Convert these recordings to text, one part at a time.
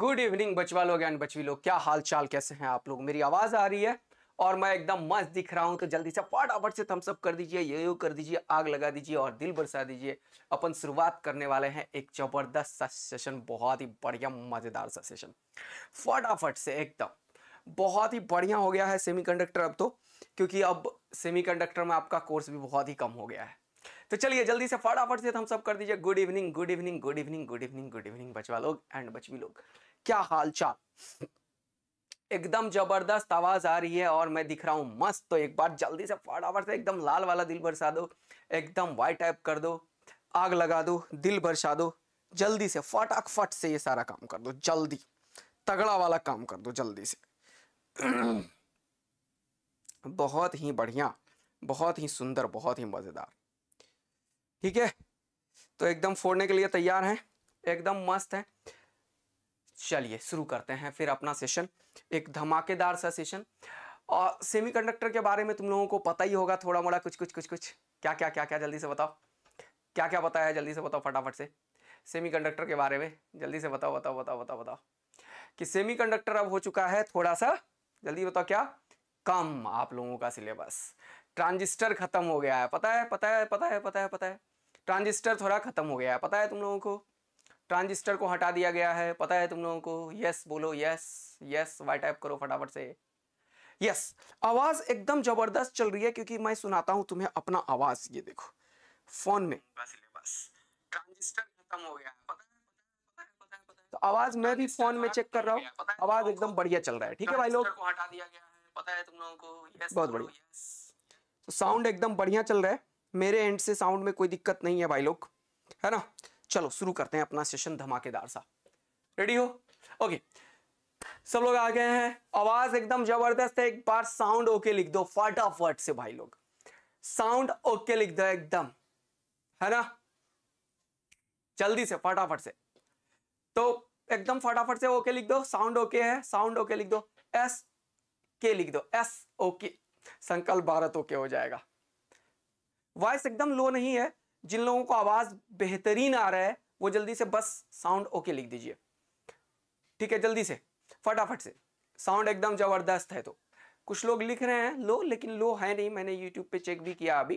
Good evening बचवा लोग and बचवी लोग क्या हाल चाल कैसे हैं आप लोग मेरी आवाज़ आ रही है और मैं एकदम मस्त दिख रहा हूं तो जल्दी से फटाफट से थम्सअप कर दीजिए ये यो कर दीजिए आग लगा दीजिए और दिल बरसा दीजिए अपन शुरुआत करने वाले हैं एक जबरदस्त सा सेशन बहुत ही बढ़िया मज़ेदार सा सेशन फटाफट से एकदम बहुत ही बढ़िया हो गया है सेमी अब तो क्योंकि अब सेमी में आपका कोर्स भी बहुत ही कम हो गया है तो चलिए जल्दी से फटाफट से हम सब कर दीजिए good evening good evening good evening good evening good evening बचवा लोग एंड बचवी लोग क्या हाल चाल एकदम जबरदस्त आवाज आ रही है और मैं दिख रहा हूँ मस्त तो एक बार जल्दी से फटाफट से एकदम लाल वाला दिल बरसा दो एकदम वाइट टाइप कर दो आग लगा दो दिल बरसा दो जल्दी से फटाक फट से ये सारा काम कर दो जल्दी तगड़ा वाला काम कर दो जल्दी से बहुत ही बढ़िया बहुत ही सुंदर बहुत ही मज़ेदार ठीक है तो एकदम फोड़ने के लिए तैयार हैं एकदम मस्त हैं चलिए शुरू करते हैं फिर अपना सेशन एक धमाकेदार सा सेशन और सेमीकंडक्टर के बारे में तुम लोगों को पता ही होगा थोड़ा मोड़ा कुछ कुछ कुछ कुछ क्या क्या क्या क्या जल्दी से बताओ क्या क्या बताया है जल्दी से बताओ फटाफट से सेमीकंडक्टर के बारे में जल्दी से बताओ बताओ बताओ बताओ बताओ कि सेमीकंडक्टर अब हो चुका है थोड़ा सा जल्दी बताओ क्या कम आप लोगों का सिलेबस ट्रांजिस्टर खत्म हो गया है पता है पता है पता है पता है पता है ट्रांजिस्टर थोड़ा ख़त्म हो गया है पता है तुम लोगों को ट्रांजिस्टर को हटा दिया गया है पता है तुम लोगों को यस बोलो यस यस वाई टाइप करो फटाफट से यस आवाज़ एकदम ज़बरदस्त चल रही है क्योंकि मैं सुनाता हूँ तुम्हें अपना आवाज़ ये देखो फोन में ट्रांजिस्टर खत्म हो गया पता तो आवाज मैं भी फोन में चेक कर रहा हूँ आवाज एकदम बढ़िया चल रहा है ठीक है भाई लोग हटा दिया गया है पता है तुम लोगों को बहुत बढ़िया तो साउंड एकदम बढ़िया चल रहा है मेरे एंड से साउंड में कोई दिक्कत नहीं है भाई लोग है ना चलो शुरू करते हैं अपना सेशन धमाकेदार सा रेडी हो ओके सब लोग आ गए हैं आवाज एकदम जबरदस्त है एक बार साउंड ओके लिख दो फटाफट से भाई लोग साउंड ओके लिख दो एकदम है ना जल्दी से फटाफट से तो एकदम फटाफट से ओके लिख दो साउंड ओके है साउंड ओके लिख दो एस के लिख दो एस ओके संकल्प भारत ओके हो जाएगा वॉइस एकदम लो नहीं है जिन लोगों को आवाज़ बेहतरीन आ रहा है वो जल्दी से बस साउंड ओके लिख दीजिए ठीक है जल्दी से फटाफट से साउंड एकदम ज़बरदस्त है तो कुछ लोग लिख रहे हैं लो लेकिन लो है नहीं मैंने यूट्यूब पे चेक भी किया अभी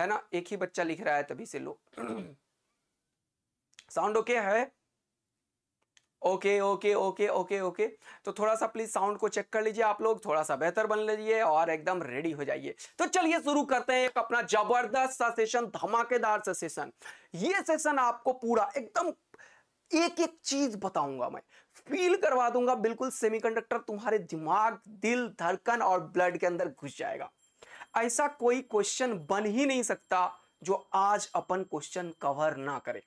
है ना एक ही बच्चा लिख रहा है तभी से लो साउंड ओके है okay okay okay okay okay तो थोड़ा सा प्लीज साउंड को चेक कर लीजिए आप लोग थोड़ा सा बेहतर बन लीजिए और एकदम रेडी हो जाइए तो चलिए शुरू करते हैं एक अपना जबरदस्त सा सेशन धमाकेदार सा सेशन ये सेशन आपको पूरा एकदम एक एक चीज बताऊंगा मैं फील करवा दूंगा बिल्कुल सेमीकंडक्टर तुम्हारे दिमाग दिल धड़कन और ब्लड के अंदर घुस जाएगा ऐसा कोई क्वेश्चन बन ही नहीं सकता जो आज अपन क्वेश्चन कवर ना करें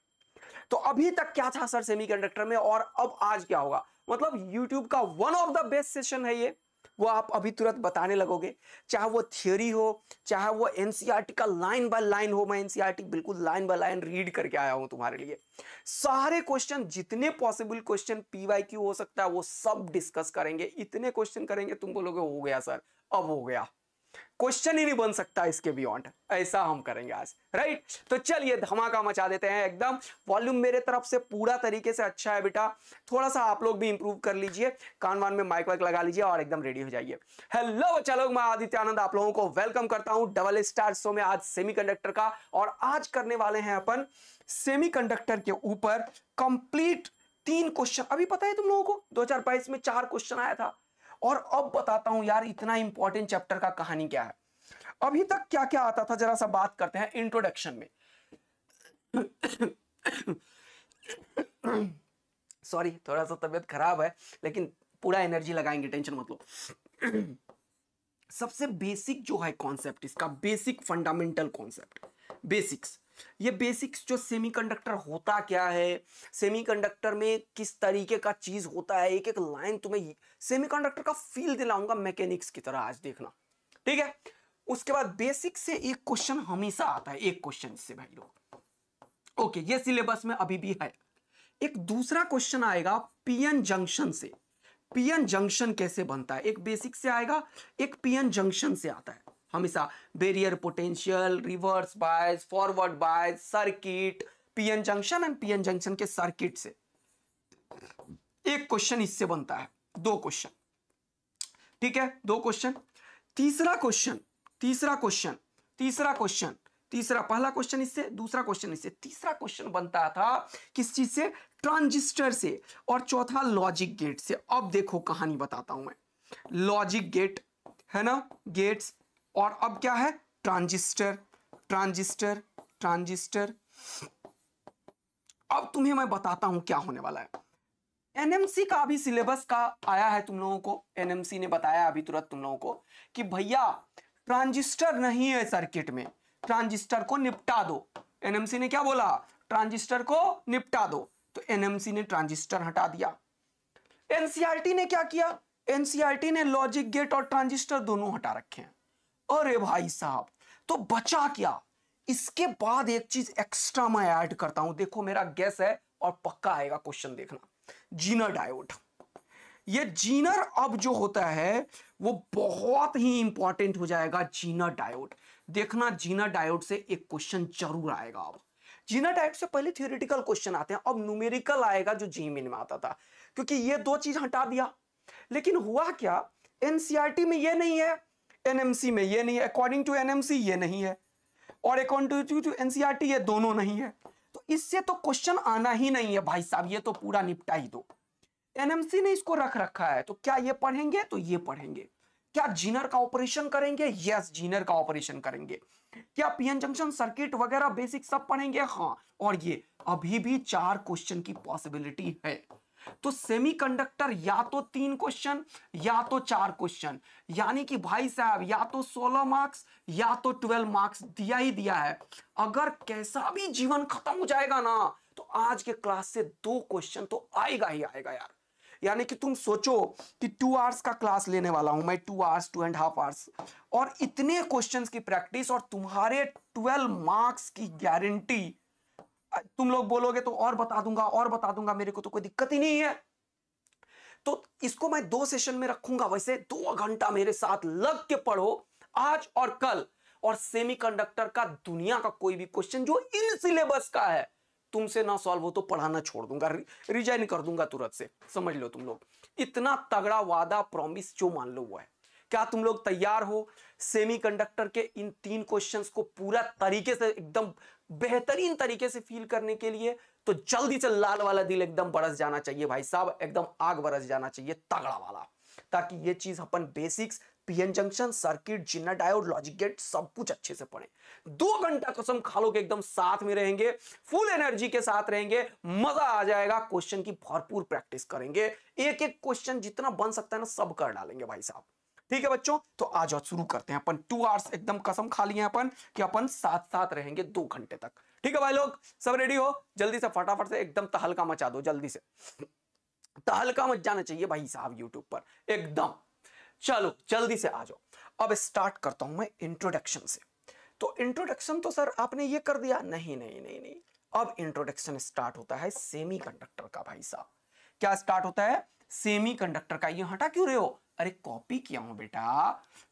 तो अभी तक क्या था सर कंडक्टर में और अब आज क्या होगा मतलब यूट्यूब का one of the best session है ये वो आप अभी तुरंत बताने लगोगे चाहे वो थियोरी हो चाहे वो एनसीईआरटी का लाइन बाय लाइन हो मैं एनसीआर बिल्कुल लाइन बाय लाइन रीड करके आया हूं तुम्हारे लिए सारे क्वेश्चन जितने पॉसिबल क्वेश्चन पीवाईक्यू हो सकता है वो सब डिस्कस करेंगे इतने क्वेश्चन करेंगे तुम बोलोगे हो गया सर अब हो गया क्वेश्चन ही नहीं बन सकता इसके बियॉन्ड ऐसा हम करेंगे आज राइट तो चलिए धमाका मचा देते हैं एकदम वॉल्यूम मेरे तरफ से पूरा तरीके से अच्छा है बेटा थोड़ा सा आप लोग भी इंप्रूव कर लीजिए कान वान में माइक वाइक लगा लीजिए और एकदम रेडी हो जाइए हेलो चलो मैं आदित्य आनंद आप लोगों को वेलकम करता हूं डबल स्टार शो में आज सेमी का और आज करने वाले हैं अपन सेमी के ऊपर कंप्लीट तीन क्वेश्चन अभी पता है तुम लोगों को दो में चार क्वेश्चन आया था और अब बताता हूं यार इतना इंपॉर्टेंट चैप्टर का कहानी क्या है अभी तक क्या क्या आता था जरा सा बात करते हैं इंट्रोडक्शन में सॉरी थोड़ा सा तबियत खराब है लेकिन पूरा एनर्जी लगाएंगे टेंशन मत लो सबसे बेसिक जो है कॉन्सेप्ट इसका बेसिक फंडामेंटल कॉन्सेप्ट बेसिक्स ये बेसिक्स जो सेमीकंडक्टर होता क्या है सेमीकंडक्टर में किस तरीके का चीज़ होता है एक एक लाइन तुम्हें सेमीकंडक्टर का फील दिलाऊंगा मैकेनिक्स की तरह आज देखना ठीक है उसके बाद बेसिक से एक क्वेश्चन हमेशा आता है एक क्वेश्चन से भाई लोग ओके ये सिलेबस में अभी भी है एक दूसरा क्वेश्चन आएगा पीएन जंक्शन से पीएन जंक्शन कैसे बनता है एक बेसिक से आएगा एक पीएन जंक्शन से आता है हमेशा barrier potential reverse bias forward bias circuit PN junction and PN junction के सर्किट से एक क्वेश्चन इससे बनता है दो क्वेश्चन ठीक है दो क्वेश्चन तीसरा क्वेश्चन तीसरा क्वेश्चन तीसरा क्वेश्चन तीसरा पहला क्वेश्चन इससे दूसरा क्वेश्चन इससे तीसरा क्वेश्चन बनता था किस चीज से ट्रांजिस्टर से और चौथा लॉजिक गेट से अब देखो कहानी बताता हूं मैं लॉजिक गेट है ना गेट्स और अब क्या है ट्रांजिस्टर ट्रांजिस्टर ट्रांजिस्टर अब तुम्हें मैं बताता हूं क्या होने वाला है एनएमसी का अभी सिलेबस का आया है तुम लोगों को एनएमसी ने बताया अभी तुरंत तुम लोगों को कि भैया ट्रांजिस्टर नहीं है सर्किट में ट्रांजिस्टर को निपटा दो एनएमसी ने क्या बोला ट्रांजिस्टर को निपटा दो तो एनएमसी ने ट्रांजिस्टर हटा दिया एनसीआरटी e ने क्या किया एनसीआरटी e ने लॉजिक गेट और ट्रांजिस्टर दोनों हटा रखे हैं अरे भाई साहब तो बचा क्या इसके बाद एक चीज एक्स्ट्रा मैं ऐड करता हूं देखो मेरा गैस है और पक्का आएगा क्वेश्चन देखना जीनर डायोड ये जीनर अब जो होता है वो बहुत ही इंपॉर्टेंट हो जाएगा जीनर डायोड देखना जीनर डायोड से एक क्वेश्चन जरूर आएगा अब जीनर डायोड से पहले थियोरिटिकल क्वेश्चन आते हैं अब न्यूमेरिकल आएगा जो जीमिन में आता था क्योंकि ये दो चीज हटा दिया लेकिन हुआ क्या एनसीआरटी e में ये नहीं है एनएमसी में ये नहीं है अकॉर्डिंग टू एनएमसी ये नहीं है और अकॉर्डिंग टू टू एनसीआरटी ये दोनों नहीं है तो इससे तो क्वेश्चन आना ही नहीं है भाई साहब ये तो पूरा निपटा ही दो एनएमसी ने इसको रख रखा है तो क्या ये पढ़ेंगे तो ये पढ़ेंगे क्या जीनर का ऑपरेशन करेंगे यस जीनर का ऑपरेशन करेंगे क्या पीएन जंक्शन सर्किट वगैरह बेसिक सब पढ़ेंगे हाँ और ये अभी भी चार क्वेश्चन की पॉसिबिलिटी है तो सेमीकंडक्टर या तो तीन क्वेश्चन या तो चार क्वेश्चन यानी कि भाई साहब या तो सोलह मार्क्स या तो ट्वेल्व मार्क्स दिया ही दिया है अगर कैसा भी जीवन खत्म हो जाएगा ना तो आज के क्लास से दो क्वेश्चन तो आएगा ही आएगा यार यानी कि तुम सोचो कि टू आवर्स का क्लास लेने वाला हूं मैं two hours two and half hours और इतने क्वेश्चंस की प्रैक्टिस और तुम्हारे ट्वेल्व मार्क्स की गारंटी तुम लोग बोलोगे तो और बता दूंगा और बता दूंगा मेरे को तो कोई दिक्कत ही नहीं है तो इसको मैं दो सेशन में रखूंगा वैसे दो घंटा मेरे साथ लग के पढ़ो आज और कल और सेमीकंडक्टर का दुनिया का कोई भी क्वेश्चन जो इन सिलेबस का है तुमसे ना सॉल्व हो तो पढ़ाना छोड़ दूंगा रिजाइन कर दूंगा तुरंत से समझ लो तुम लोग इतना तगड़ा वादा प्रॉमिस जो मान लो हुआ है क्या तुम लोग तैयार हो सेमीकंडक्टर के इन तीन क्वेश्चंस को पूरा तरीके से एकदम बेहतरीन तरीके से फील करने के लिए तो जल्दी से लाल वाला दिल एकदम बरस जाना चाहिए भाई साहब एकदम आग बरस जाना चाहिए तगड़ा वाला ताकि ये चीज अपन basics PN junction circuit zener diode logic gate सब कुछ अच्छे से पढ़े दो घंटा कसम खा के एकदम साथ में रहेंगे फुल एनर्जी के साथ रहेंगे मजा आ जाएगा क्वेश्चन की भरपूर प्रैक्टिस करेंगे एक एक क्वेश्चन जितना बन सकता है ना सब कर डालेंगे भाई साहब ठीक है बच्चों तो आ जाओ शुरू करते हैं अपन टू आवर्स एकदम कसम खा लिए अपन कि अपन साथ साथ रहेंगे दो घंटे तक ठीक है भाई लोग सब रेडी हो जल्दी से फटाफट से एकदम तहलका मचा दो जल्दी से तहलका मच जाना चाहिए भाई साहब यूट्यूब पर एकदम चलो जल्दी से आ जाओ अब स्टार्ट करता हूं मैं इंट्रोडक्शन से तो इंट्रोडक्शन तो सर आपने ये कर दिया नहीं नहीं नहीं नहीं अब इंट्रोडक्शन स्टार्ट होता है सेमीकंडक्टर का भाई साहब क्या स्टार्ट होता है सेमीकंडक्टर का ये हटा क्यों रहे हो अरे कॉपी किया हूं बेटा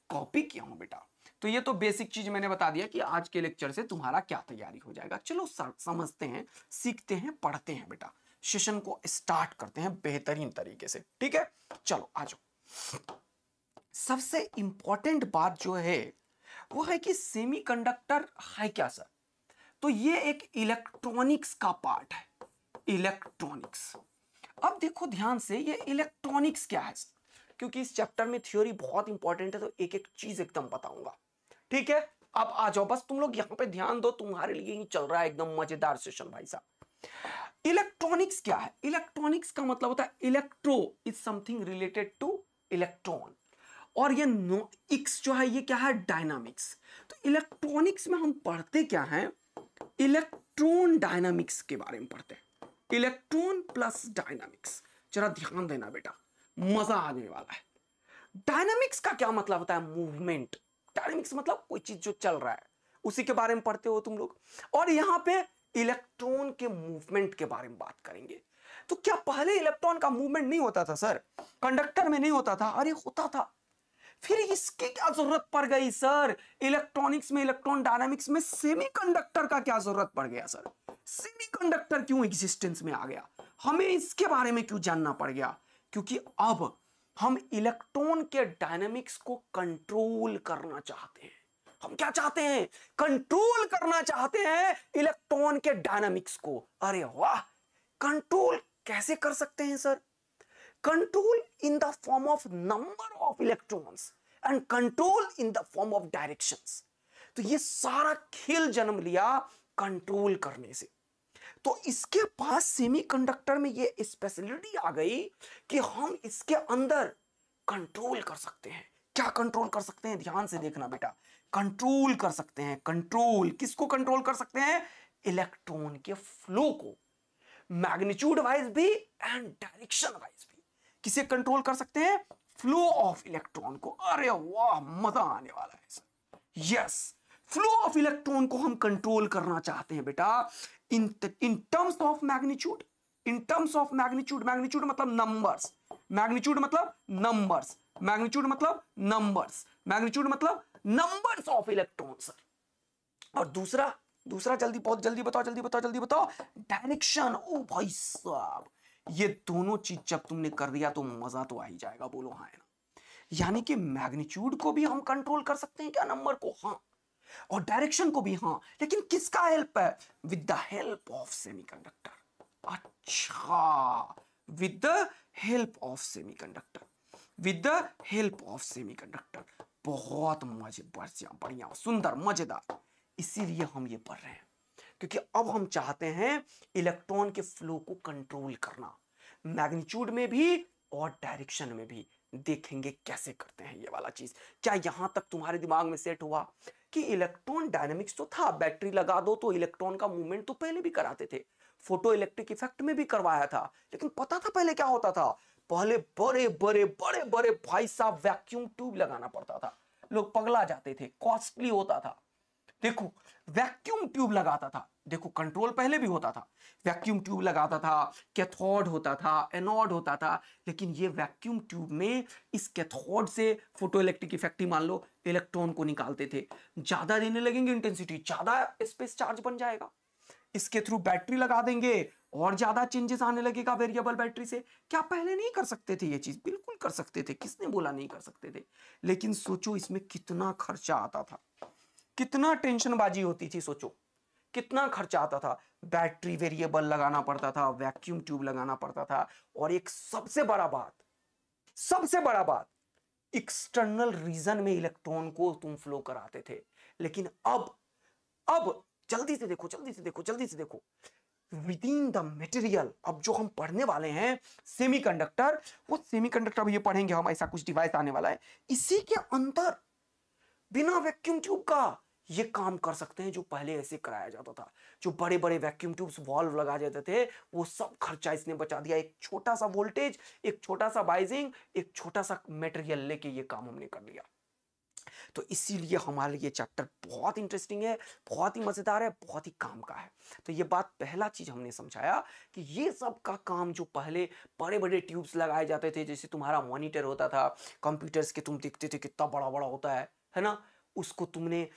कॉपी किया हूं बेटा तो ये तो बेसिक चीज मैंने बता दिया कि आज के लेक्चर से तुम्हारा क्या तैयारी हो जाएगा चलो समझते हैं सीखते हैं पढ़ते हैं बेटा सेशन को स्टार्ट करते हैं बेहतरीन तरीके से ठीक है चलो आ जाओ सबसे इंपॉर्टेंट बात जो है वो है कि सेमीकंडक्टर है क्या सर तो ये एक इलेक्ट्रॉनिक्स का पार्ट है इलेक्ट्रॉनिक्स अब देखो ध्यान से ये इलेक्ट्रॉनिक्स क्या है सर क्योंकि इस चैप्टर में थ्योरी बहुत इंपॉर्टेंट है तो एक एक चीज एकदम बताऊंगा ठीक है अब आ जाओ बस तुम लोग यहाँ पे ध्यान दो तुम्हारे लिए ही चल रहा है एकदम मजेदार सेशन भाई साहब इलेक्ट्रॉनिक्स क्या है इलेक्ट्रॉनिक्स का मतलब होता है electro is something related to electron और ये इक्स जो है ये क्या है डायनामिक्स तो इलेक्ट्रॉनिक्स में हम पढ़ते क्या है इलेक्ट्रॉन डायनामिक्स के बारे में पढ़ते हैं इलेक्ट्रॉन प्लस डायनामिक्स जरा ध्यान देना बेटा मजा आने वाला है डायनामिक्स का क्या मतलब होता है मूवमेंट डायनामिक्स मतलब कोई चीज जो चल रहा है उसी के बारे में पढ़ते हो तुम लोग और यहां पे इलेक्ट्रॉन के मूवमेंट के बारे में बात करेंगे तो क्या पहले इलेक्ट्रॉन का मूवमेंट नहीं होता था सर कंडक्टर में नहीं होता था अरे होता था फिर इसकी क्या जरूरत पड़ गई सर इलेक्ट्रॉनिक्स में इलेक्ट्रॉन डायनामिक्स में सेमीकंडक्टर का क्या जरूरत पड़ गया सर सेमीकंडक्टर क्यों एग्जिस्टेंस में आ गया हमें इसके बारे में क्यों जानना पड़ गया क्योंकि अब हम इलेक्ट्रॉन के डायनामिक्स को कंट्रोल करना चाहते हैं हम क्या चाहते हैं कंट्रोल करना चाहते हैं इलेक्ट्रॉन के डायनामिक्स को अरे वाह कंट्रोल कैसे कर सकते हैं sir control in the form of number of electrons and control in the form of directions तो ये सारा खेल जन्म लिया कंट्रोल करने से तो इसके पास सेमीकंडक्टर में ये स्पेशलिटी आ गई कि हम इसके अंदर कंट्रोल कर सकते हैं क्या कंट्रोल कर सकते हैं ध्यान से देखना बेटा कंट्रोल कर सकते हैं कंट्रोल किसको कंट्रोल कर सकते हैं इलेक्ट्रॉन के फ्लो को मैग्नीट्यूड वाइज भी एंड डायरेक्शन वाइज भी किसे कंट्रोल कर सकते हैं फ्लो ऑफ इलेक्ट्रॉन को अरे वाह मजा आने वाला है sir yes flow of electron को हम कंट्रोल करना चाहते हैं बेटा in in terms of magnitude in terms of magnitude magnitude मतलब नंबर्स मैग्नीट्यूड मतलब नंबर्स मैग्नीट्यूड मतलब नंबर्स मैग्नीट्यूड मतलब नंबर्स ऑफ इलेक्ट्रॉन्स और दूसरा दूसरा जल्दी बहुत जल्दी बताओ जल्दी बताओ जल्दी बताओ डायरेक्शन ओ भाई साहब ये दोनों चीज जब तुमने कर दिया तो मजा तो आ ही जाएगा बोलो हाँ यानी कि मैग्नीट्यूड को भी हम कंट्रोल कर सकते हैं क्या नंबर को हाँ और डायरेक्शन को भी हाँ लेकिन किसका हेल्प है with the help of semiconductor अच्छा with the help of semiconductor with the help of semiconductor बहुत मजे बढ़िया बढ़िया सुंदर मजेदार इसीलिए हम ये पढ़ रहे हैं क्योंकि अब हम चाहते हैं इलेक्ट्रॉन के फ्लो को कंट्रोल करना मैग्नीट्यूड में भी और डायरेक्शन में भी देखेंगे कैसे करते हैं ये वाला चीज क्या यहां तक तुम्हारे दिमाग में सेट हुआ कि इलेक्ट्रॉन डायनेमिक्स तो था बैटरी लगा दो तो इलेक्ट्रॉन का मूवमेंट तो पहले भी कराते थे फोटो इलेक्ट्रिक इफेक्ट में भी करवाया था लेकिन पता था पहले क्या होता था पहले बड़े बड़े बड़े बड़े भाई साहब वैक्यूम ट्यूब लगाना पड़ता था लोग पगला जाते थे कॉस्टली होता था देखो वैक्यूम ट्यूब लगाता था देखो कंट्रोल पहले भी होता था वैक्यूम ट्यूब लगाता था कैथोड होता था एनोड होता था लेकिन ये वैक्यूम ट्यूब में इस कैथोड से फोटो इलेक्ट्रिक इफेक्ट ही मान लो इलेक्ट्रॉन को निकालते थे ज़्यादा देने लगेंगे इंटेंसिटी ज़्यादा स्पेस चार्ज बन जाएगा इसके थ्रू बैटरी लगा देंगे और ज़्यादा चेंजेस आने लगेगा वेरिएबल बैटरी से क्या पहले नहीं कर सकते थे ये चीज़ बिल्कुल कर सकते थे किसने बोला नहीं कर सकते थे लेकिन सोचो इसमें कितना खर्चा आता था कितना टेंशनबाजी होती थी सोचो कितना खर्चा आता था बैटरी वेरिएबल लगाना पड़ता था वैक्यूम ट्यूब लगाना पड़ता था और एक सबसे बड़ा बात सबसे बड़ा बात एक्सटर्नल रीजन में इलेक्ट्रॉन को तुम फ्लो कराते थे लेकिन अब अब जल्दी से देखो जल्दी से देखो जल्दी से देखो विद इन द मेटेरियल अब जो हम पढ़ने वाले हैं सेमी कंडक्टर वो सेमीकंडक्टर अब ये पढ़ेंगे हम ऐसा कुछ डिवाइस आने वाला है इसी के अंदर बिना वैक्यूम ट्यूब का ये काम कर सकते हैं जो पहले ऐसे कराया जाता था जो बड़े बड़े वैक्यूम ट्यूब्स वॉल्व लगा जाते थे वो सब खर्चा इसने बचा दिया एक छोटा सा वोल्टेज एक छोटा सा बाइजिंग एक छोटा सा मेटेरियल लेके ये काम हमने कर लिया तो इसीलिए हमारे लिए चैप्टर बहुत इंटरेस्टिंग है बहुत ही मज़ेदार है बहुत ही काम का है तो ये बात पहला चीज़ हमने समझाया कि ये सब का काम जो पहले बड़े बड़े ट्यूब्स लगाए जाते थे जैसे तुम्हारा मॉनिटर होता था कंप्यूटर्स के तुम देखते थे कितना बड़ा बड़ा होता है है ना उसको तुमने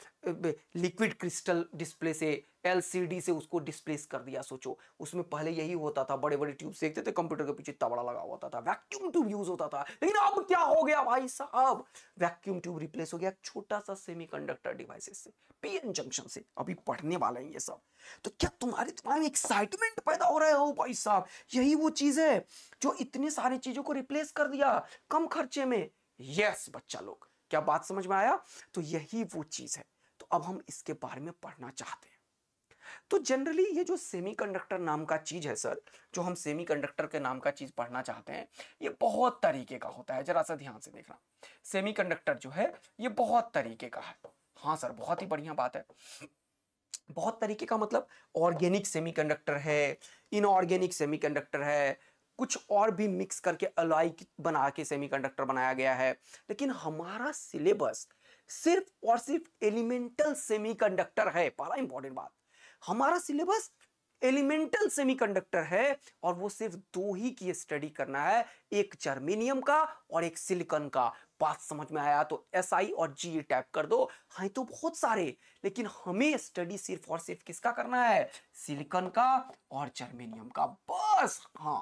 लिक्विड क्रिस्टल डिस्प्ले से एलसीडी से उसको डिस्प्लेस कर दिया सोचो उसमें पहले यही होता था बड़े बड़े ट्यूब देखते थे कंप्यूटर के पीछे तबड़ा लगा हुआ था वैक्यूम ट्यूब यूज होता था लेकिन अब क्या हो गया भाई साहब वैक्यूम ट्यूब रिप्लेस हो गया छोटा सा सेमी कंडक्टर डिवाइसेस से पीएन जंक्शन से अभी पढ़ने वाले हैं ये सब तो क्या तुम्हारे तुम्हारे में एक्साइटमेंट पैदा हो रहे हो भाई साहब यही वो चीज है जो इतने सारी चीजों को रिप्लेस कर दिया कम खर्चे में यस बच्चा लोग क्या बात समझ में आया तो यही वो चीज़ है तो अब हम इसके बारे में पढ़ना चाहते हैं तो जनरली ये जो सेमीकंडक्टर नाम का चीज़ है सर जो हम सेमीकंडक्टर के नाम का चीज़ पढ़ना चाहते हैं ये बहुत तरीके का होता है जरा सा ध्यान से देखना सेमीकंडक्टर जो है ये बहुत तरीके का है हाँ सर बहुत ही बढ़िया बात है बहुत तरीके का मतलब ऑर्गेनिक सेमीकंडक्टर है इनऑर्गेनिक सेमीकंडक्टर है कुछ और भी मिक्स करके अलॉय बना के सेमीकंडक्टर बनाया गया है लेकिन हमारा सिलेबस सिर्फ और सिर्फ एलिमेंटल सेमीकंडक्टर है बड़ा इंपॉर्टेंट बात हमारा सिलेबस एलिमेंटल सेमीकंडक्टर है और वो सिर्फ दो ही की स्टडी करना है एक जर्मेनियम का और एक सिलिकॉन का बात समझ में आया तो एस आई और जी टाइप कर दो हाँ तो बहुत सारे लेकिन हमें स्टडी सिर्फ और सिर्फ किसका करना है सिलिकॉन का और जर्मेनियम का बस हाँ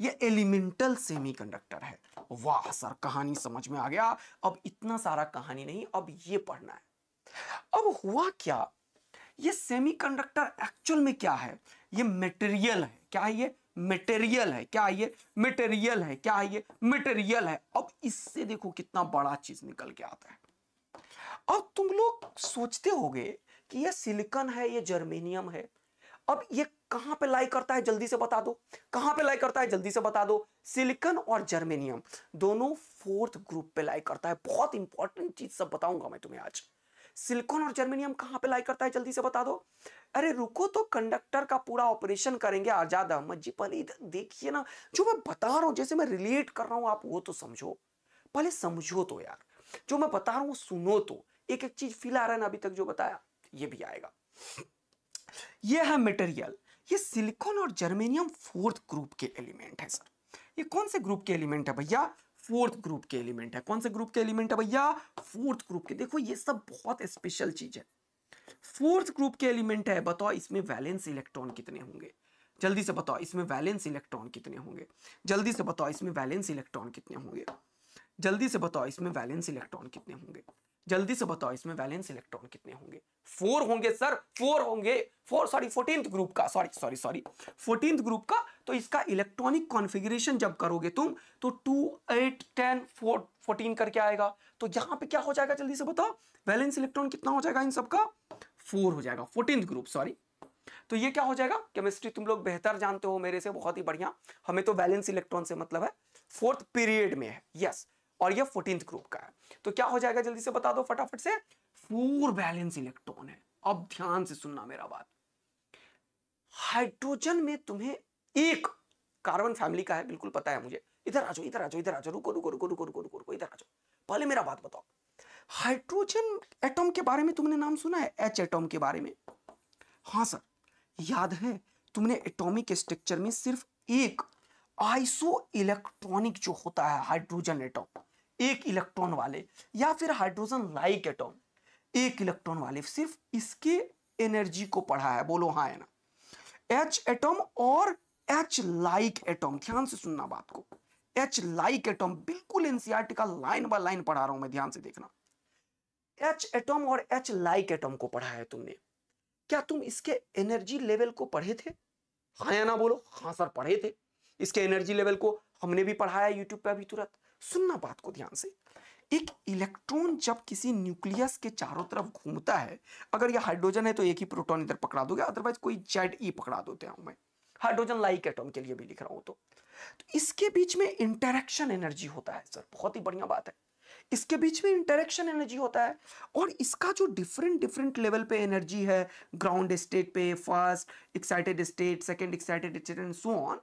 ये एलिमेंटल सेमीकंडक्टर है वाह सर कहानी समझ में आ गया अब इतना सारा कहानी नहीं अब ये पढ़ना है अब हुआ क्या ये सेमीकंडक्टर एक्चुअल में क्या है ये मटेरियल है क्या है ये मटेरियल है क्या है ये मटेरियल है क्या है ये मटेरियल है अब इससे देखो कितना बड़ा चीज निकल के आता है अब तुम लोग सोचते होगे कि ये सिलिकन है ये जर्मेनियम है अब ये कहां पे लाई करता है जल्दी से बता दो कहां पे लाई करता है जल्दी से बता दो सिलिकन और जर्मेनियम दोनों फोर्थ ग्रुप पे लाई करता है बहुत इंपॉर्टेंट चीज सब बताऊंगा मैं तुम्हें आज सिलिकॉन और जर्मेनियम कहां पे लाई करता है जल्दी से बता दो अरे रुको तो कंडक्टर का पूरा ऑपरेशन करेंगे आजाद अहमद जी पहले इधर देखिए ना जो मैं बता रहा हूं जैसे मैं रिलेट कर रहा हूं आप वो तो समझो पहले समझो तो यार जो मैं बता रहा हूं सुनो तो एक एक चीज फील आ रहा है ना अभी तक जो बताया ये भी आएगा ये है मटेरियल ये सिलिकॉन और जर्मेनियम फोर्थ ग्रुप के एलिमेंट है सर ये कौन से ग्रुप के एलिमेंट है भैया फोर्थ ग्रुप के एलिमेंट है कौन से ग्रुप के एलिमेंट है भैया फोर्थ ग्रुप के देखो ये सब बहुत स्पेशल चीज है फोर्थ ग्रुप के एलिमेंट है बताओ इसमें वैलेंस इलेक्ट्रॉन कितने होंगे जल्दी से बताओ इसमें वैलेंस इलेक्ट्रॉन कितने होंगे जल्दी से बताओ इसमें वैलेंस इलेक्ट्रॉन कितने होंगे जल्दी से बताओ इसमें वैलेंस इलेक्ट्रॉन कितने होंगे जल्दी से बताओ इसमें वैलेंस इलेक्ट्रॉन कितने होंगे फोर होंगे सर फोर होंगे फोर सॉरी फोर्टीन ग्रुप का sorry sorry sorry fourteen group का तो इसका इलेक्ट्रॉनिक कॉन्फिगरेशन जब करोगे तुम तो two eight ten four fourteen करके आएगा तो यहां पे क्या हो जाएगा जल्दी से बताओ वैलेंस इलेक्ट्रॉन कितना हो जाएगा इन सबका फोर हो जाएगा फोर्टीन ग्रुप सॉरी तो ये क्या हो जाएगा केमिस्ट्री तुम लोग बेहतर जानते हो मेरे से बहुत ही बढ़िया हमें तो वैलेंस इलेक्ट्रॉन से मतलब है फोर्थ पीरियड में है यस और ये फोर्टीन ग्रुप का है तो क्या हो जाएगा जल्दी से बता दो फटाफट से फोर बैलेंस इलेक्ट्रॉन है अब ध्यान से सुनना मेरा बात हाइड्रोजन में तुम्हें एक कार्बन फैमिली का है बिल्कुल पता है मुझे इधर आ जाओ इधर आ जाओ इधर आ जाओ रुको रुको रुको रुको रुको रुको रुको इधर आ जाओ पहले मेरा बात बताओ हाइड्रोजन एटम के बारे में तुमने नाम सुना है एच एटम के बारे में हाँ सर याद है तुमने एटॉमिक स्ट्रक्चर में सिर्फ एक आइसो इलेक्ट्रॉनिक जो होता है हाइड्रोजन एटम एक इलेक्ट्रॉन वाले या फिर हाइड्रोजन लाइक एटॉम एक इलेक्ट्रॉन वाले सिर्फ इसके एनर्जी को पढ़ा है बोलो हाँ है ना एच एटॉम और एच लाइक एटॉम ध्यान से सुनना बात को एच लाइक एटॉम बिल्कुल एनसीआरटी का लाइन बाय लाइन पढ़ा रहा हूं मैं ध्यान से देखना एच एटॉम और एच लाइक एटॉम को पढ़ा है तुमने क्या तुम इसके एनर्जी लेवल को पढ़े थे हाँ या ना बोलो हाँ सर पढ़े थे इसके एनर्जी लेवल को हमने भी पढ़ाया यूट्यूब पे अभी तुरंत सुनना बात को ध्यान से एक इलेक्ट्रॉन जब किसी न्यूक्लियस के चारों तरफ घूमता है अगर यह हाइड्रोजन है तो एक ही प्रोटॉन इधर पकड़ा दोगे अदरवाइज कोई जेड ई पकड़ा देते हूं मैं हाइड्रोजन लाइक एटॉम के लिए भी लिख रहा हूं तो, तो इसके बीच में इंटरेक्शन एनर्जी होता है सर बहुत ही बढ़िया बात है इसके बीच में इंटरेक्शन एनर्जी होता है और इसका जो डिफरेंट डिफरेंट लेवल पे एनर्जी है ग्राउंड स्टेट पे first excited state second excited state and so on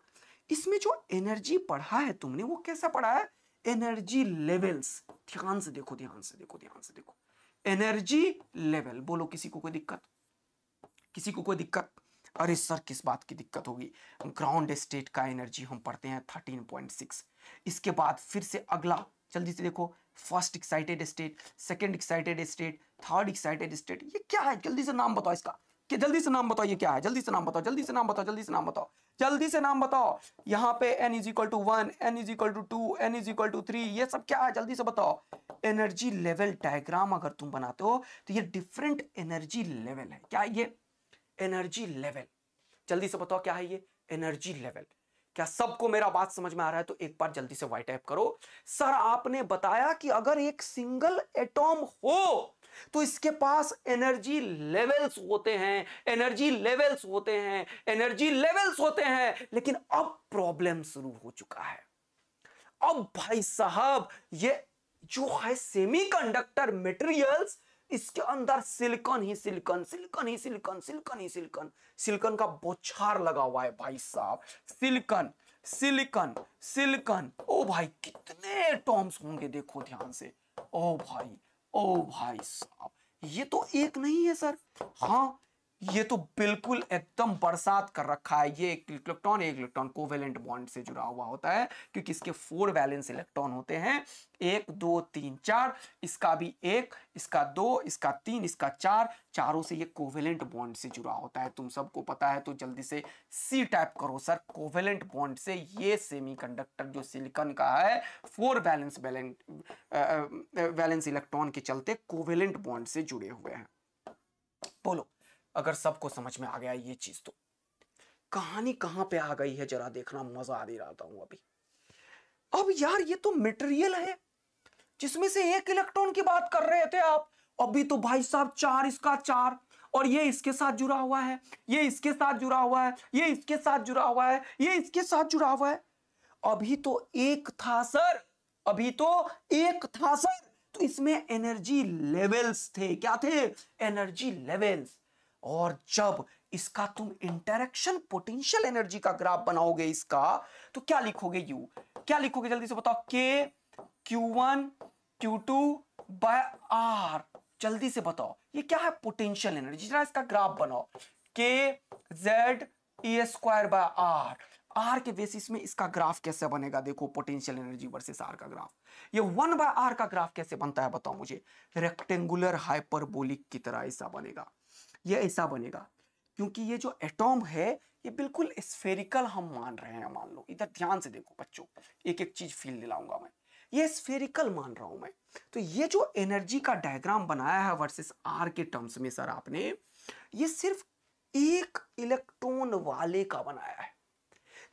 इसमें जो एनर्जी पढ़ा है तुमने वो कैसा पढ़ा है एनर्जी लेवल्स ध्यान से देखो ध्यान से देखो ध्यान से देखो एनर्जी लेवल बोलो किसी को कोई दिक्कत किसी को कोई दिक्कत अरे सर किस बात की दिक्कत होगी ग्राउंड स्टेट का एनर्जी हम पढ़ते हैं थर्टीन पॉइंट सिक्स इसके बाद फिर से अगला जल्दी से देखो first excited state second excited state third excited state ये क्या है जल्दी से नाम बताओ इसका कि जल्दी से नाम बताओ ये क्या है जल्दी से नाम बताओ जल्दी से नाम बताओ जल्दी से नाम बताओ जल्दी से नाम बताओ यहाँ पे N is equal to one N is equal to two N is equal to three ये सब क्या है जल्दी से बताओ एनर्जी लेवल डायग्राम अगर तुम बनाते हो तो ये डिफरेंट एनर्जी लेवल है क्या ये एनर्जी लेवल जल्दी से बताओ क्या है ये एनर्जी लेवल क्या सबको मेरा बात समझ में आ रहा है तो एक बार जल्दी से वाइट एप करो सर आपने बताया कि अगर एक सिंगल एटॉम हो तो इसके पास एनर्जी लेवल्स होते हैं एनर्जी लेवल्स होते हैं एनर्जी लेवल्स होते हैं लेकिन अब प्रॉब्लम शुरू हो चुका है अब भाई साहब ये जो है सेमीकंडक्टर मटेरियल्स इसके अंदर सिलिकॉन ही सिलिकॉन सिलिकॉन ही सिलिकॉन सिलिकॉन ही सिलिकॉन सिलिकॉन का बोछार लगा हुआ है भाई साहब सिलिकॉन सिलिकॉन सिलिकॉन ओ भाई कितने एटॉम्स होंगे देखो ध्यान से ओ भाई ओ भाई साहब ये तो एक नहीं है सर हाँ ये तो बिल्कुल एकदम बरसात कर रखा है ये एक इलेक्ट्रॉन एक इलेक्ट्रॉन कोवेलेंट बॉन्ड से जुड़ा हुआ होता है क्योंकि इसके फोर वैलेंस इलेक्ट्रॉन होते हैं एक दो तीन चार इसका भी एक इसका दो इसका तीन इसका चार चारों से ये कोवेलेंट बॉन्ड से जुड़ा होता है तुम सबको पता है तो जल्दी से सी टाइप करो सर कोवेलेंट बॉन्ड से ये सेमीकंडक्टर जो सिलिकॉन का है फोर बैलेंट बैलेंस इलेक्ट्रॉन के चलते कोवेलेंट बॉन्ड से जुड़े हुए हैं बोलो अगर सबको समझ में आ गया ये चीज तो कहानी कहां पे आ गई है जरा देखना मजा आ नहीं रहा हूं अभी अब यार ये तो मटेरियल है जिसमें से एक इलेक्ट्रॉन की बात कर रहे थे आप अभी तो भाई साहब चार इसका चार और ये इसके साथ जुड़ा हुआ है ये इसके साथ जुड़ा हुआ है ये इसके साथ जुड़ा हुआ है ये इसके साथ जुड़ा हुआ है अभी तो एक था सर अभी तो एक था सर तो इसमें एनर्जी लेवल्स थे क्या थे एनर्जी लेवल्स और जब इसका तुम इंटरेक्शन पोटेंशियल एनर्जी का ग्राफ बनाओगे इसका तो क्या लिखोगे यू क्या लिखोगे जल्दी से बताओ K Q one Q two by R जल्दी से बताओ ये क्या है पोटेंशियल एनर्जी जरा इसका ग्राफ बनाओ e के Z e square by r r के बेसिस में इसका ग्राफ कैसे बनेगा देखो पोटेंशियल एनर्जी वर्सेस आर का ग्राफ ये वन बाय आर का ग्राफ कैसे बनता है बताओ मुझे रेक्टेंगुलर हाइपरबोलिक की तरह ऐसा बनेगा ये ऐसा बनेगा क्योंकि ये जो एटॉम है ये बिल्कुल स्फेरिकल हम मान रहे हैं मान लो इधर ध्यान से देखो बच्चों एक एक चीज फील दिलाऊंगा मैं ये स्फेरिकल मान रहा हूं मैं तो ये जो एनर्जी का डायग्राम बनाया है वर्सेस आर के टर्म्स में सर आपने ये सिर्फ एक इलेक्ट्रॉन वाले का बनाया है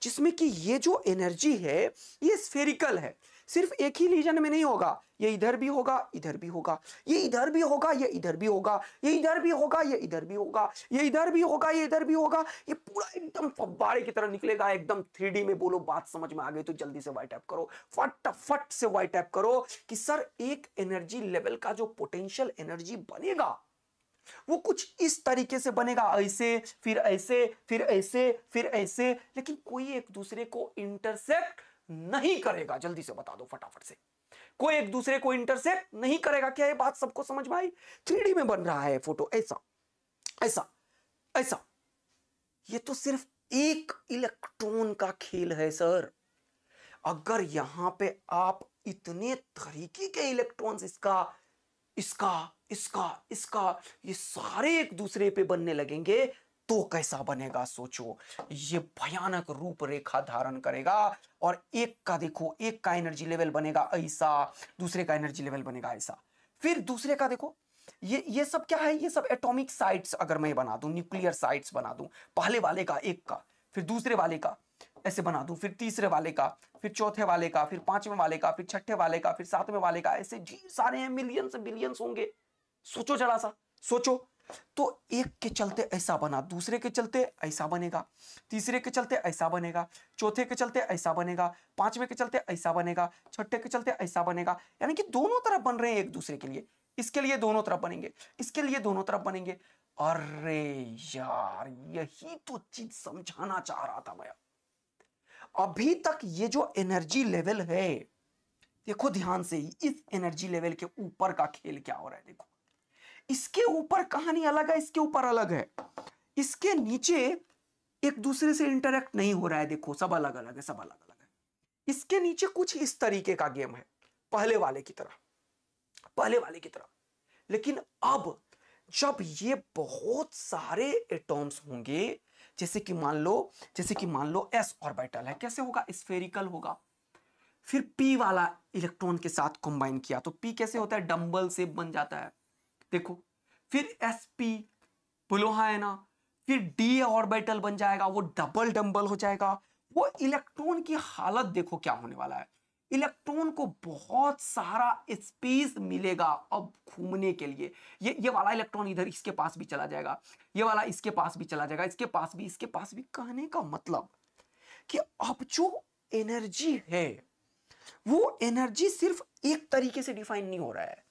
जिसमें कि ये जो एनर्जी है ये स्फेरिकल है सिर्फ एक ही लीजन में नहीं होगा ये इधर भी होगा इधर भी होगा ये इधर भी होगा ये इधर भी होगा ये इधर भी होगा ये इधर भी होगा ये इधर भी होगा ये इधर भी होगा ये पूरा एकदम फब्बारे की तरह निकलेगा एकदम थ्री में बोलो बात समझ में आ गई तो जल्दी से वाइट टैप करो फटाफट से वाइट ऐप करो कि सर एक एनर्जी लेवल का जो पोटेंशियल एनर्जी बनेगा वो कुछ इस तरीके से बनेगा ऐसे फिर ऐसे फिर ऐसे फिर ऐसे लेकिन कोई एक दूसरे को इंटरसेप्ट नहीं करेगा जल्दी से बता दो फटाफट से कोई एक दूसरे को इंटरसेप्ट नहीं करेगा क्या ये बात सबको समझ भाई थ्री में बन रहा है फोटो ऐसा ऐसा ऐसा ये तो सिर्फ एक इलेक्ट्रॉन का खेल है सर अगर यहां पे आप इतने तरीके के इलेक्ट्रॉन्स इसका इसका इसका इसका ये सारे एक दूसरे पे बनने लगेंगे तो कैसा बनेगा सोचो ये भयानक रूप रेखा धारण करेगा और एक का देखो एक का एनर्जी लेवल बनेगा ऐसा दूसरे का एनर्जी लेवल बनेगा ऐसा फिर दूसरे का देखो ये ये सब क्या है ये सब एटॉमिक साइट्स अगर मैं बना दूं न्यूक्लियर साइट्स बना दूं पहले वाले का एक का फिर दूसरे वाले का ऐसे बना दूं फिर तीसरे वाले का फिर चौथे वाले का फिर पांचवें वाले का फिर छठे वाले का फिर सातवें वाले का ऐसे जी सारे हैं मिलियंस बिलियंस होंगे सोचो जरा सा सोचो तो एक के चलते ऐसा बना दूसरे के चलते ऐसा बनेगा तीसरे के चलते ऐसा बनेगा चौथे के चलते ऐसा बनेगा पांचवें के चलते ऐसा बनेगा छठे के चलते ऐसा बनेगा यानी कि दोनों तरफ बन रहे हैं एक दूसरे के लिए इसके लिए दोनों तरफ बनेंगे इसके लिए दोनों तरफ बनेंगे अरे यार यही तो चीज समझाना चाह रहा था मैं अभी तक ये जो एनर्जी लेवल है देखो ध्यान से इस एनर्जी लेवल के ऊपर का खेल क्या हो रहा है देखो इसके ऊपर कहानी अलग है इसके ऊपर अलग है इसके नीचे एक दूसरे से इंटरेक्ट नहीं हो रहा है देखो सब अलग अलग है सब अलग अलग है इसके नीचे कुछ इस तरीके का गेम है पहले वाले की तरह पहले वाले की तरह लेकिन अब जब ये बहुत सारे एटॉम्स होंगे जैसे कि मान लो जैसे कि मान लो एस ऑर्बिटल है कैसे होगा स्फेरिकल होगा फिर पी वाला इलेक्ट्रॉन के साथ कंबाइन किया तो पी कैसे होता है डम्बल सेप बन जाता है देखो फिर एस पी पुलोहा है ना फिर डी ऑर्बिटल बन जाएगा वो डबल डम्बल हो जाएगा वो इलेक्ट्रॉन की हालत देखो क्या होने वाला है इलेक्ट्रॉन को बहुत सारा स्पेस मिलेगा अब घूमने के लिए ये ये वाला इलेक्ट्रॉन इधर इसके पास भी चला जाएगा ये वाला इसके पास भी चला जाएगा इसके पास भी इसके पास भी कहने का मतलब कि अब जो एनर्जी है वो एनर्जी सिर्फ एक तरीके से डिफाइन नहीं हो रहा है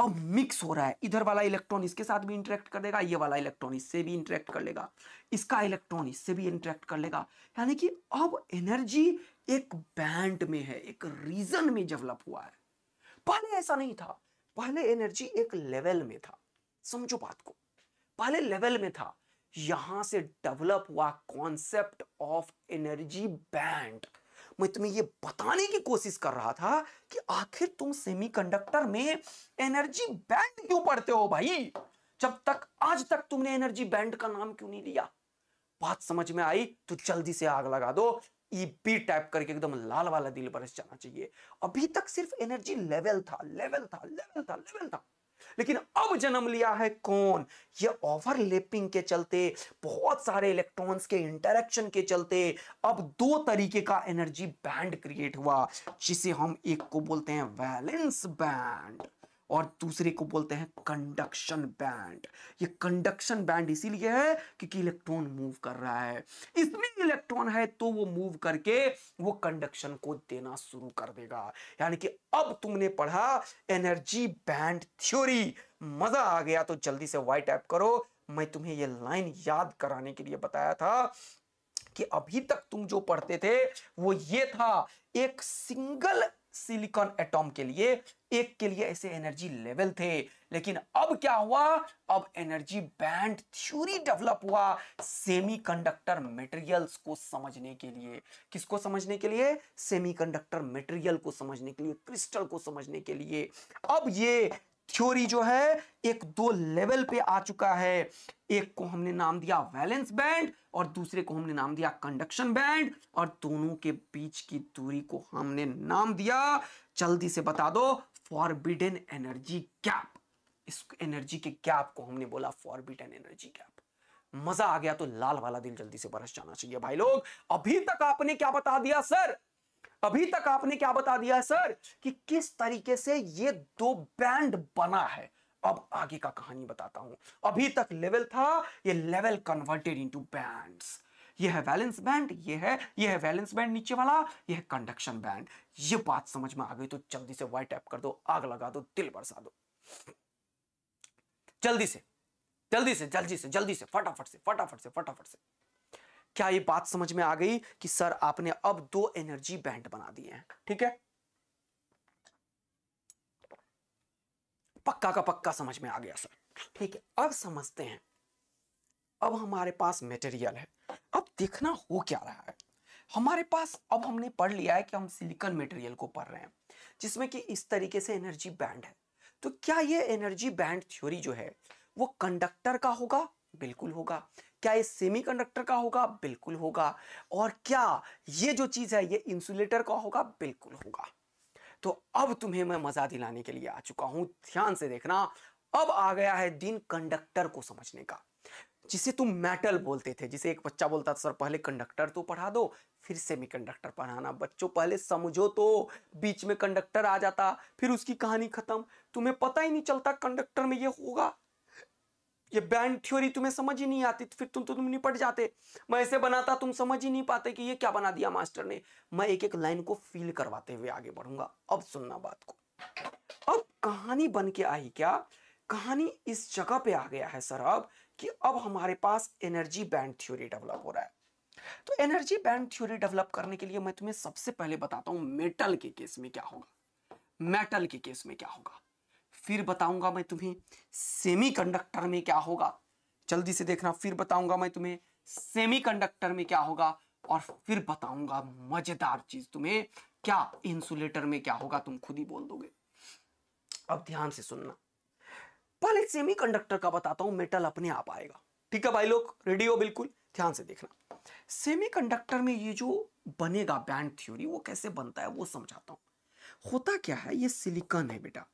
और मिक्स हो रहा है इधर वाला इलेक्ट्रॉन इसके साथ भी इंटरेक्ट कर देगा ये वाला इलेक्ट्रॉन इससे भी इंटरेक्ट कर लेगा इसका इलेक्ट्रॉन इससे भी इंटरेक्ट कर लेगा यानी कि अब एनर्जी एक बैंड में है एक रीजन में डेवलप हुआ है पहले ऐसा नहीं था पहले एनर्जी एक लेवल में था समझो बात को पहले लेवल में था यहां से डेवलप हुआ कॉन्सेप्ट ऑफ एनर्जी बैंड मैं तुम्हें ये बताने की कोशिश कर रहा था कि आखिर तुम सेमीकंडक्टर में एनर्जी बैंड क्यों पढ़ते हो भाई जब तक आज तक तुमने एनर्जी बैंड का नाम क्यों नहीं लिया बात समझ में आई तो जल्दी से आग लगा दो ई टाइप करके एकदम लाल वाला दिल बरस जाना चाहिए अभी तक सिर्फ एनर्जी लेवल था लेवल था लेवल था लेवल था लेकिन अब जन्म लिया है कौन ये ओवरलेपिंग के चलते बहुत सारे इलेक्ट्रॉन्स के इंटरेक्शन के चलते अब दो तरीके का एनर्जी बैंड क्रिएट हुआ जिसे हम एक को बोलते हैं वैलेंस बैंड और दूसरे को बोलते हैं कंडक्शन बैंड ये कंडक्शन बैंड इसीलिए है क्योंकि इलेक्ट्रॉन मूव कर रहा है इसमें इलेक्ट्रॉन है तो वो मूव करके वो कंडक्शन को देना शुरू कर देगा यानी कि अब तुमने पढ़ा एनर्जी बैंड थ्योरी मजा आ गया तो जल्दी से वाई टाइप करो मैं तुम्हें ये लाइन याद कराने के लिए बताया था कि अभी तक तुम जो पढ़ते थे वो ये था एक सिंगल सिलिकॉन एटॉम के लिए एक के लिए ऐसे एनर्जी लेवल थे लेकिन अब क्या हुआ अब एनर्जी बैंड थ्योरी डेवलप हुआ सेमीकंडक्टर मटेरियल्स को समझने के लिए किसको समझने के लिए सेमीकंडक्टर मटेरियल को समझने के लिए क्रिस्टल को समझने के लिए अब ये थ्योरी जो है एक दो लेवल पे आ चुका है एक को हमने नाम दिया वैलेंस बैंड और दूसरे को हमने नाम दिया कंडक्शन बैंड और दोनों के बीच की दूरी को हमने नाम दिया जल्दी से बता दो फॉरबिडन एनर्जी गैप इस एनर्जी के गैप को हमने बोला फॉरबिडन एनर्जी गैप मजा आ गया तो लाल वाला दिल जल्दी से बरस जाना चाहिए भाई लोग अभी तक आपने क्या बता दिया सर अभी तक आपने क्या बता दिया सर कि किस तरीके से ये दो बैंड बना है अब आगे का कहानी बताता हूं अभी तक लेवल था ये लेवल कन्वर्टेड इनटू बैंड्स ये है वैलेंस बैंड ये है ये है वैलेंस बैंड नीचे वाला ये है कंडक्शन बैंड ये बात समझ में आ गई तो जल्दी से वाइट एप कर दो आग लगा दो दिल बरसा दो जल्दी से जल्दी से जल्दी से जल्दी से फटाफट से फटाफट से फटाफट से क्या ये बात समझ में आ गई कि सर आपने अब दो एनर्जी बैंड बना दिए हैं ठीक है पक्का का पक्का समझ में आ गया सर ठीक है अब समझते हैं अब हमारे पास मटेरियल है अब देखना हो क्या रहा है हमारे पास अब हमने पढ़ लिया है कि हम सिलिकॉन मटेरियल को पढ़ रहे हैं जिसमें कि इस तरीके से एनर्जी बैंड है तो क्या ये एनर्जी बैंड थ्योरी जो है वो कंडक्टर का होगा बिल्कुल होगा क्या ये सेमीकंडक्टर का होगा बिल्कुल होगा और क्या ये जो चीज़ है ये इंसुलेटर का होगा बिल्कुल होगा तो अब तुम्हें मैं मज़ा दिलाने के लिए आ चुका हूं ध्यान से देखना अब आ गया है दिन कंडक्टर को समझने का जिसे तुम मेटल बोलते थे जिसे एक बच्चा बोलता था सर पहले कंडक्टर तो पढ़ा दो फिर सेमीकंडक्टर पढ़ाना बच्चों पहले समझो तो बीच में कंडक्टर आ जाता फिर उसकी कहानी खत्म तुम्हें पता ही नहीं चलता कंडक्टर में ये होगा ये बैंड थ्योरी तुम्हें समझ ही नहीं आती तो फिर तुम तो तुम निपट जाते मैं ऐसे बनाता तुम समझ ही नहीं पाते कि ये क्या बना दिया मास्टर ने मैं एक एक लाइन को फील करवाते हुए आगे बढ़ूंगा अब सुनना बात को अब कहानी बन के आई क्या कहानी इस जगह पे आ गया है सर अब कि अब हमारे पास एनर्जी बैंड थ्योरी डेवलप हो रहा है तो एनर्जी बैंड थ्योरी डेवलप करने के लिए मैं तुम्हें सबसे पहले बताता हूं मेटल के केस में क्या होगा मेटल के केस में क्या होगा फिर बताऊंगा मैं तुम्हें सेमीकंडक्टर में क्या होगा जल्दी से देखना फिर बताऊंगा मैं तुम्हें सेमीकंडक्टर में क्या होगा और फिर बताऊंगा मजेदार चीज तुम्हें क्या इंसुलेटर में क्या होगा तुम खुद ही बोल दोगे अब ध्यान से सुनना पहले सेमीकंडक्टर का बताता हूं मेटल अपने आप आएगा ठीक है भाई लोग रेडी हो बिल्कुल ध्यान से देखना सेमीकंडक्टर में ये जो बनेगा बैंड थ्योरी वो कैसे बनता है वो समझाता हूं होता क्या है ये सिलिकॉन है बेटा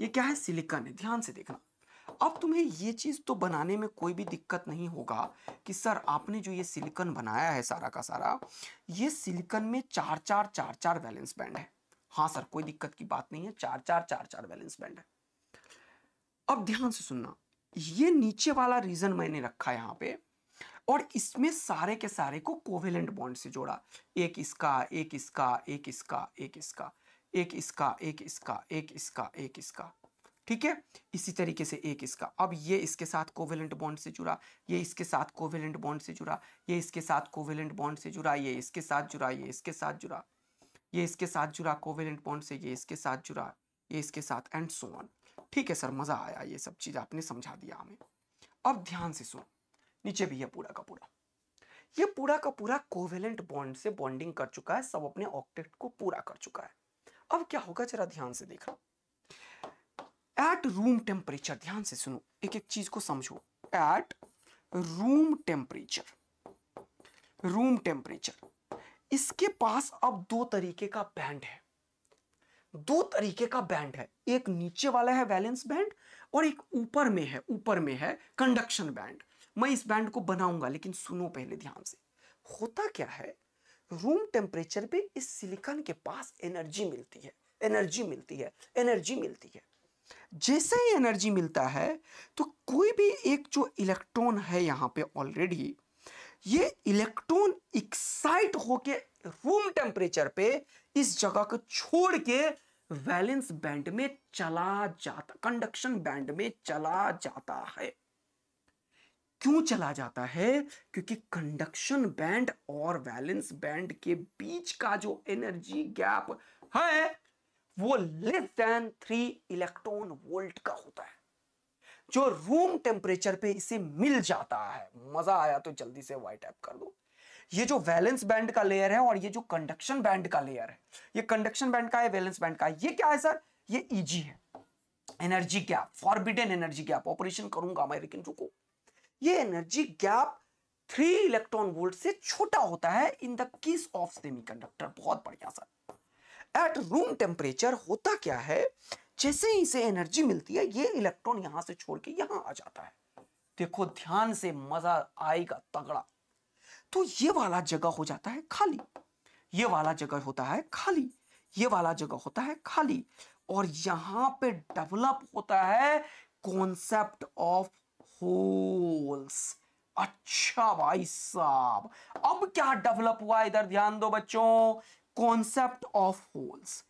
ये क्या है सिलिकन है ध्यान से देखना अब तुम्हें ये चीज़ तो बनाने में कोई भी दिक्कत नहीं होगा कि सर आपने जो ये सिलिकन बनाया है सारा का सारा ये सिलिकन में चार चार चार चार बैलेंस बैंड है हाँ सर कोई दिक्कत की बात नहीं है चार चार चार चार बैलेंस बैंड है अब ध्यान से सुनना ये नीचे वाला रीजन मैंने रखा है यहाँ पे और इसमें सारे के सारे को कोवेलेंट बॉन्ड से जोड़ा एक इसका एक इसका एक इसका एक इसका एक इसका एक इसका एक इसका एक इसका ठीक है इसी तरीके से एक इसका अब ये इसके साथ कोवेलेंट बॉन्ड से जुड़ा ये इसके साथ कोवेलेंट बॉन्ड से जुड़ा ये इसके साथ कोवेलेंट बॉन्ड से जुड़ा ये इसके साथ जुड़ा ये इसके साथ जुड़ा ये इसके साथ जुड़ा कोवेलेंट बॉन्ड से ये इसके साथ जुड़ा ये इसके साथ एंड सो ऑन ठीक है सर मज़ा आया ये सब चीज़ आपने समझा दिया हमें अब ध्यान से सुनो नीचे भी है पूरा का पूरा ये पूरा का पूरा कोवेलेंट बॉन्ड से बॉन्डिंग कर चुका है सब अपने ऑक्टेट को पूरा कर चुका है अब क्या होगा जरा ध्यान से देखा एट रूम टेम्परेचर ध्यान से सुनो एक एक चीज को समझो at room temperature room temperature इसके पास अब दो तरीके का बैंड है दो तरीके का बैंड है एक नीचे वाला है वैलेंस बैंड और एक ऊपर में है ऊपर में है कंडक्शन बैंड मैं इस बैंड को बनाऊंगा लेकिन सुनो पहले ध्यान से होता क्या है रूम टेम्परेचर पे इस सिलिकॉन के पास एनर्जी मिलती है एनर्जी मिलती है एनर्जी मिलती है जैसे ही एनर्जी मिलता है तो कोई भी एक जो इलेक्ट्रॉन है यहाँ पे ऑलरेडी ये इलेक्ट्रॉन एक्साइट होके रूम टेम्परेचर पे इस जगह को छोड़ के वैलेंस बैंड में चला जाता कंडक्शन बैंड में चला जाता है क्यों चला जाता है क्योंकि कंडक्शन बैंड और वैलेंस बैंड के बीच का जो एनर्जी गैप है वो less than three electron volt का होता है जो रूम टेम्परेचर पे इसे मिल जाता है मजा आया तो जल्दी से वाइट ऐप कर दो ये जो वैलेंस बैंड का लेयर है और ये जो कंडक्शन बैंड का लेयर है ये कंडक्शन बैंड का है वैलेंस बैंड का है ये क्या है सर ये इजी e है energy gap forbidden energy gap operation करूंगा मैं लेकिन रुको ये energy gap three electron volt से छोटा होता है in the case of semiconductor बहुत बढ़िया सर एट रूम टेम्परेचर होता क्या है जैसे ही इसे एनर्जी मिलती है ये इलेक्ट्रॉन यहां से छोड़ के यहां आ जाता है देखो ध्यान से मजा आएगा तगड़ा तो ये वाला जगह हो जाता है खाली ये वाला जगह होता है खाली ये वाला जगह होता है खाली और यहां पे डेवलप होता है कॉन्सेप्ट ऑफ होल्स अच्छा भाई साहब अब क्या डेवलप हुआ इधर ध्यान दो बच्चों कॉन्सेप्ट ऑफ होल्स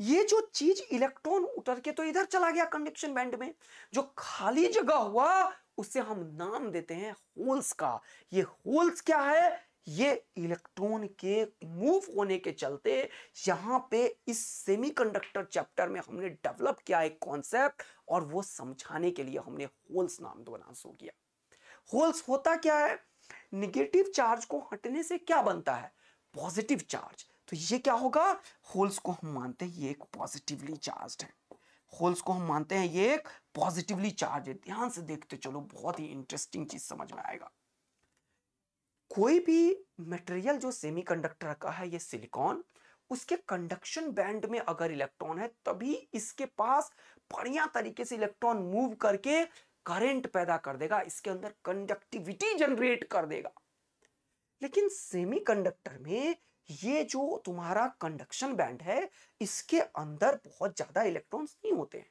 ये जो चीज इलेक्ट्रॉन उतर के तो इधर चला गया कंडक्शन बैंड में जो खाली जगह हुआ उसे हम नाम देते हैं होल्स का ये होल्स क्या है ये इलेक्ट्रॉन के मूव होने के चलते यहां पे इस सेमीकंडक्टर चैप्टर में हमने डेवलप किया एक कॉन्सेप्ट और वो समझाने के लिए हमने होल्स नाम दो अनाउंस किया होल्स होता क्या है निगेटिव चार्ज को हटने से क्या बनता है पॉजिटिव चार्ज तो ये क्या होगा होल्स को हम मानते हैं ये एक पॉजिटिवली चार्ज है होल्स को हम मानते हैं ये एक पॉजिटिवली चार्ज है ध्यान से देखते चलो बहुत ही इंटरेस्टिंग चीज समझ में आएगा कोई भी मटेरियल जो सेमीकंडक्टर का है ये सिलिकॉन उसके कंडक्शन बैंड में अगर इलेक्ट्रॉन है तभी इसके पास बढ़िया तरीके से इलेक्ट्रॉन मूव करके करंट पैदा कर देगा इसके अंदर कंडक्टिविटी जनरेट कर देगा लेकिन सेमीकंडक्टर में ये जो तुम्हारा कंडक्शन बैंड है इसके अंदर बहुत ज्यादा इलेक्ट्रॉन्स नहीं होते हैं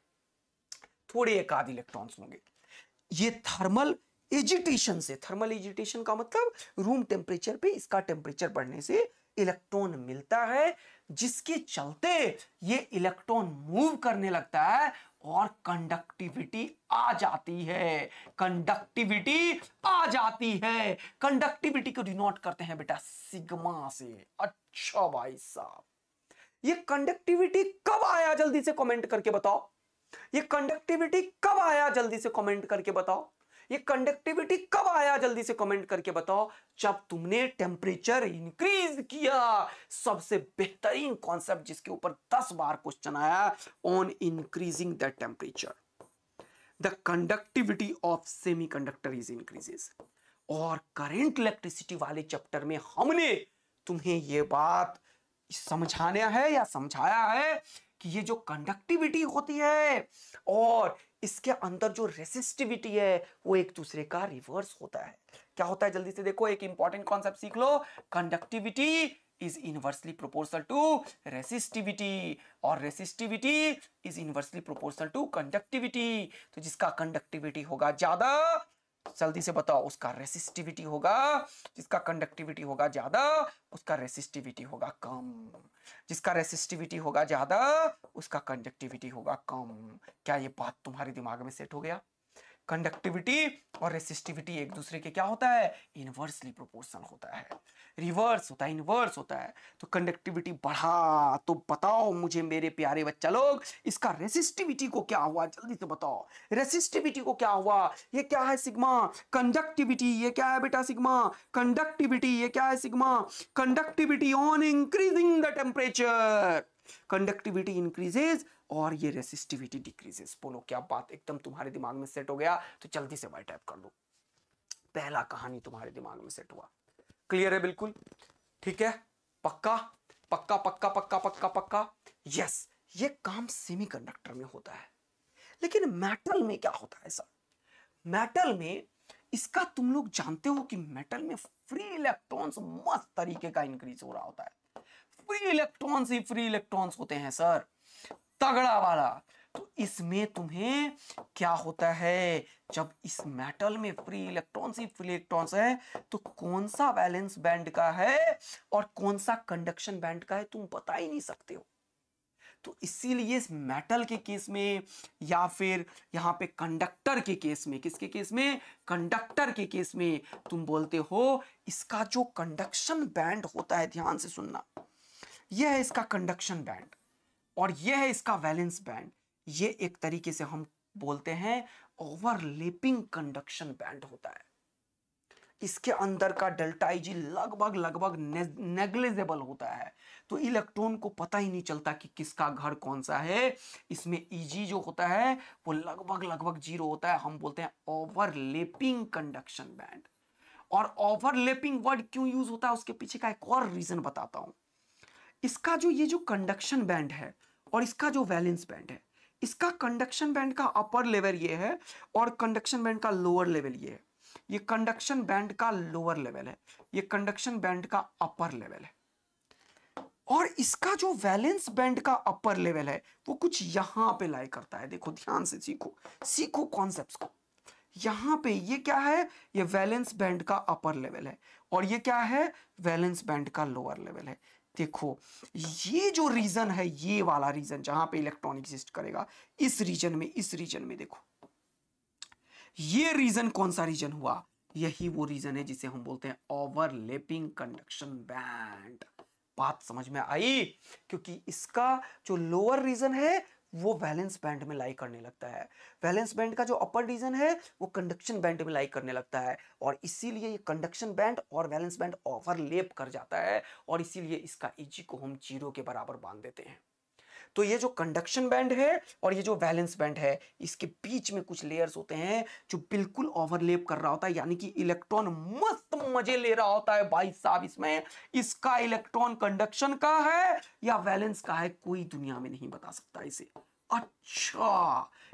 थोड़े एक आध इलेक्ट्रॉन्स होंगे ये थर्मल एजिटेशन से थर्मल एजिटेशन का मतलब रूम टेम्परेचर पे इसका टेम्परेचर बढ़ने से इलेक्ट्रॉन मिलता है जिसके चलते ये इलेक्ट्रॉन मूव करने लगता है और कंडक्टिविटी आ जाती है कंडक्टिविटी आ जाती है कंडक्टिविटी को डिनोट करते हैं बेटा सिग्मा से अच्छा भाई साहब ये कंडक्टिविटी कब आया जल्दी से कमेंट करके बताओ ये कंडक्टिविटी कब आया जल्दी से कमेंट करके बताओ ये कंडक्टिविटी कब आया जल्दी से कमेंट करके बताओ जब तुमने टेम्परेचर इंक्रीज किया सबसे बेहतरीन कॉन्सेप्ट जिसके ऊपर दस बार क्वेश्चन आया on increasing the temperature the conductivity of semi conductor is increases और करेंट इलेक्ट्रिसिटी वाले चैप्टर में हमने तुम्हें यह बात समझाने है या समझाया है कि ये जो कंडक्टिविटी होती है और इसके अंदर जो रेसिस्टिविटी है वो एक दूसरे का रिवर्स होता है क्या होता है जल्दी से देखो एक इंपॉर्टेंट कॉन्सेप्ट सीख लो conductivity is inversely proportional to resistivity और resistivity is inversely proportional to conductivity तो जिसका कंडक्टिविटी होगा ज्यादा जल्दी से बताओ उसका रेसिस्टिविटी होगा जिसका कंडक्टिविटी होगा ज्यादा उसका रेसिस्टिविटी होगा कम जिसका रेसिस्टिविटी होगा ज्यादा उसका कंडक्टिविटी होगा कम क्या ये बात तुम्हारे दिमाग में सेट हो गया कंडक्टिविटी और रेसिस्टिविटी एक दूसरे के क्या होता है इनवर्सली प्रोपोर्शनल होता है रिवर्स होता है इनवर्स होता है तो कंडक्टिविटी बढ़ा तो बताओ मुझे मेरे प्यारे बच्चा लोग इसका रेसिस्टिविटी को क्या हुआ जल्दी से बताओ रेसिस्टिविटी को क्या हुआ ये क्या है सिग्मा कंडक्टिविटी ये क्या है बेटा सिग्मा कंडक्टिविटी ये क्या है sigma conductivity on increasing the temperature conductivity increases और ये रेसिस्टिविटी डिक्रीजेस बोलो क्या बात एकदम तुम्हारे दिमाग में सेट हो गया तो जल्दी से वाई टाइप कर लो पहला कहानी तुम्हारे दिमाग में सेट हुआ क्लियर है बिल्कुल ठीक है पक्का पक्का पक्का पक्का पक्का पक्का यस ये काम सेमीकंडक्टर में होता है लेकिन मेटल में क्या होता है सर मेटल में इसका तुम लोग जानते हो कि मेटल में फ्री इलेक्ट्रॉन्स मस्त तरीके का इंक्रीज हो रहा होता है फ्री इलेक्ट्रॉन्स ही फ्री इलेक्ट्रॉन्स होते हैं सर तगड़ा वाला तो इसमें तुम्हें क्या होता है जब इस मेटल में फ्री इलेक्ट्रॉन ही फ्री इलेक्ट्रॉन्स है तो कौन सा बैलेंस बैंड का है और कौन सा कंडक्शन बैंड का है तुम बता ही नहीं सकते हो तो इसीलिए इस मेटल के केस में या फिर यहां पे कंडक्टर के केस में किसके केस में कंडक्टर के केस में तुम बोलते हो इसका जो कंडक्शन बैंड होता है ध्यान से सुनना यह है इसका कंडक्शन बैंड और ये है इसका वैलेंस बैंड ये एक तरीके से हम बोलते हैं ओवरलेपिंग कंडक्शन बैंड होता है इसके अंदर का डेल्टा जी लगभग लगभग नेग्लिजेबल होता है तो इलेक्ट्रॉन को पता ही नहीं चलता कि किसका घर कौन सा है इसमें ईजी e जो होता है वो लगभग लगभग जीरो होता है हम बोलते हैं ओवरलेपिंग कंडक्शन बैंड और ओवरलेपिंग वर्ड क्यों यूज होता है उसके पीछे का एक और रीजन बताता हूं इसका जो ये जो कंडक्शन बैंड है और इसका जो वैलेंस बैंड है इसका कंडक्शन बैंड का अपर लेवल ये है और कंडक्शन बैंड का लोअर लेवल ये है ये कंडक्शन बैंड का लोअर लेवल है ये कंडक्शन बैंड का अपर लेवल है और इसका जो वैलेंस बैंड का अपर लेवल है वो कुछ यहां पे लाई करता है देखो ध्यान से सीखो सीखो कॉन्सेप्ट को यहां पे ये क्या है ये वैलेंस बैंड का अपर लेवल है और ये क्या है वैलेंस बैंड का लोअर लेवल है देखो ये जो रीजन है ये वाला रीजन जहां पे इलेक्ट्रॉन एग्जिस्ट करेगा इस रीजन में इस रीजन में देखो ये रीजन कौन सा रीजन हुआ यही वो रीजन है जिसे हम बोलते हैं ओवरलेपिंग कंडक्शन बैंड बात समझ में आई क्योंकि इसका जो लोअर रीजन है वो वैलेंस बैंड में लाई करने लगता है वैलेंस बैंड का जो अपर रीजन है वो कंडक्शन बैंड में लाई करने लगता है और इसीलिए ये कंडक्शन बैंड और वैलेंस बैंड ओवरलेप कर जाता है और इसीलिए इसका इजी को हम जीरो के बराबर बांध देते हैं तो ये जो कंडक्शन बैंड है और ये जो वैलेंस बैंड है इसके बीच में कुछ लेयर्स होते हैं जो बिल्कुल ओवरलेप कर रहा होता है यानी कि इलेक्ट्रॉन मस्त मजे ले रहा होता है भाई साहब इसमें इसका इलेक्ट्रॉन कंडक्शन का है या वैलेंस का है कोई दुनिया में नहीं बता सकता इसे अच्छा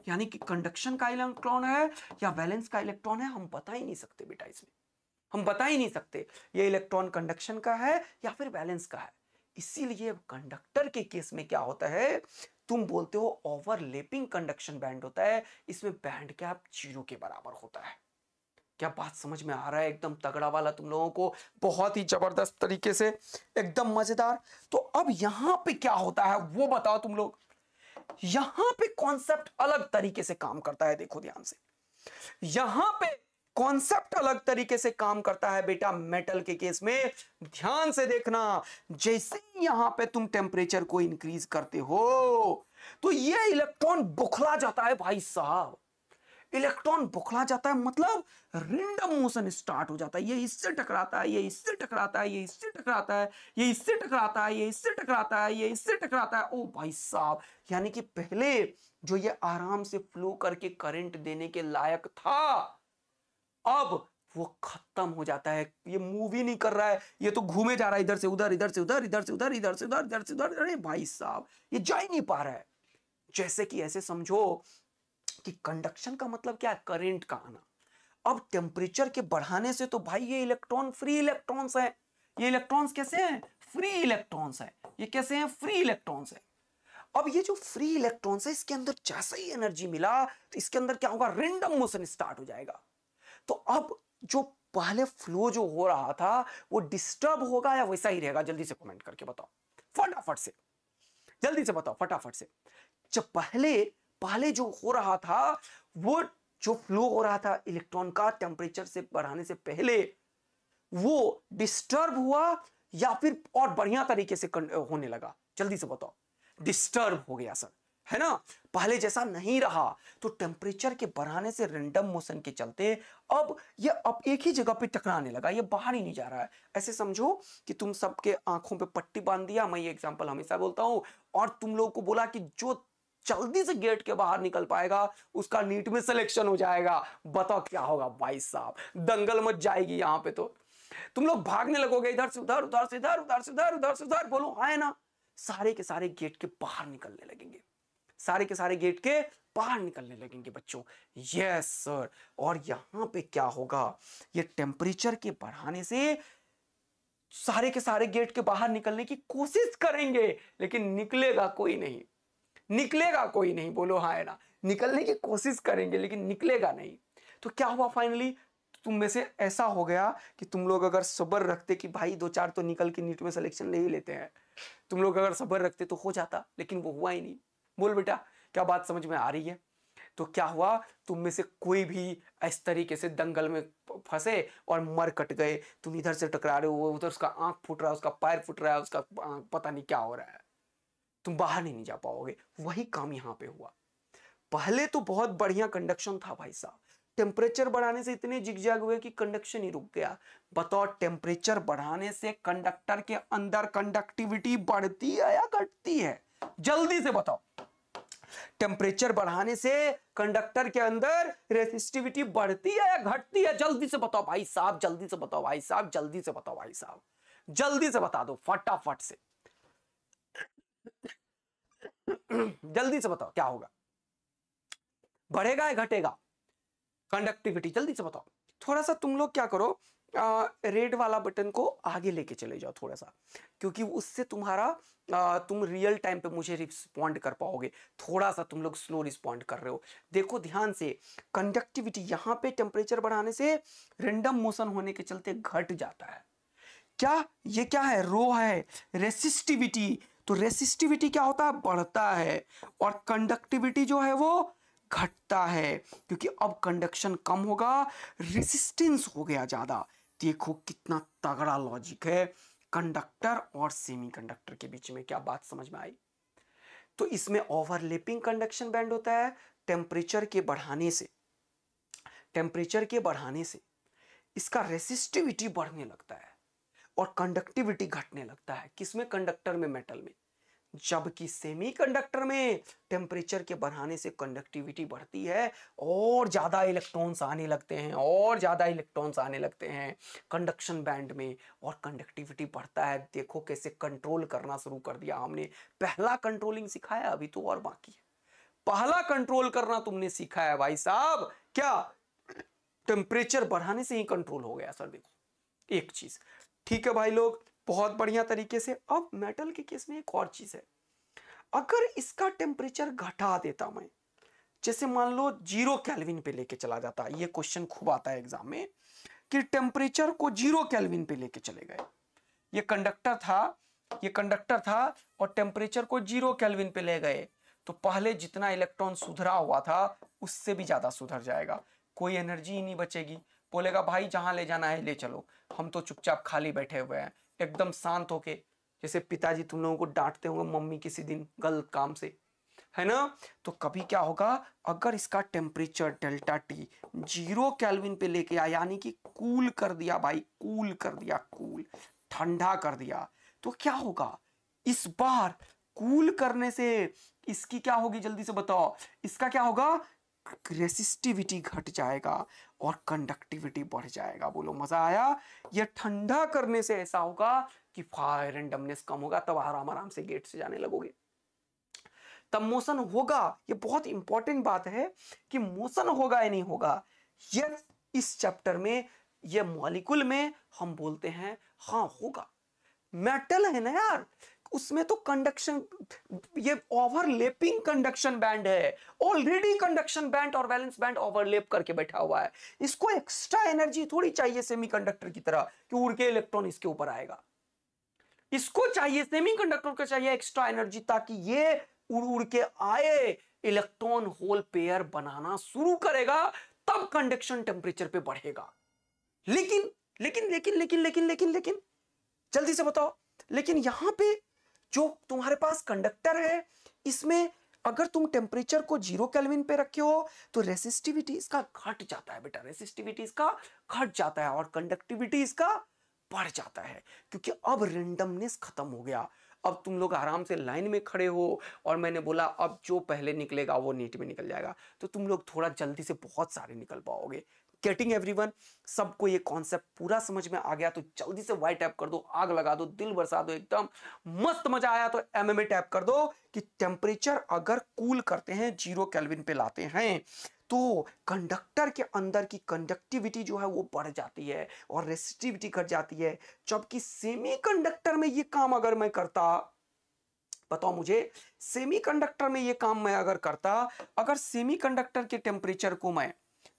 यानी कि कंडक्शन का इलेक्ट्रॉन है या वैलेंस का इलेक्ट्रॉन है हम बता ही नहीं सकते बेटा इसमें हम बता ही नहीं सकते ये इलेक्ट्रॉन कंडक्शन का है या फिर बैलेंस का है इसीलिए कंडक्टर के केस में क्या होता है तुम बोलते हो ओवरलेपिंग कंडक्शन बैंड होता है इसमें बैंड गैप जीरो के बराबर होता है क्या बात समझ में आ रहा है एकदम तगड़ा वाला तुम लोगों को बहुत ही जबरदस्त तरीके से एकदम मजेदार तो अब यहां पे क्या होता है वो बताओ तुम लोग यहां पे कॉन्सेप्ट अलग तरीके से काम करता है देखो ध्यान से यहां पे कॉन्सेप्ट अलग तरीके से काम करता है बेटा मेटल के केस में ध्यान से देखना जैसे यहां पे तुम टेम्परेचर को इंक्रीज करते हो तो ये इलेक्ट्रॉन बुखला जाता है भाई साहब इलेक्ट्रॉन बुखला जाता है मतलब रेंडम मोशन स्टार्ट हो जाता है ये इससे टकराता है ये इससे टकराता है ये इससे टकराता है ये इससे टकराता है ये इससे टकराता है ये इससे टकराता है ओ भाई साहब यानी कि पहले जो ये आराम से फ्लो करके करंट देने के लायक था अब वो खत्म हो जाता है ये मूव ही नहीं कर रहा है ये तो घूमे जा रहा है इधर से उधर इधर से उधर इधर से उधर इधर से उधर इधर से उधर अरे भाई साहब ये जा ही नहीं पा रहा है जैसे कि ऐसे समझो कि कंडक्शन का मतलब क्या है करेंट का आना अब टेम्परेचर के बढ़ाने से तो भाई ये इलेक्ट्रॉन फ्री इलेक्ट्रॉन्स है ये इलेक्ट्रॉन्स कैसे हैं फ्री इलेक्ट्रॉन्स है ये कैसे हैं फ्री इलेक्ट्रॉन्स है अब ये जो फ्री इलेक्ट्रॉन्स है इसके अंदर जैसा ही एनर्जी मिला तो इसके अंदर क्या होगा रेंडम मोशन स्टार्ट हो जाएगा तो अब जो पहले फ्लो जो हो रहा था वो डिस्टर्ब होगा या वैसा ही रहेगा जल्दी से कमेंट करके बताओ फटाफट से जल्दी से बताओ फटाफट से जब पहले पहले जो हो रहा था वो जो फ्लो हो रहा था इलेक्ट्रॉन का टेम्परेचर से बढ़ाने से पहले वो डिस्टर्ब हुआ या फिर और बढ़िया तरीके से होने लगा जल्दी से बताओ डिस्टर्ब हो गया सर है ना पहले जैसा नहीं रहा तो टेम्परेचर के बढ़ाने से रेंडम मोशन के चलते अब ये अब एक ही जगह पे टकराने लगा ये बाहर ही नहीं जा रहा है ऐसे समझो कि तुम सबके आंखों पे पट्टी बांध दिया मैं ये एग्जांपल हमेशा बोलता हूँ और तुम लोगों को बोला कि जो जल्दी से गेट के बाहर निकल पाएगा उसका नीट में सिलेक्शन हो जाएगा बताओ क्या होगा भाई साहब दंगल मच जाएगी यहाँ पे तो तुम लोग भागने लगोगे इधर से उधर उधर से इधर उधर से उधर उधर से उधर बोलो आए ना सारे के सारे गेट के बाहर निकलने लगेंगे सारे के सारे गेट के बाहर निकलने लगेंगे बच्चों यस सर और यहां पे क्या होगा ये टेम्परेचर के बढ़ाने से सारे के सारे गेट के बाहर निकलने की कोशिश करेंगे लेकिन निकलेगा कोई नहीं निकलेगा कोई नहीं बोलो हाँ है ना निकलने की कोशिश करेंगे लेकिन निकलेगा नहीं तो क्या हुआ फाइनली तुम में से ऐसा हो गया कि तुम लोग अगर सबर रखते कि भाई दो चार तो निकल के नीट में सिलेक्शन ले ही लेते हैं तुम लोग अगर सबर रखते तो हो जाता लेकिन वो हुआ ही नहीं बोल बेटा क्या बात समझ में आ रही है तो क्या हुआ तुम में से कोई भी इस तरीके से दंगल में फंसे और मर कट गए तुम इधर से टकरा रहे हो उधर उसका आंख फूट रहा है उसका पैर फूट रहा है उसका पता नहीं क्या हो रहा है तुम बाहर नहीं जा पाओगे वही काम यहाँ पे हुआ पहले तो बहुत बढ़िया कंडक्शन था भाई साहब टेम्परेचर बढ़ाने से इतने जिगजैग हुए कि कंडक्शन ही रुक गया बताओ टेम्परेचर बढ़ाने से कंडक्टर के अंदर कंडक्टिविटी बढ़ती है या घटती है जल्दी से बताओ टेम्परेचर बढ़ाने से कंडक्टर के अंदर रेसिस्टिविटी बढ़ती है या घटती है जल्दी से बताओ भाई साहब जल्दी से बताओ भाई साहब जल्दी से बताओ भाई साहब जल्दी से बता दो फटाफट से जल्दी से बताओ क्या होगा बढ़ेगा या घटेगा कंडक्टिविटी जल्दी से बताओ थोड़ा सा तुम लोग क्या करो रेड वाला बटन को आगे लेके चले जाओ थोड़ा सा क्योंकि उससे तुम्हारा आ, तुम रियल टाइम पे मुझे रिस्पॉन्ड कर पाओगे थोड़ा सा तुम लोग स्लो रिस्पॉन्ड कर रहे हो देखो ध्यान से कंडक्टिविटी यहाँ पे टेम्परेचर बढ़ाने से रेंडम मोशन होने के चलते घट जाता है क्या ये क्या है रो है रेसिस्टिविटी तो रेसिस्टिविटी क्या होता है बढ़ता है और कंडक्टिविटी जो है वो घटता है क्योंकि अब कंडक्शन कम होगा रेसिस्टेंस हो गया ज़्यादा देखो कितना तगड़ा लॉजिक है कंडक्टर और सेमीकंडक्टर के बीच में क्या बात समझ में आई तो इसमें ओवरलेपिंग कंडक्शन बैंड होता है टेम्परेचर के बढ़ाने से टेम्परेचर के बढ़ाने से इसका रेसिस्टिविटी बढ़ने लगता है और कंडक्टिविटी घटने लगता है किसमें कंडक्टर में मेटल में जबकि सेमीकंडक्टर में टेम्परेचर के बढ़ाने से कंडक्टिविटी बढ़ती है और ज़्यादा इलेक्ट्रॉन्स आने लगते हैं और ज़्यादा इलेक्ट्रॉन्स आने लगते हैं कंडक्शन बैंड में और कंडक्टिविटी बढ़ता है देखो कैसे कंट्रोल करना शुरू कर दिया हमने पहला कंट्रोलिंग सिखाया अभी तो और बाकी है पहला कंट्रोल करना तुमने सीखा है भाई साहब क्या टेम्परेचर बढ़ाने से ही कंट्रोल हो गया सर देखो एक चीज़ ठीक है भाई लोग बहुत बढ़िया तरीके से अब मेटल के केस में एक और चीज़ है अगर इसका टेम्परेचर घटा देता मैं जैसे मान लो जीरो कैलविन पे लेके चला जाता ये क्वेश्चन खूब आता है एग्जाम में कि टेम्परेचर को जीरो कैलविन पे लेके चले गए ये कंडक्टर था ये कंडक्टर था और टेम्परेचर को जीरो कैलविन पे ले गए तो पहले जितना इलेक्ट्रॉन सुधरा हुआ था उससे भी ज़्यादा सुधर जाएगा कोई एनर्जी ही नहीं बचेगी बोलेगा भाई जहां ले जाना है ले चलो हम तो चुपचाप खाली बैठे हुए हैं एकदम शांत होके जैसे पिताजी तुम लोगों को डांटते होंगे मम्मी किसी दिन गलत काम से है ना तो कभी क्या होगा अगर इसका temperature delta T zero kelvin पे लेके आया यानी कि कूल कर दिया भाई कूल कर दिया कूल ठंडा कर दिया तो क्या होगा इस बार कूल करने से इसकी क्या होगी जल्दी से बताओ इसका क्या होगा रेसिस्टिविटी घट जाएगा और कंडक्टिविटी बढ़ जाएगा बोलो मजा आया ये ठंडा करने से ऐसा होगा कि फायर एंड डमनेस कम होगा तब आराम आराम से गेट से जाने लगोगे तब मोशन होगा ये बहुत इंपॉर्टेंट बात है कि मोशन होगा या नहीं होगा ये इस चैप्टर में ये मॉलिक्यूल में हम बोलते हैं हाँ होगा मेटल है ना यार उसमें तो कंडक्शन ये ओवरलेपिंग कंडक्शन बैंड है ऑलरेडी कंडक्शन बैंड और वैलेंस बैंड ओवरलेप करके बैठा हुआ है इसको एक्स्ट्रा एनर्जी थोड़ी चाहिए सेमीकंडक्टर की तरह कि उड़के इलेक्ट्रॉन इसके ऊपर आएगा इसको चाहिए सेमीकंडक्टर को चाहिए एक्स्ट्रा एनर्जी ताकि ये उड़ उड़ के आए इलेक्ट्रॉन होल पेयर बनाना शुरू करेगा तब कंडक्शन टेम्परेचर पर बढ़ेगा लेकिन लेकिन लेकिन लेकिन लेकिन लेकिन लेकिन जल्दी से बताओ लेकिन यहां पे जो तुम्हारे पास कंडक्टर है इसमें अगर तुम टेम्परेचर को जीरो कैलविन पे रखे हो तो रेसिस्टिविटी इसका घट जाता है बेटा रेसिस्टिविटी इसका घट जाता है और कंडक्टिविटी इसका बढ़ जाता है क्योंकि अब रेंडमनेस खत्म हो गया अब तुम लोग आराम से लाइन में खड़े हो और मैंने बोला अब जो पहले निकलेगा वो नीट में निकल जाएगा तो तुम लोग थोड़ा जल्दी से बहुत सारे निकल पाओगे गेटिंग वन सबको ये कॉन्सेप्ट पूरा समझ में आ गया तो जल्दी से वाई टैप कर दो आग लगा दो दिल बरसा दो एकदम मस्त मजा आया तो एम एम ए टैप कर दो कि टेम्परेचर अगर कूल करते हैं जीरो कैलविन पे लाते हैं तो कंडक्टर के अंदर की कंडक्टिविटी जो है वो बढ़ जाती है और रेसिस्टिविटी घट जाती है जबकि सेमी कंडक्टर में ये काम अगर मैं करता बताओ मुझे सेमी कंडक्टर में ये काम मैं अगर करता अगर सेमी कंडक्टर के टेम्परेचर को मैं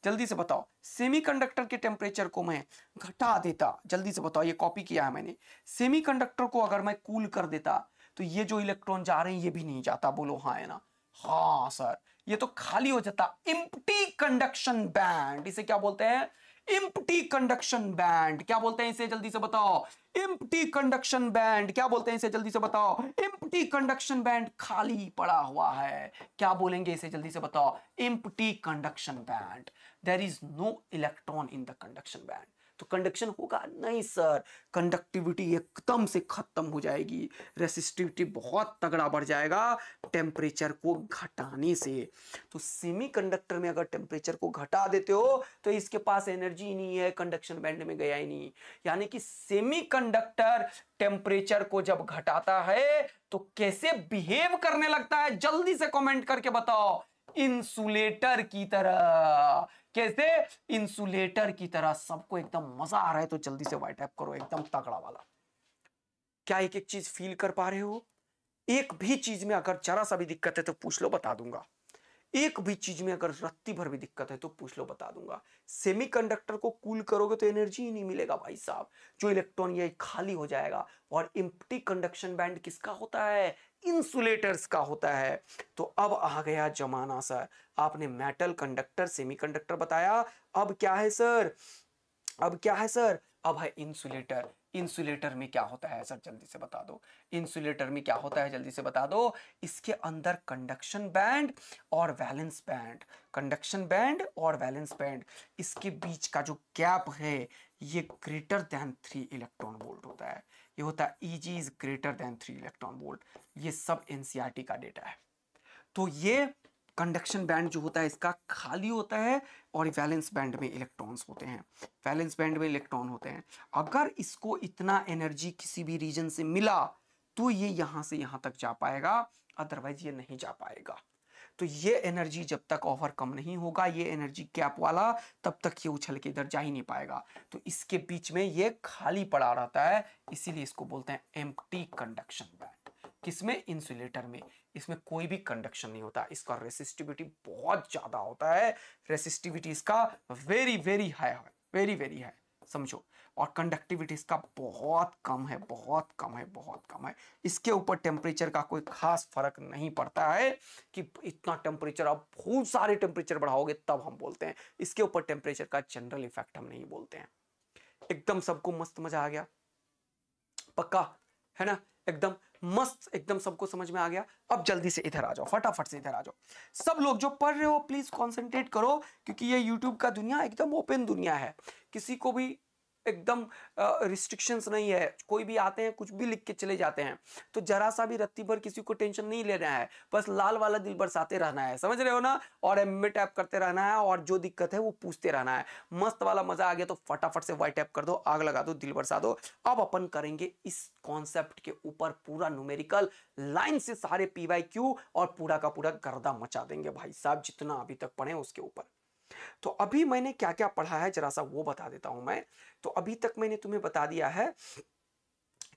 जल्दी से बताओ सेमीकंडक्टर के टेम्परेचर को मैं घटा देता जल्दी से बताओ ये कॉपी किया है मैंने सेमीकंडक्टर को अगर मैं कूल कर देता तो ये जो इलेक्ट्रॉन जा रहे हैं ये भी नहीं जाता बोलो हाँ है ना हाँ सर ये तो खाली हो जाता इम्पटी कंडक्शन बैंड इसे क्या बोलते हैं इम्पटी कंडक्शन बैंड क्या बोलते हैं इसे जल्दी से बताओ इम्पटी कंडक्शन बैंड क्या बोलते हैं इसे जल्दी से बताओ इम्पटी कंडक्शन बैंड खाली पड़ा हुआ है क्या बोलेंगे इसे जल्दी से बताओ empty conduction band there is no electron in the conduction band तो कंडक्शन होगा नहीं सर कंडक्टिविटी एकदम से खत्म हो जाएगी रेसिस्टिविटी बहुत तगड़ा बढ़ जाएगा टेम्परेचर को घटाने से तो सेमीकंडक्टर में अगर टेम्परेचर को घटा देते हो तो इसके पास एनर्जी नहीं है कंडक्शन बैंड में गया ही नहीं यानी कि सेमीकंडक्टर टेम्परेचर को जब घटाता है तो कैसे बिहेव करने लगता है जल्दी से कॉमेंट करके बताओ इंसुलेटर की तरह कैसे इंसुलेटर की तरह सबको एकदम मजा आ रहा है तो जल्दी से वाइट एप करो एकदम तगड़ा वाला क्या एक एक चीज फील कर पा रहे हो एक भी चीज में अगर जरा सा भी दिक्कत है तो पूछ लो बता दूंगा एक भी चीज में अगर रत्ती भर भी दिक्कत है तो पूछ लो बता दूंगा सेमीकंडक्टर को कूल करोगे तो एनर्जी ही नहीं मिलेगा भाई साहब जो इलेक्ट्रॉन ये खाली हो जाएगा और इम्प्टी कंडक्शन बैंड किसका होता है इंसुलेटर्स का होता है तो अब आ गया जमाना सर आपने मेटल कंडक्टर सेमीकंडक्टर बताया अब क्या है सर अब क्या है सर अब है इंसुलेटर इंसुलेटर में क्या होता है सर जल्दी से बता दो इंसुलेटर में क्या होता है जल्दी से बता दो इसके अंदर कंडक्शन बैंड और वैलेंस बैंड कंडक्शन बैंड और वैलेंस बैंड इसके बीच का जो गैप है ये greater than three electron volt होता है ये होता है E is greater than three electron volt ये सब एनसीईआरटी e का डेटा है तो ये कंडक्शन बैंड जो होता है इसका खाली होता है और वैलेंस बैंड में इलेक्ट्रॉन्स होते हैं वैलेंस बैंड में इलेक्ट्रॉन होते हैं अगर इसको इतना एनर्जी किसी भी रीजन से मिला तो ये यहाँ से यहाँ तक जा पाएगा अदरवाइज ये नहीं जा पाएगा तो ये एनर्जी जब तक ओवरकम नहीं होगा ये एनर्जी कैप वाला तब तक ये उछल के इधर जा ही नहीं पाएगा तो इसके बीच में ये खाली पड़ा रहता है इसीलिए इसको बोलते हैं एम्प्टी कंडक्शन बैंड किसमें इंसुलेटर में इसमें कोई भी कंडक्शन नहीं होता इसका रेसिस्टिविटी बहुत ज़्यादा होता है रेसिस्टिविटी इसका वेरी वेरी हाई है वेरी वेरी हाई समझो और कंडक्टिविटी इसका बहुत कम है बहुत कम है बहुत कम है इसके ऊपर टेम्परेचर का कोई खास फर्क नहीं पड़ता है कि इतना टेम्परेचर आप बहुत सारे टेम्परेचर बढ़ाओगे तब हम बोलते हैं इसके ऊपर टेम्परेचर का जनरल इफेक्ट हम नहीं बोलते हैं एकदम सबको मस्त मजा आ गया पक्का है ना एकदम मस्त एकदम सबको समझ में आ गया अब जल्दी से इधर आ जाओ फटाफट से इधर आ जाओ सब लोग जो पढ़ रहे हो प्लीज कॉन्सेंट्रेट करो क्योंकि ये यूट्यूब का दुनिया एकदम ओपन दुनिया है किसी को भी एकदम रिस्ट्रिक्शंस नहीं है कोई भी आते हैं कुछ भी लिख के चले जाते हैं तो जरा सा भी रत्ती भर किसी को टेंशन नहीं लेना है बस लाल वाला दिल बरसाते रहना है समझ रहे हो ना और एम में टैप करते रहना है और जो दिक्कत है वो पूछते रहना है मस्त वाला मजा आ गया तो फटाफट से वाई टैप कर दो आग लगा दो दिल बरसा दो अब अपन करेंगे इस कॉन्सेप्ट के ऊपर पूरा न्यूमेरिकल लाइन से सारे पी और पूरा का पूरा गर्दा मचा देंगे भाई साहब जितना अभी तक पढ़े उसके ऊपर तो अभी मैंने क्या क्या पढ़ा है जरा सा वो बता देता हूं मैं तो अभी तक मैंने तुम्हें बता दिया है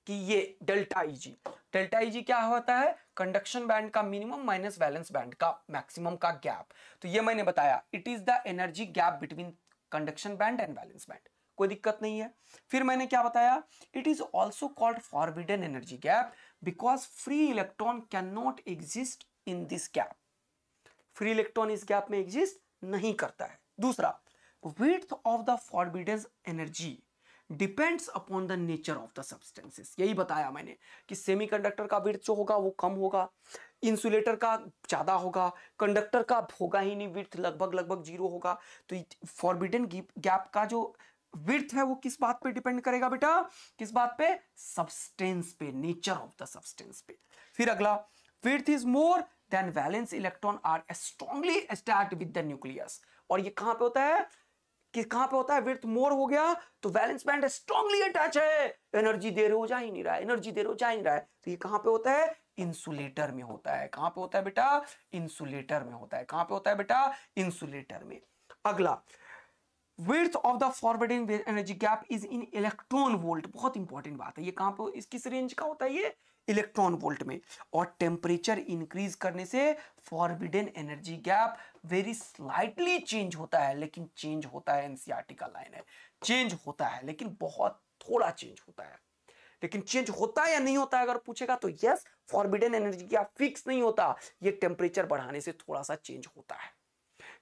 कि ये डेल्टा ईजी डेल्टा ईजी क्या होता है कंडक्शन बैंड का मिनिमम माइनस बैलेंस बैंड का मैक्सिमम का गैप तो ये मैंने बताया it is the energy gap between conduction band and balance band कोई दिक्कत नहीं है फिर मैंने क्या बताया it is also called forbidden energy gap because free electron can not exist in this gap free electron इस गैप में एग्जिस्ट नहीं करता है दूसरा with of the forbidden energy depends upon the nature of the substances यही बताया मैंने कि सेमीकंडक्टर का विथ जो होगा वो कम होगा इंसुलेटर का ज़्यादा होगा कंडक्टर का होगा ही नहीं विथ लगभग लगभग जीरो होगा तो फॉरबिडन गैप का जो विर्थ है वो किस बात पे डिपेंड करेगा बेटा किस बात पे सब्सटेंस पे नेचर ऑफ द सब्सटेंस पे फिर अगला width is more then valence electron are strongly attached with the nucleus और ये कहां पे होता है कि कहां पे होता है विर्थ मोर हो गया तो वैलेंस बैंड स्ट्रॉन्गली अटैच है एनर्जी देर हो जा ही नहीं रहा है एनर्जी देर हो जा ही नहीं रहा है तो ये कहां पे होता है इंसुलेटर में होता है कहां पे होता है बेटा इंसुलेटर में होता है कहां पे होता है बेटा इंसुलेटर में अगला width of the forbidden energy gap is in electron volt बहुत इंपॉर्टेंट बात है ये कहां पे इस किस रेंज का होता है ये इलेक्ट्रॉन वोल्ट में और टेम्परेचर इंक्रीज करने से forbidden energy gap very slightly change होता है लेकिन चेंज होता है एनसीआरटी का लाइन है चेंज होता है लेकिन बहुत थोड़ा चेंज होता है लेकिन चेंज होता है या नहीं होता है अगर पूछेगा तो yes forbidden energy gap fix नहीं होता ये टेम्परेचर बढ़ाने से थोड़ा सा चेंज होता है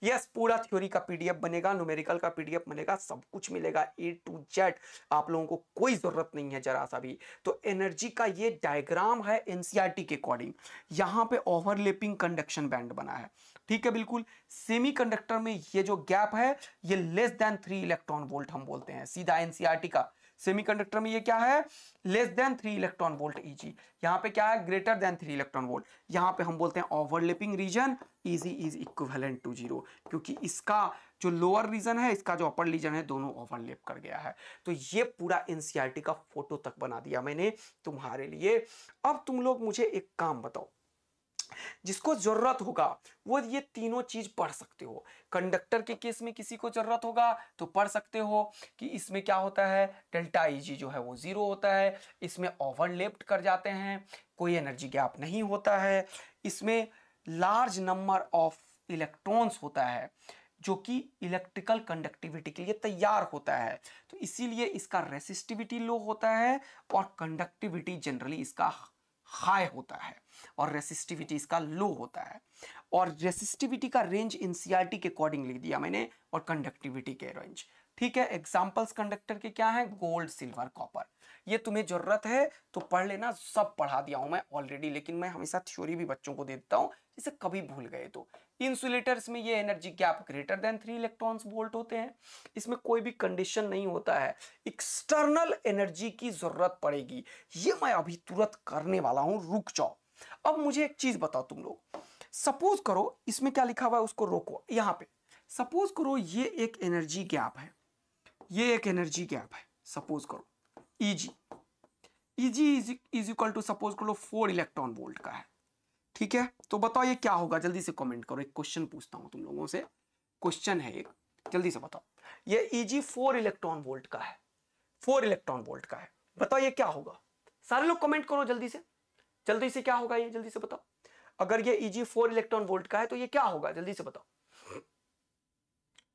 यस पूरा थ्योरी का पीडीएफ बनेगा न्यूमेरिकल का पीडीएफ बनेगा सब कुछ मिलेगा ए टू जेड आप लोगों को कोई ज़रूरत नहीं है जरा सा भी तो एनर्जी का ये डायग्राम है एनसीआरटी e के अकॉर्डिंग यहाँ पे ओवरलेपिंग कंडक्शन बैंड बना है ठीक है बिल्कुल सेमी में ये जो गैप है ये less than three electron volt हम बोलते हैं सीधा एनसीआरटी e का सेमीकंडक्टर में ये क्या है less than three electron volt E g e यहाँ पे क्या है greater than three electron volt यहाँ पे हम बोलते हैं overlapping region E g is equivalent to zero क्योंकि इसका जो लोअर रीजन है इसका जो अपर रीजन है दोनों ओवरलेप कर गया है तो ये पूरा एनसीईआरटी e का फोटो तक बना दिया मैंने तुम्हारे लिए अब तुम लोग मुझे एक काम बताओ जिसको जरूरत होगा वो ये तीनों चीज पढ़ सकते हो कंडक्टर के केस में किसी को जरूरत होगा तो पढ़ सकते हो कि इसमें क्या होता है डेल्टा ई e जी जो है वो जीरो होता है इसमें ओवरलेप्ड कर जाते हैं कोई एनर्जी गैप नहीं होता है इसमें लार्ज नंबर ऑफ इलेक्ट्रॉन्स होता है जो कि इलेक्ट्रिकल कंडक्टिविटी के लिए तैयार होता है तो इसीलिए इसका रेसिस्टिविटी लो होता है और कंडक्टिविटी जनरली इसका हाई होता है और रेसिस्टिविटी इसका लो होता है और रेसिस्टिविटी का रेंज इन सीआरटी के अकॉर्डिंग लिख दिया मैंने और कंडक्टिविटी के रेंज ठीक है एग्जाम्पल्स कंडक्टर के क्या है गोल्ड सिल्वर कॉपर ये तुम्हें जरूरत है तो पढ़ लेना सब पढ़ा दिया हूं मैं ऑलरेडी लेकिन मैं हमेशा थ्योरी भी बच्चों को दे देता हूं जिसे कभी भूल गए तो इंसुलेटर्स में ये energy gap greater than three electrons volt होते हैं इसमें कोई भी कंडीशन नहीं होता है एक्सटर्नल एनर्जी की जरूरत पड़ेगी ये मैं अभी तुरंत करने वाला हूं रुक जाओ अब मुझे एक चीज बताओ तुम लोग सपोज करो इसमें क्या लिखा हुआ है उसको रोको यहां पे सपोज करो ये एक एनर्जी गैप है ये एक एनर्जी गैप है सपोज करो E g E g is equal to suppose करो फोर इलेक्ट्रॉन वोल्ट का है ठीक है तो बताओ ये क्या होगा जल्दी से कमेंट करो एक क्वेश्चन पूछता हूं तुम लोगों से क्वेश्चन है एक जल्दी से बताओ ये ईजी फोर इलेक्ट्रॉन वोल्ट का है फोर इलेक्ट्रॉन वोल्ट का है बताओ ये क्या होगा सारे लोग कमेंट करो जल्दी से जल्दी से क्या होगा ये जल्दी से बताओ अगर ये ईजी फोर इलेक्ट्रॉन वोल्ट का है तो ये क्या होगा जल्दी से बताओ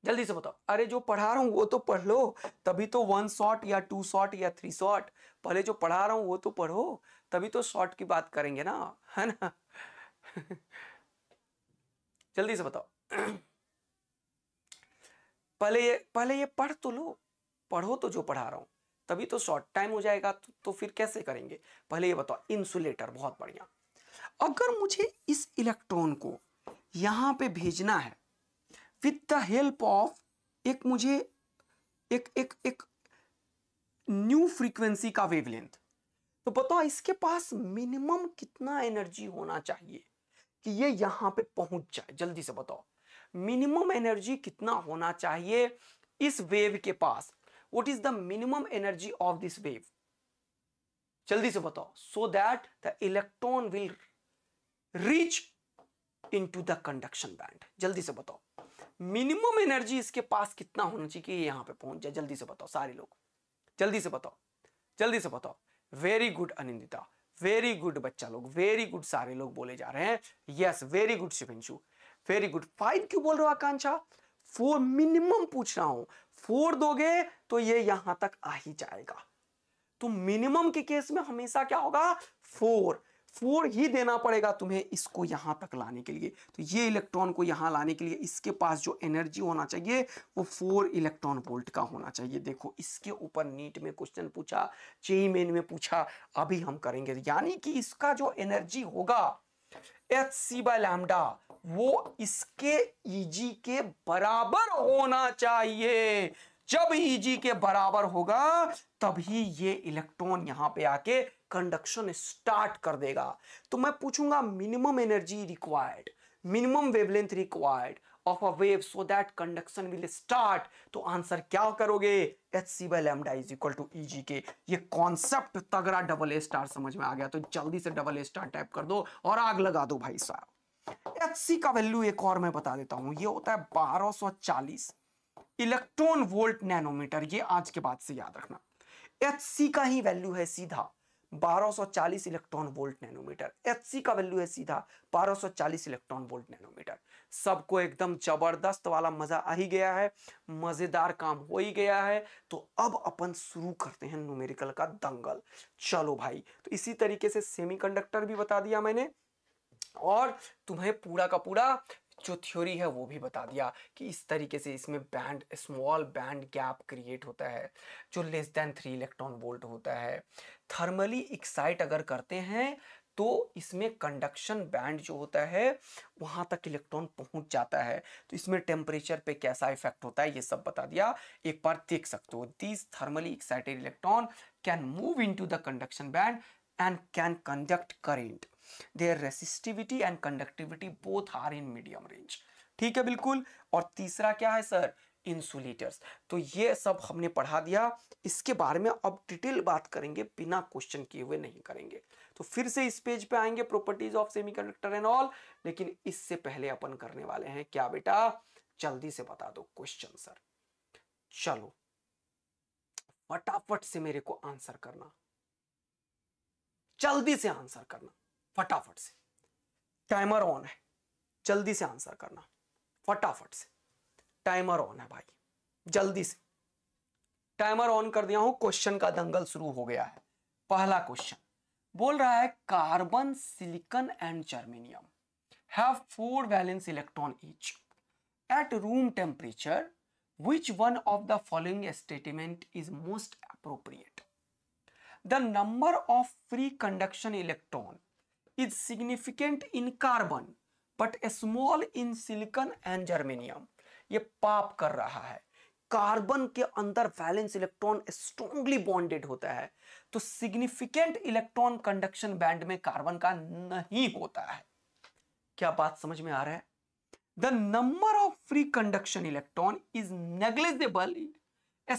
जल्दी से बताओ अरे जो पढ़ा रहा हूँ वो तो पढ़ लो तभी तो वन शॉट या टू शॉट या थ्री शॉट पहले जो पढ़ा रहा हूँ वो तो पढ़ो तभी तो शॉर्ट की बात करेंगे ना है ना जल्दी से बताओ पहले ये पहले ये पढ़ तो लो पढ़ो तो जो पढ़ा रहा हूं तभी तो शॉर्ट टाइम हो जाएगा तो, तो फिर कैसे करेंगे पहले ये बताओ इंसुलेटर बहुत बढ़िया अगर मुझे इस इलेक्ट्रॉन को यहां पे भेजना है विद द हेल्प ऑफ एक मुझे एक एक एक न्यू फ्रीक्वेंसी का वेवलेंथ तो बताओ इसके पास मिनिमम कितना एनर्जी होना चाहिए कि ये यहाँ पे पहुंच जाए जल्दी से बताओ मिनिमम एनर्जी कितना होना चाहिए इस वेव के पास what is the minimum energy of this wave जल्दी से बताओ so that the electron will reach into the conduction band जल्दी से बताओ मिनिमम एनर्जी इसके पास कितना होना चाहिए कि यहां पे पहुंच जाए जल्दी से बताओ सारे लोग जल्दी से बताओ जल्दी से बताओ very good Anindita very good बच्चा लोग वेरी गुड सारे लोग बोले जा रहे हैं yes very good Shivanshu very good five क्यों बोल रहे हो आकांक्षा फोर मिनिमम पूछ रहा हूं फोर दोगे तो ये यहां तक आ ही जाएगा तो मिनिमम के केस में हमेशा क्या होगा फोर फोर ही देना पड़ेगा तुम्हें इसको यहाँ तक लाने के लिए तो ये इलेक्ट्रॉन को यहाँ लाने के लिए इसके पास जो एनर्जी होना चाहिए वो फोर इलेक्ट्रॉन वोल्ट का होना चाहिए देखो इसके ऊपर नीट में क्वेश्चन पूछा चेई मेन में पूछा अभी हम करेंगे यानी कि इसका जो एनर्जी होगा एच सी बायडा वो इसके ईजी e के बराबर होना चाहिए जब ईजी e के बराबर होगा तभी ये इलेक्ट्रॉन यहां पे आके कंडक्शन स्टार्ट कर देगा तो मैं पूछूंगा minimum energy required minimum wavelength required of a wave so that conduction will start तो आंसर क्या करोगे h C by lambda is equal to E g के ये कॉन्सेप्ट तगड़ा डबल ए स्टार समझ में आ गया तो जल्दी से डबल ए स्टार टाइप कर दो और आग लगा दो भाई साहब एच सी का वैल्यू एक और मैं बता देता हूं ये होता है बारह सौ चालीस इलेक्ट्रॉन वोल्ट नैनोमीटर ये आज के बाद से याद रखना एच सी का ही वैल्यू है सीधा 1240 इलेक्ट्रॉन वोल्ट नैनोमीटर एच का वैल्यू है सीधा 1240 इलेक्ट्रॉन वोल्ट नैनोमीटर सबको एकदम जबरदस्त वाला मजा आ ही गया है मजेदार काम हो ही गया है तो अब अपन शुरू करते हैं न्यूमेरिकल का दंगल चलो भाई तो इसी तरीके से सेमीकंडक्टर भी बता दिया मैंने और तुम्हें पूरा का पूरा जो थ्योरी है वो भी बता दिया कि इस तरीके से इसमें band small band gap create होता है जो less than three electron volt होता है थर्मली एक्साइट अगर करते हैं तो इसमें कंडक्शन बैंड जो होता है वहाँ तक इलेक्ट्रॉन पहुँच जाता है तो इसमें टेम्परेचर पे कैसा इफेक्ट होता है ये सब बता दिया एक बार देख सकते हो this thermally excited electron can move into the conduction band and can conduct current their resistivity and conductivity both are in medium range ठीक है बिल्कुल और तीसरा क्या है सर इंसुलेटर्स तो ये सब हमने पढ़ा दिया इसके बारे में अब डिटेल बात करेंगे बिना क्वेश्चन किए हुए नहीं करेंगे तो फिर से इस पेज पे आएंगे properties of semiconductor and all लेकिन इससे पहले अपन करने वाले हैं क्या बेटा जल्दी से बता दो क्वेश्चन सर चलो फटाफट से मेरे को आंसर करना जल्दी से आंसर करना फटाफट से टाइमर ऑन है जल्दी से आंसर करना फटाफट से टाइमर ऑन है भाई जल्दी से टाइमर ऑन कर दिया हूं क्वेश्चन का दंगल शुरू हो गया है पहला क्वेश्चन बोल रहा है carbon silicon and germanium have four valence electron each at room temperature which one of the following statement is most appropriate the number of free conduction electron significant in carbon but a small in silicon and germanium ये पाप कर रहा है carbon के अंदर valence electron strongly bonded होता है तो सिग्निफिकेंट इलेक्ट्रॉन कंडक्शन बैंड में कार्बन का नहीं होता है क्या बात समझ में आ रहा है the number of free conduction electron is negligible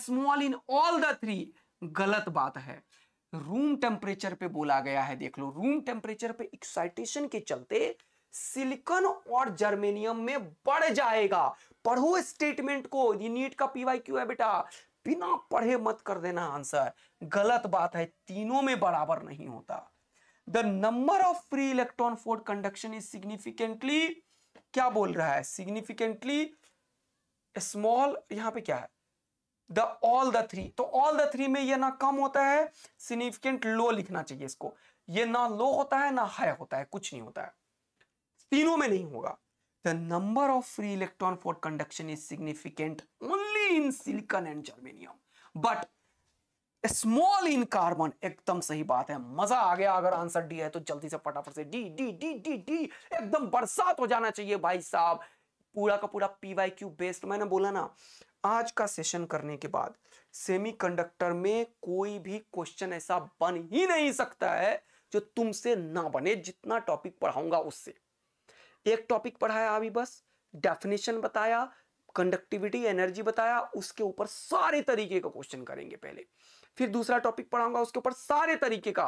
small in all the three गलत बात है रूम टेम्परेचर पे बोला गया है देख लो रूम टेम्परेचर पे एक्साइटेशन के चलते सिलिकॉन और जर्मेनियम में बढ़ जाएगा पढ़ो स्टेटमेंट को ये नीट का पीवाई क्यों है बेटा बिना पढ़े मत कर देना आंसर गलत बात है तीनों में बराबर नहीं होता the number of free electron for conduction is significantly क्या बोल रहा है सिग्निफिकेंटली स्मॉल यहां पे क्या है द ऑल द थ्री तो ऑल द थ्री में ये ना कम होता है सिग्निफिकेंट लो लिखना चाहिए इसको ये ना लो होता है ना हाई होता है कुछ नहीं होता है तीनों में नहीं होगा the number of free electron for conduction is significant only in silicon and germanium but small in carbon एकदम सही बात है मजा आ गया अगर आंसर डी है तो जल्दी से फटाफट से D D D D D एकदम बरसात हो जाना चाहिए भाई साहब पूरा का पूरा पीवाई क्यू बेस्ट मैंने बोला ना आज का सेशन करने के बाद सेमीकंडक्टर में कोई भी क्वेश्चन ऐसा बन ही नहीं सकता है जो तुमसे ना बने जितना टॉपिक पढ़ाऊंगा उससे एक टॉपिक पढ़ाया अभी बस डेफिनेशन बताया कंडक्टिविटी एनर्जी बताया उसके ऊपर सारे तरीके का क्वेश्चन करेंगे पहले फिर दूसरा टॉपिक पढ़ाऊंगा उसके ऊपर सारे तरीके का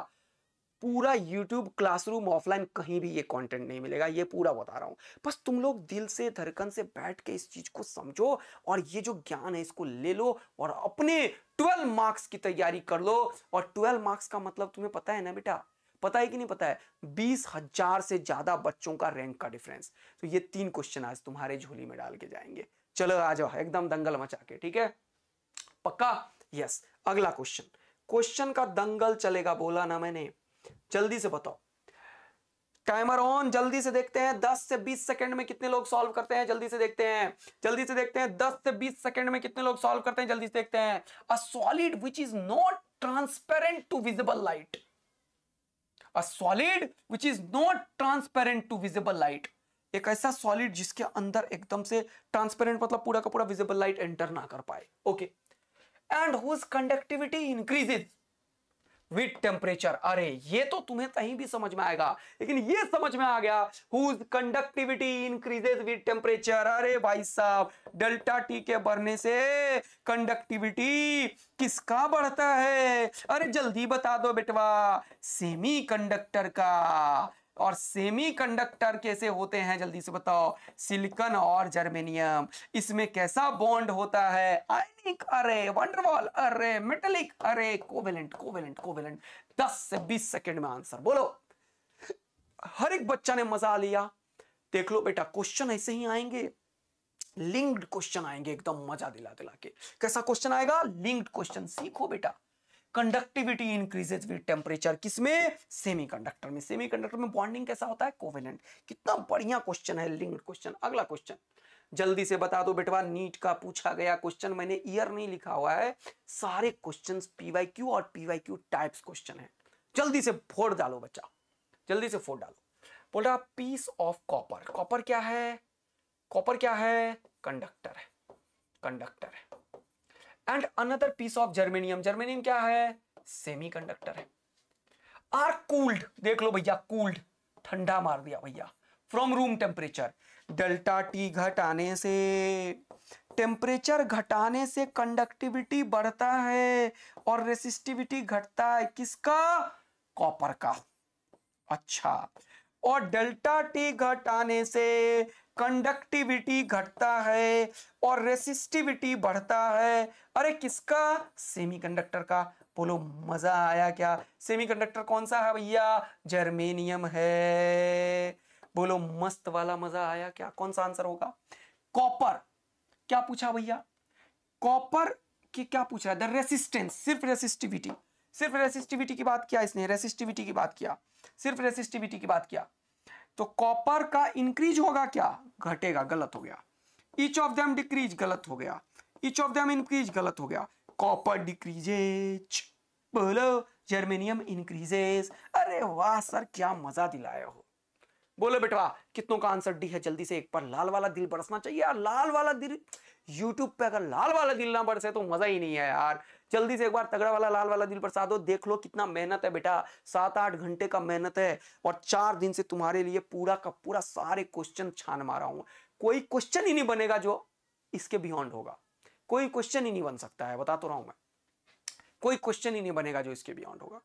पूरा यूट्यूब क्लासरूम ऑफलाइन कहीं भी ये कंटेंट नहीं मिलेगा ये पूरा बता रहा हूँ बस तुम लोग दिल से धड़कन से बैठ के इस चीज़ को समझो और ये जो ज्ञान है इसको ले लो और अपने 12 मार्क्स की तैयारी कर लो और 12 मार्क्स का मतलब तुम्हें पता है ना बेटा पता है कि नहीं पता है बीस हजार से ज्यादा बच्चों का रैंक का डिफरेंस तो ये तीन क्वेश्चन आज तुम्हारे झोली में डाल के जाएंगे चलो आ जाओ एकदम दंगल मचा के ठीक है पक्का यस अगला क्वेश्चन क्वेश्चन का दंगल चलेगा बोला ना मैंने जल्दी से बताओ टाइमर ऑन जल्दी से देखते हैं 10 से 20 सेकंड में कितने लोग सॉल्व करते हैं जल्दी से देखते हैं जल्दी से देखते हैं 10 से 20 सेकंड में कितने लोग सॉल्व करते हैं जल्दी से देखते हैं a solid which is not transparent to visible light a solid which is not transparent to visible light एक ऐसा सॉलिड जिसके अंदर एकदम से ट्रांसपेरेंट मतलब पूरा का पूरा विजिबल लाइट एंटर ना कर पाए okay and whose conductivity increases with temperature अरे ये तो तुम्हें कहीं भी समझ में आएगा लेकिन ये समझ में आ गया whose conductivity increases with temperature अरे भाई साहब डेल्टा टी के बढ़ने से कंडक्टिविटी किसका बढ़ता है अरे जल्दी बता दो बेटवा सेमी कंडक्टर का और सेमीकंडक्टर कैसे होते हैं जल्दी से बताओ सिलिकन और जर्मेनियम इसमें कैसा बॉन्ड होता है आयनिक अरे वंडरवॉल अरे मेटलिक अरे कोवेलेंट कोवेलेंट कोवेलेंट 10 से 20 सेकंड में आंसर बोलो हर एक बच्चा ने मजा लिया देख लो बेटा क्वेश्चन ऐसे ही आएंगे लिंक्ड क्वेश्चन आएंगे एकदम मजा दिला दिला के कैसा क्वेश्चन आएगा लिंक्ड क्वेश्चन सीखो बेटा कंडक्टिविटी इंक्रीजेज विद टेम्परेचर किसमें सेमी कंडक्टर में सेमी कंडक्टर में बॉन्डिंग कैसा होता है कोवेलेंट कितना बढ़िया क्वेश्चन है लिंक्ड क्वेश्चन अगला क्वेश्चन जल्दी से बता दो बेटवा नीट का पूछा गया क्वेश्चन मैंने ईयर नहीं लिखा हुआ है सारे क्वेश्चन पीवाई क्यू और पीवाई क्यू टाइप्स क्वेश्चन है जल्दी से फोड़ डालो बच्चा जल्दी से फोड़ डालो बोल रहा पीस ऑफ कॉपर कॉपर क्या है कॉपर क्या है कंडक्टर है कंडक्टर है and another piece of germanium germanium क्या है सेमी कंडक्टर है आर कूल्ड देख लो भैया कूल्ड ठंडा मार दिया भैया from room temperature delta T घटाने से टेम्परेचर घटाने से कंडक्टिविटी बढ़ता है और रेसिस्टिविटी घटता है किसका कॉपर का अच्छा और डेल्टा टी घटाने से कंडक्टिविटी घटता है और रेसिस्टिविटी बढ़ता है अरे किसका सेमीकंडक्टर का बोलो मजा आया क्या सेमीकंडक्टर कौन सा है भैया जर्मेनियम है बोलो मस्त वाला मजा आया क्या कौन सा आंसर होगा कॉपर क्या पूछा भैया कॉपर की क्या पूछा द रेसिस्टेंस सिर्फ रेसिस्टिविटी सिर्फ रेसिस्टिविटी की बात किया इसने रेसिस्टिविटी की बात किया सिर्फ रेसिस्टिविटी की बात किया तो कॉपर का इंक्रीज होगा क्या घटेगा गलत हो गया इच ऑफ दम डिक्रीज गलत हो गया इच ऑफ दम इंक्रीज गलत हो गया कॉपर डिक्रीजेज बोलो जर्मेनियम इंक्रीजेज अरे वाह सर क्या मजा दिलाया हो बोले बेटवा कितनों का आंसर डी है जल्दी से एक बार लाल वाला दिल बरसना चाहिए यार लाल वाला दिल यूट्यूब पे अगर लाल वाला दिल ना बरसे तो मज़ा ही नहीं है यार जल्दी से एक बार तगड़ा वाला लाल वाला दिल बरसा दो देख लो कितना मेहनत है बेटा सात आठ घंटे का मेहनत है और चार दिन से तुम्हारे लिए पूरा का पूरा सारे क्वेश्चन छान मारा हूं कोई क्वेश्चन ही नहीं बनेगा जो इसके बियॉन्ड होगा कोई क्वेश्चन ही नहीं बन सकता है बता तो रहा हूं मैं कोई क्वेश्चन ही नहीं बनेगा जो इसके बियॉन्ड होगा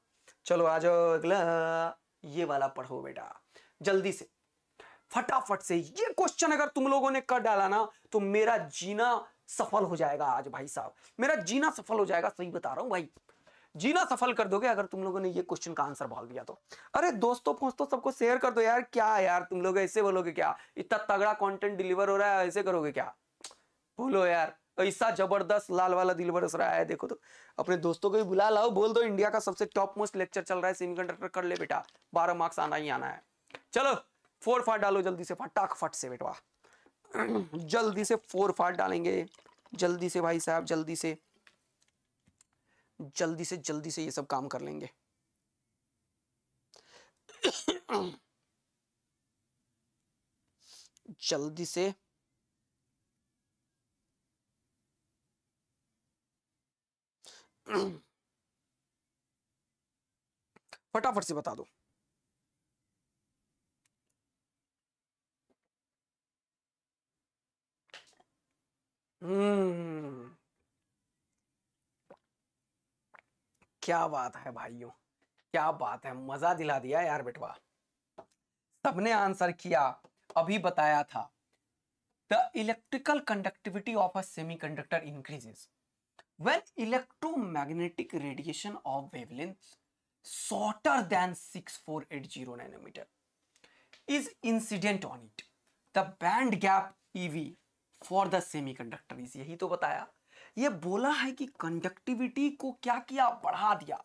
चलो आ जाओ अगला ये वाला पढ़ो बेटा जल्दी से फटाफट से ये क्वेश्चन अगर तुम लोगों ने कर डाला ना तो मेरा जीना सफल हो जाएगा आज भाई साहब मेरा जीना सफल हो जाएगा सही बता रहा हूं भाई जीना सफल कर दोगे अगर तुम लोगों ने ये क्वेश्चन का आंसर बोल दिया तो अरे दोस्तों पोस्तों सबको शेयर कर दो यार क्या यार तुम लोग ऐसे बोलोगे क्या इतना तगड़ा कंटेंट डिलीवर हो रहा है ऐसे करोगे क्या बोलो यार ऐसा जबरदस्त लाल वाला दिल बरस रहा है देखो तो अपने दोस्तों को भी बुला लाओ बोल दो इंडिया का सबसे टॉप मोस्ट लेक्चर चल रहा है सेमी कर ले बेटा बारह मार्क्स आना ही आना है चलो फोर फाट डालो जल्दी से फटाक फट से बेटवा जल्दी से फोर फाट डालेंगे जल्दी से भाई साहब जल्दी से जल्दी से जल्दी से ये सब काम कर लेंगे जल्दी से फटाफट से बता दो हम्म। क्या बात है भाइयों क्या बात है मजा दिला दिया यार बेटवा सबने आंसर किया अभी बताया था the electrical conductivity of a semi semiconductor increases electro magnetic radiation of wavelength shorter than 6480 nanometre is incident on it the band gap eV for the semi conductor यही तो बताया ये बोला है कि कंडक्टिविटी को क्या किया बढ़ा दिया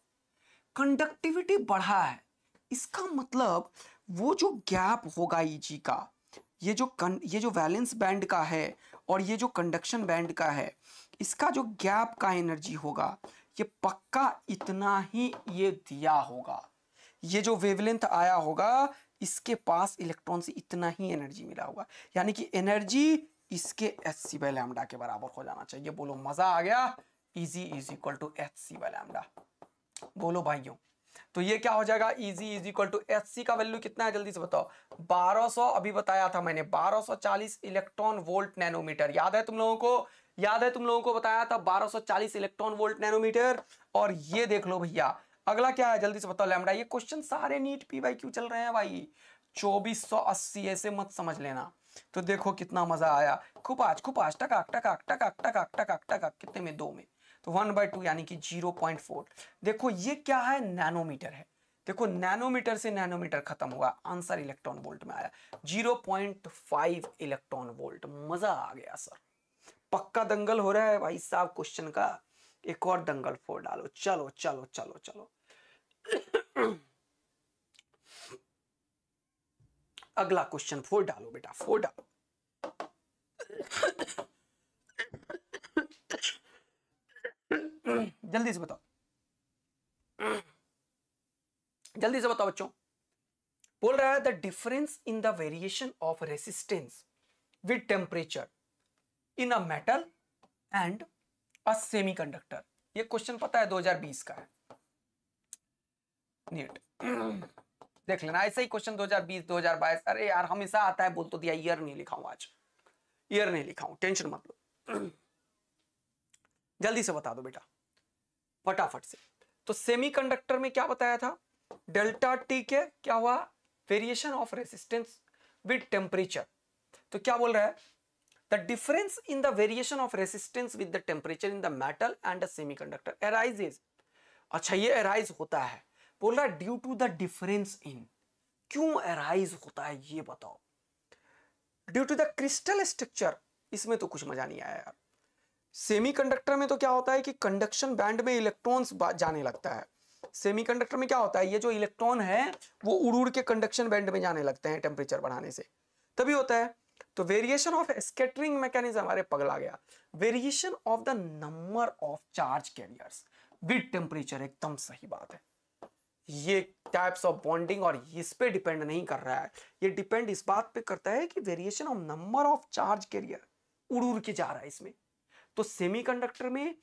कंडक्टिविटी बढ़ा है इसका मतलब वो जो गैप होगा ई e का ये जो कन ये जो वैलेंस बैंड का है और ये जो कंडक्शन बैंड का है इसका जो गैप का एनर्जी होगा ये पक्का इतना ही ये दिया होगा ये जो वेवलेंथ आया होगा इसके पास इलेक्ट्रॉन से इतना ही एनर्जी मिला होगा यानी कि एनर्जी इसके एच सी बाई लैमडा के बराबर हो जाना चाहिए बोलो मजा आ गया E is equal to H C by lambda बोलो भाइयों तो ये क्या हो जाएगा E is equal to H C का वैल्यू कितना है जल्दी से बताओ 1200 अभी बताया था मैंने 1240 इलेक्ट्रॉन वोल्ट नैनोमीटर याद है तुम लोगों को याद है तुम लोगों को बताया था 1240 इलेक्ट्रॉन वोल्ट नैनोमीटर और ये देख लो भैया अगला क्या है जल्दी से बताओ लैमडा ये क्वेश्चन सारे नीट पी बाई चल रहे हैं भाई चौबीस ऐसे मत समझ लेना तो देखो कितना मजा आया खुपाच खुपाच टक टकाक टक टकाक टक टकाक कितने में दो में तो वन बाई टू यानी कि जीरो पॉइंट फोर देखो ये क्या है नैनोमीटर है देखो नैनोमीटर से नैनोमीटर खत्म हुआ आंसर इलेक्ट्रॉन वोल्ट में आया 0.5 इलेक्ट्रॉन वोल्ट मजा आ गया सर पक्का दंगल हो रहा है भाई साहब क्वेश्चन का एक और दंगल फोर डालो चलो चलो चलो चलो अगला क्वेश्चन फोर डालो बेटा फोर डालो जल्दी से बताओ जल्दी से बताओ बच्चों बोल रहा है the difference in the variation of resistance with temperature in a metal and a semiconductor ये क्वेश्चन पता है 2020 का है नीट देख लेना ऐसे ही क्वेश्चन 2020 2022 अरे यार हमेशा आता है बोल तो दिया ईयर नहीं लिखा हूं आज ईयर नहीं लिखा हूं टेंशन मत लो जल्दी से बता दो बेटा फटाफट से तो सेमीकंडक्टर में क्या बताया था डेल्टा टी के क्या हुआ variation of resistance with temperature तो क्या बोल रहा है the difference in the variation of resistance with the temperature in the metal and the semiconductor arises अच्छा ये एराइज होता है बोला due to the difference in क्यों अराइज होता है ये बताओ due to the crystal structure इसमें तो कुछ मजा नहीं आया यार सेमीकंडक्टर में तो क्या होता है कि कंडक्शन बैंड में इलेक्ट्रॉन्स जाने लगता है सेमीकंडक्टर में क्या होता है ये जो इलेक्ट्रॉन है वो उड़ उड़ के कंडक्शन बैंड में जाने लगते हैं टेम्परेचर बढ़ाने से तभी होता है तो वेरिएशन ऑफ स्केटरिंग मैकेनिज्म हमारे पगला गया variation of the number of charge carriers with temperature एकदम सही बात है ये टाइप्स ऑफ बॉन्डिंग और इस पे डिपेंड नहीं कर रहा है ये डिपेंड इस बात पे करता है कि variation of number of charge carrier उड़ उड़ के जा रहा है इसमें तो सेमीकंडक्टर में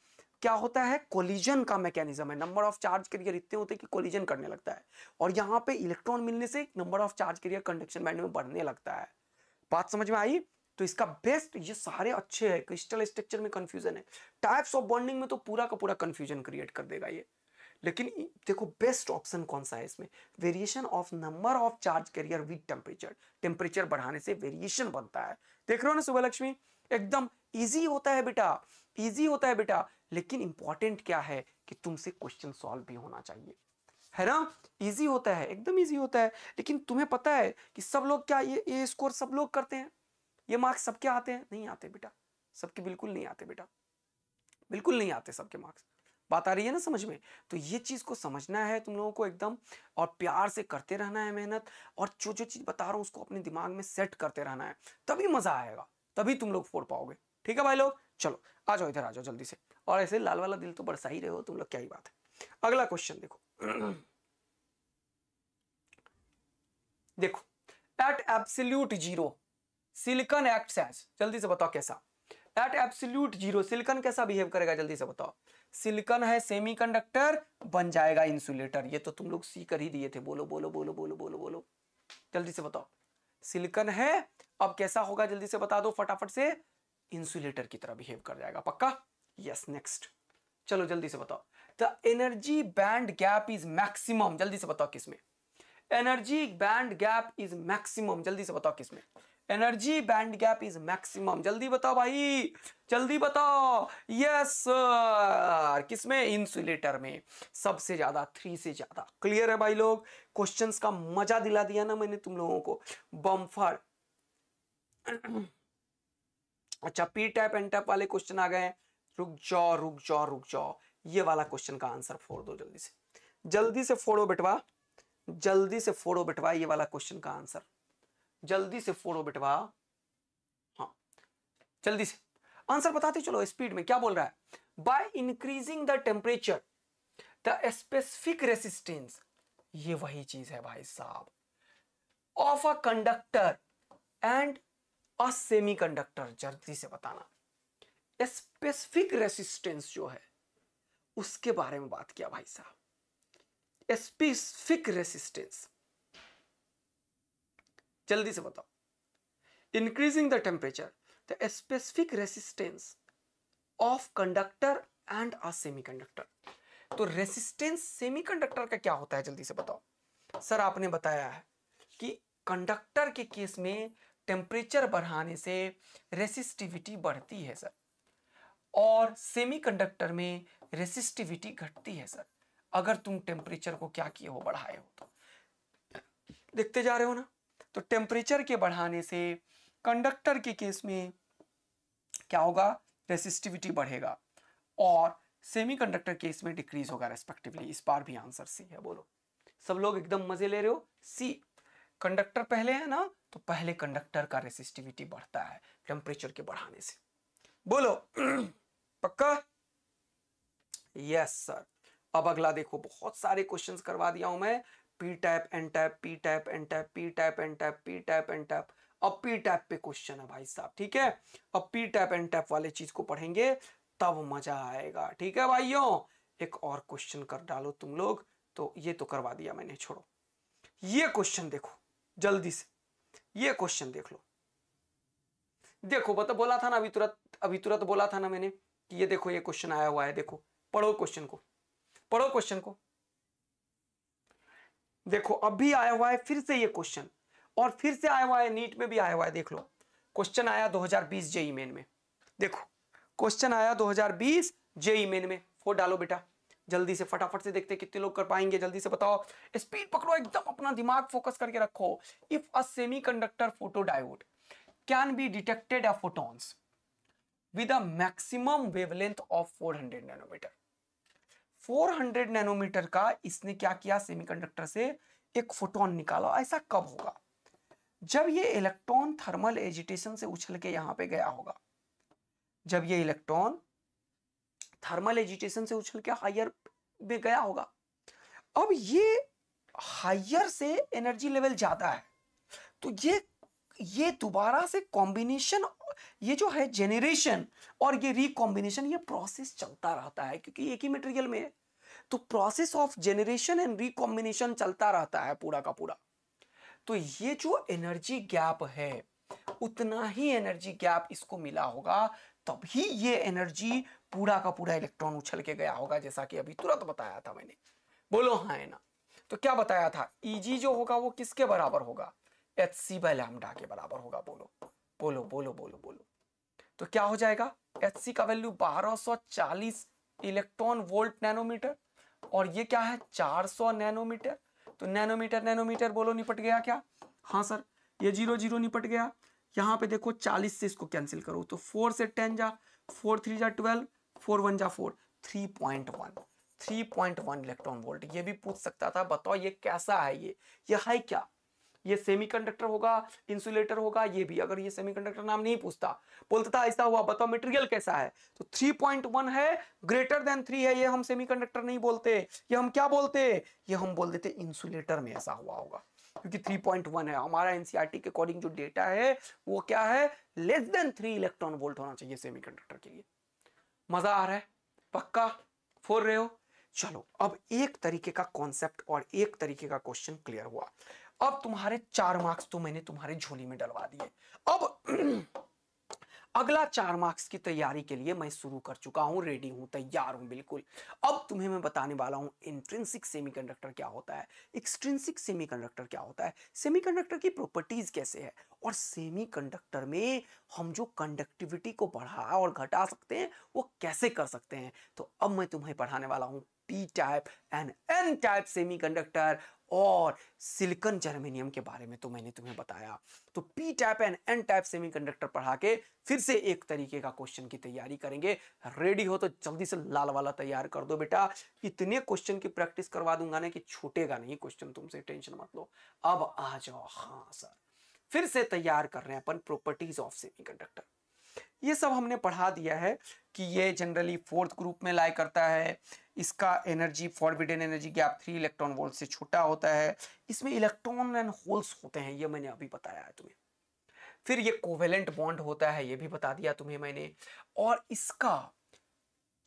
क्या होता है कोलिजन का मैकेनिज्म है नंबर ऑफ चार्ज कैरियर इतने होते हैं कि कोलिजन करने लगता है और यहाँ पे इलेक्ट्रॉन मिलने से number of charge carrier conduction band में बढ़ने लगता है बात समझ में आई तो इसका बेस्ट ये सारे अच्छे है क्रिस्टल स्ट्रक्चर में कंफ्यूजन है टाइप्स ऑफ बॉन्डिंग में तो पूरा का पूरा कंफ्यूजन क्रिएट कर देगा ये लेकिन देखो बेस्ट ऑप्शन कौन सा है इसमें variation of number of charge carrier with temperature temperature बढ़ाने से वेरिएशन बनता है देख रहे हो ना सुबह लक्ष्मी एकदम इजी होता है बेटा इजी होता है बेटा लेकिन इंपॉर्टेंट क्या है कि तुमसे क्वेश्चन सॉल्व भी होना चाहिए है ना इजी होता है एकदम इजी होता है लेकिन तुम्हें पता है कि सब लोग क्या ये ये स्कोर सब लोग करते हैं ये मार्क्स सबके आते हैं नहीं आते बेटा सबके बिल्कुल नहीं आते बेटा बिल्कुल नहीं आते सबके मार्क्स बात आ रही है ना समझ में तो ये चीज़ को समझना है तुम लोगों को एकदम और प्यार से करते रहना है मेहनत और जो जो चीज़ बता रहा हूँ उसको अपने दिमाग में सेट करते रहना है तभी मज़ा आएगा तभी तुम लोग फोड़ पाओगे ठीक है भाई लोग चलो आ जाओ इधर आ जाओ जल्दी से और ऐसे लाल वाला दिल तो बरसा ही रहे हो तुम लोग क्या ही बात है अगला क्वेश्चन देखो देखो at absolute zero silicon act as जल्दी से बताओ कैसा एट एब्सोल्यूट जीरो सिलिकन कैसा बिहेव करेगा जल्दी से बताओ सिलिकन है सेमीकंडक्टर बन जाएगा इंसुलेटर ये तो तुम लोग सी कर ही दिए थे बोलो बोलो बोलो बोलो बोलो बोलो जल्दी से बताओ सिलिकन है अब कैसा होगा जल्दी से बता दो फटाफट से इंसुलेटर की तरह बिहेव कर जाएगा पक्का यस नेक्स्ट चलो जल्दी से बताओ the energy band gap is maximum जल्दी से बताओ किसमें energy band gap is maximum जल्दी से बताओ किसमें energy band gap is maximum जल्दी बताओ भाई जल्दी बताओ यस किसमें इंसुलेटर में सबसे ज्यादा थ्री से ज्यादा क्लियर है भाई लोग क्वेश्चंस का मजा दिला दिया ना मैंने तुम लोगों को बम्फर अच्छा पी टैप एन टैप वाले क्वेश्चन आ गए रुक जाओ रुक जाओ रुक जाओ ये वाला क्वेश्चन का आंसर फोड़ दो जल्दी से जल्दी से फोड़ो बेटवा जल्दी से फोड़ो बेटवा ये वाला क्वेश्चन का आंसर जल्दी से फोड़ो बेटवा हाँ जल्दी से आंसर बताते चलो स्पीड में क्या बोल रहा है by increasing the temperature the specific resistance ये वही चीज है भाई साहब of a conductor and a semi conductor जल्दी से बताना स्पेसिफिक रेसिस्टेंस जो है उसके बारे में बात किया भाई साहब स्पेसिफिक रेसिस्टेंस जल्दी से बताओ increasing the temperature the specific resistance of conductor and a semiconductor तो रेसिस्टेंस सेमीकंडक्टर का क्या होता है जल्दी से बताओ सर आपने बताया है कि कंडक्टर के केस में टेम्परेचर बढ़ाने से रेसिस्टिविटी बढ़ती है सर और सेमीकंडक्टर में रेसिस्टिविटी घटती है सर अगर तुम टेम्परेचर को क्या किए हो बढ़ाए हो तो देखते जा रहे हो ना तो टेम्परेचर के बढ़ाने से कंडक्टर के केस में क्या होगा रेसिस्टिविटी बढ़ेगा और सेमीकंडक्टर केस में डिक्रीज होगा रेस्पेक्टिवली इस बार भी आंसर सी है बोलो सब लोग एकदम मजे ले रहे हो सी कंडक्टर पहले है ना तो पहले कंडक्टर का रेसिस्टिविटी बढ़ता है टेम्परेचर के बढ़ाने से बोलो पक्का यस सर अब अगला देखो बहुत सारे क्वेश्चंस करवा दिया हूं मैं P type N type P type N type P type N type P type N type अब पी टाइप पे क्वेश्चन है भाई साहब ठीक है अब पी टाइप एन टाइप वाले चीज को पढ़ेंगे तब मजा आएगा ठीक है भाइयों एक और क्वेश्चन कर डालो तुम लोग तो ये तो करवा दिया मैंने छोड़ो ये क्वेश्चन देखो जल्दी से ये क्वेश्चन देख लो देखो बता तो बोला था ना अभी तुरंत अभी तुरंत बोला था ना मैंने कि ये देखो ये क्वेश्चन आया हुआ है देखो पढ़ो क्वेश्चन को पढ़ो क्वेश्चन को देखो अब भी आया हुआ है फिर से ये क्वेश्चन और फिर से आया हुआ है नीट में भी आया हुआ है देख लो क्वेश्चन आया 2020 हजार जेई मेन में देखो क्वेश्चन आया 2020 हजार जेई मेन में फोर डालो बेटा जल्दी से फटाफट से देखते कितने लोग कर पाएंगे जल्दी से बताओ स्पीड पकड़ो एकदम अपना दिमाग फोकस करके रखो if a semi conductor photo diode can be detected a photons with a maximum wavelength of 400 nanometre 400 nanometre का इसने क्या किया सेमीकंडक्टर से एक फोटोन निकाला ऐसा कब होगा जब ये इलेक्ट्रॉन थर्मल एजिटेशन से उछल के यहां पे गया होगा जब ये इलेक्ट्रॉन थर्मल एजिटेशन से उछल के हायर में गया होगा अब ये हायर से एनर्जी लेवल ज्यादा है तो ये ये दोबारा से कॉम्बिनेशन ये जो है जेनरेशन और ये रिकॉम्बिनेशन ये प्रोसेस चलता रहता है क्योंकि एक ही मटेरियल में है तो process of generation and recombination चलता रहता है पूरा का पूरा तो ये जो एनर्जी गैप है उतना ही एनर्जी गैप इसको मिला होगा तभी ये एनर्जी पूरा का पूरा इलेक्ट्रॉन उछल के गया होगा जैसा कि अभी तुरंत बताया था मैंने बोलो हाँ ना तो क्या बताया था ईजी जो होगा वो किसके बराबर होगा एच सी बाय लैमडा के बराबर होगा बोलो बोलो बोलो बोलो बोलो तो क्या हो जाएगा एच सी का वैल्यू 1240 इलेक्ट्रॉन वोल्ट नैनोमीटर और ये क्या है 400 नैनोमीटर तो नैनोमीटर नैनोमीटर बोलो निपट गया क्या हाँ सर ये जीरो जीरो निपट गया यहाँ पे देखो 40 से इसको कैंसिल करो तो 4 से 10 जा 4 थ्री जा 12 4 वन जा 4 3.1 3.1 इलेक्ट्रॉन वोल्ट ये भी पूछ सकता था बताओ ये कैसा है ये ये है क्या ये सेमीकंडक्टर होगा इंसुलेटर होगा ये भी अगर ये सेमीकंडक्टर नाम नहीं पूछता बोलता था ऐसा हुआ बताओ मटेरियल कैसा है तो 3.1 है ग्रेटर देन 3 है ये हम सेमीकंडक्टर नहीं बोलते ये हम क्या बोलते ये हम बोल देते इंसुलेटर में ऐसा हुआ होगा क्योंकि 3.1 है हमारा एनसीआरटी e के अकॉर्डिंग जो डेटा है वो क्या है less than three electron volt होना चाहिए कंडक्टर के लिए मजा आ रहा है पक्का फोर रहे हो चलो अब एक तरीके का कॉन्सेप्ट और एक तरीके का क्वेश्चन क्लियर हुआ अब तुम्हारे चार मार्क्स तो मैंने तुम्हारे झोली में डलवा दिए अब अगला चार मार्क्स की तैयारी के लिए मैं शुरू कर चुका हूं रेडी हूं तैयार हूं बिल्कुल अब तुम्हें मैं बताने वाला हूं इंट्रेंसिक सेमीकंडक्टर क्या होता है एक्सट्रेंसिक सेमीकंडक्टर क्या होता है सेमीकंडक्टर की प्रॉपर्टीज कैसे है और सेमीकंडक्टर में हम जो कंडक्टिविटी को बढ़ा और घटा सकते हैं वो कैसे कर सकते हैं तो अब मैं तुम्हें पढ़ाने वाला हूँ P type and N type semiconductor और सिलिकॉन जर्मेनियम के बारे में तो मैंने तुम्हें बताया तो P type and N type semiconductor पढ़ा के फिर से एक तरीके का क्वेश्चन की तैयारी करेंगे रेडी हो तो जल्दी से लाल वाला तैयार कर दो बेटा इतने क्वेश्चन की प्रैक्टिस करवा दूंगा ना कि छूटेगा नहीं क्वेश्चन तुमसे टेंशन मत लो अब आ जाओ हाँ सर फिर से तैयार कर रहे हैं अपन प्रॉपर्टीज ऑफ सेमी कंडक्टर ये सब हमने पढ़ा दिया है कि ये जनरली फोर्थ ग्रुप में लाई करता है इसका energy forbidden energy gap three electron volt से छोटा होता है इसमें इलेक्ट्रॉन एंड होल्स होते हैं ये मैंने अभी बताया है तुम्हें फिर ये कोवेलेंट बॉन्ड होता है ये भी बता दिया तुम्हें मैंने और इसका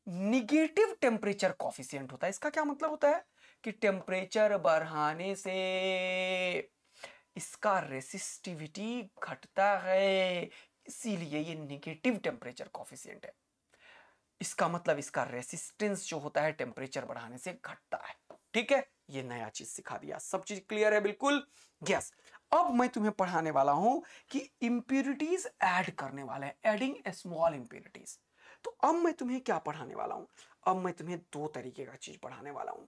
निगेटिव टेम्परेचर कॉफिशियंट होता है इसका क्या मतलब होता है कि टेम्परेचर बढ़ाने से इसका रेसिस्टिविटी घटता है इसीलिए ये निगेटिव टेम्परेचर कॉफिशियंट है इसका मतलब इसका रेसिस्टेंस जो होता है टेम्परेचर बढ़ाने से घटता है ठीक है ये नया चीज सिखा दिया सब चीज क्लियर है बिल्कुल यस yes. अब मैं तुम्हें पढ़ाने वाला हूं कि इंप्यूरिटीज ऐड करने वाले हैं एडिंग स्मॉल इंप्यूरिटीज तो अब मैं तुम्हें क्या पढ़ाने वाला हूं अब मैं तुम्हें दो तरीके का चीज पढ़ाने वाला हूं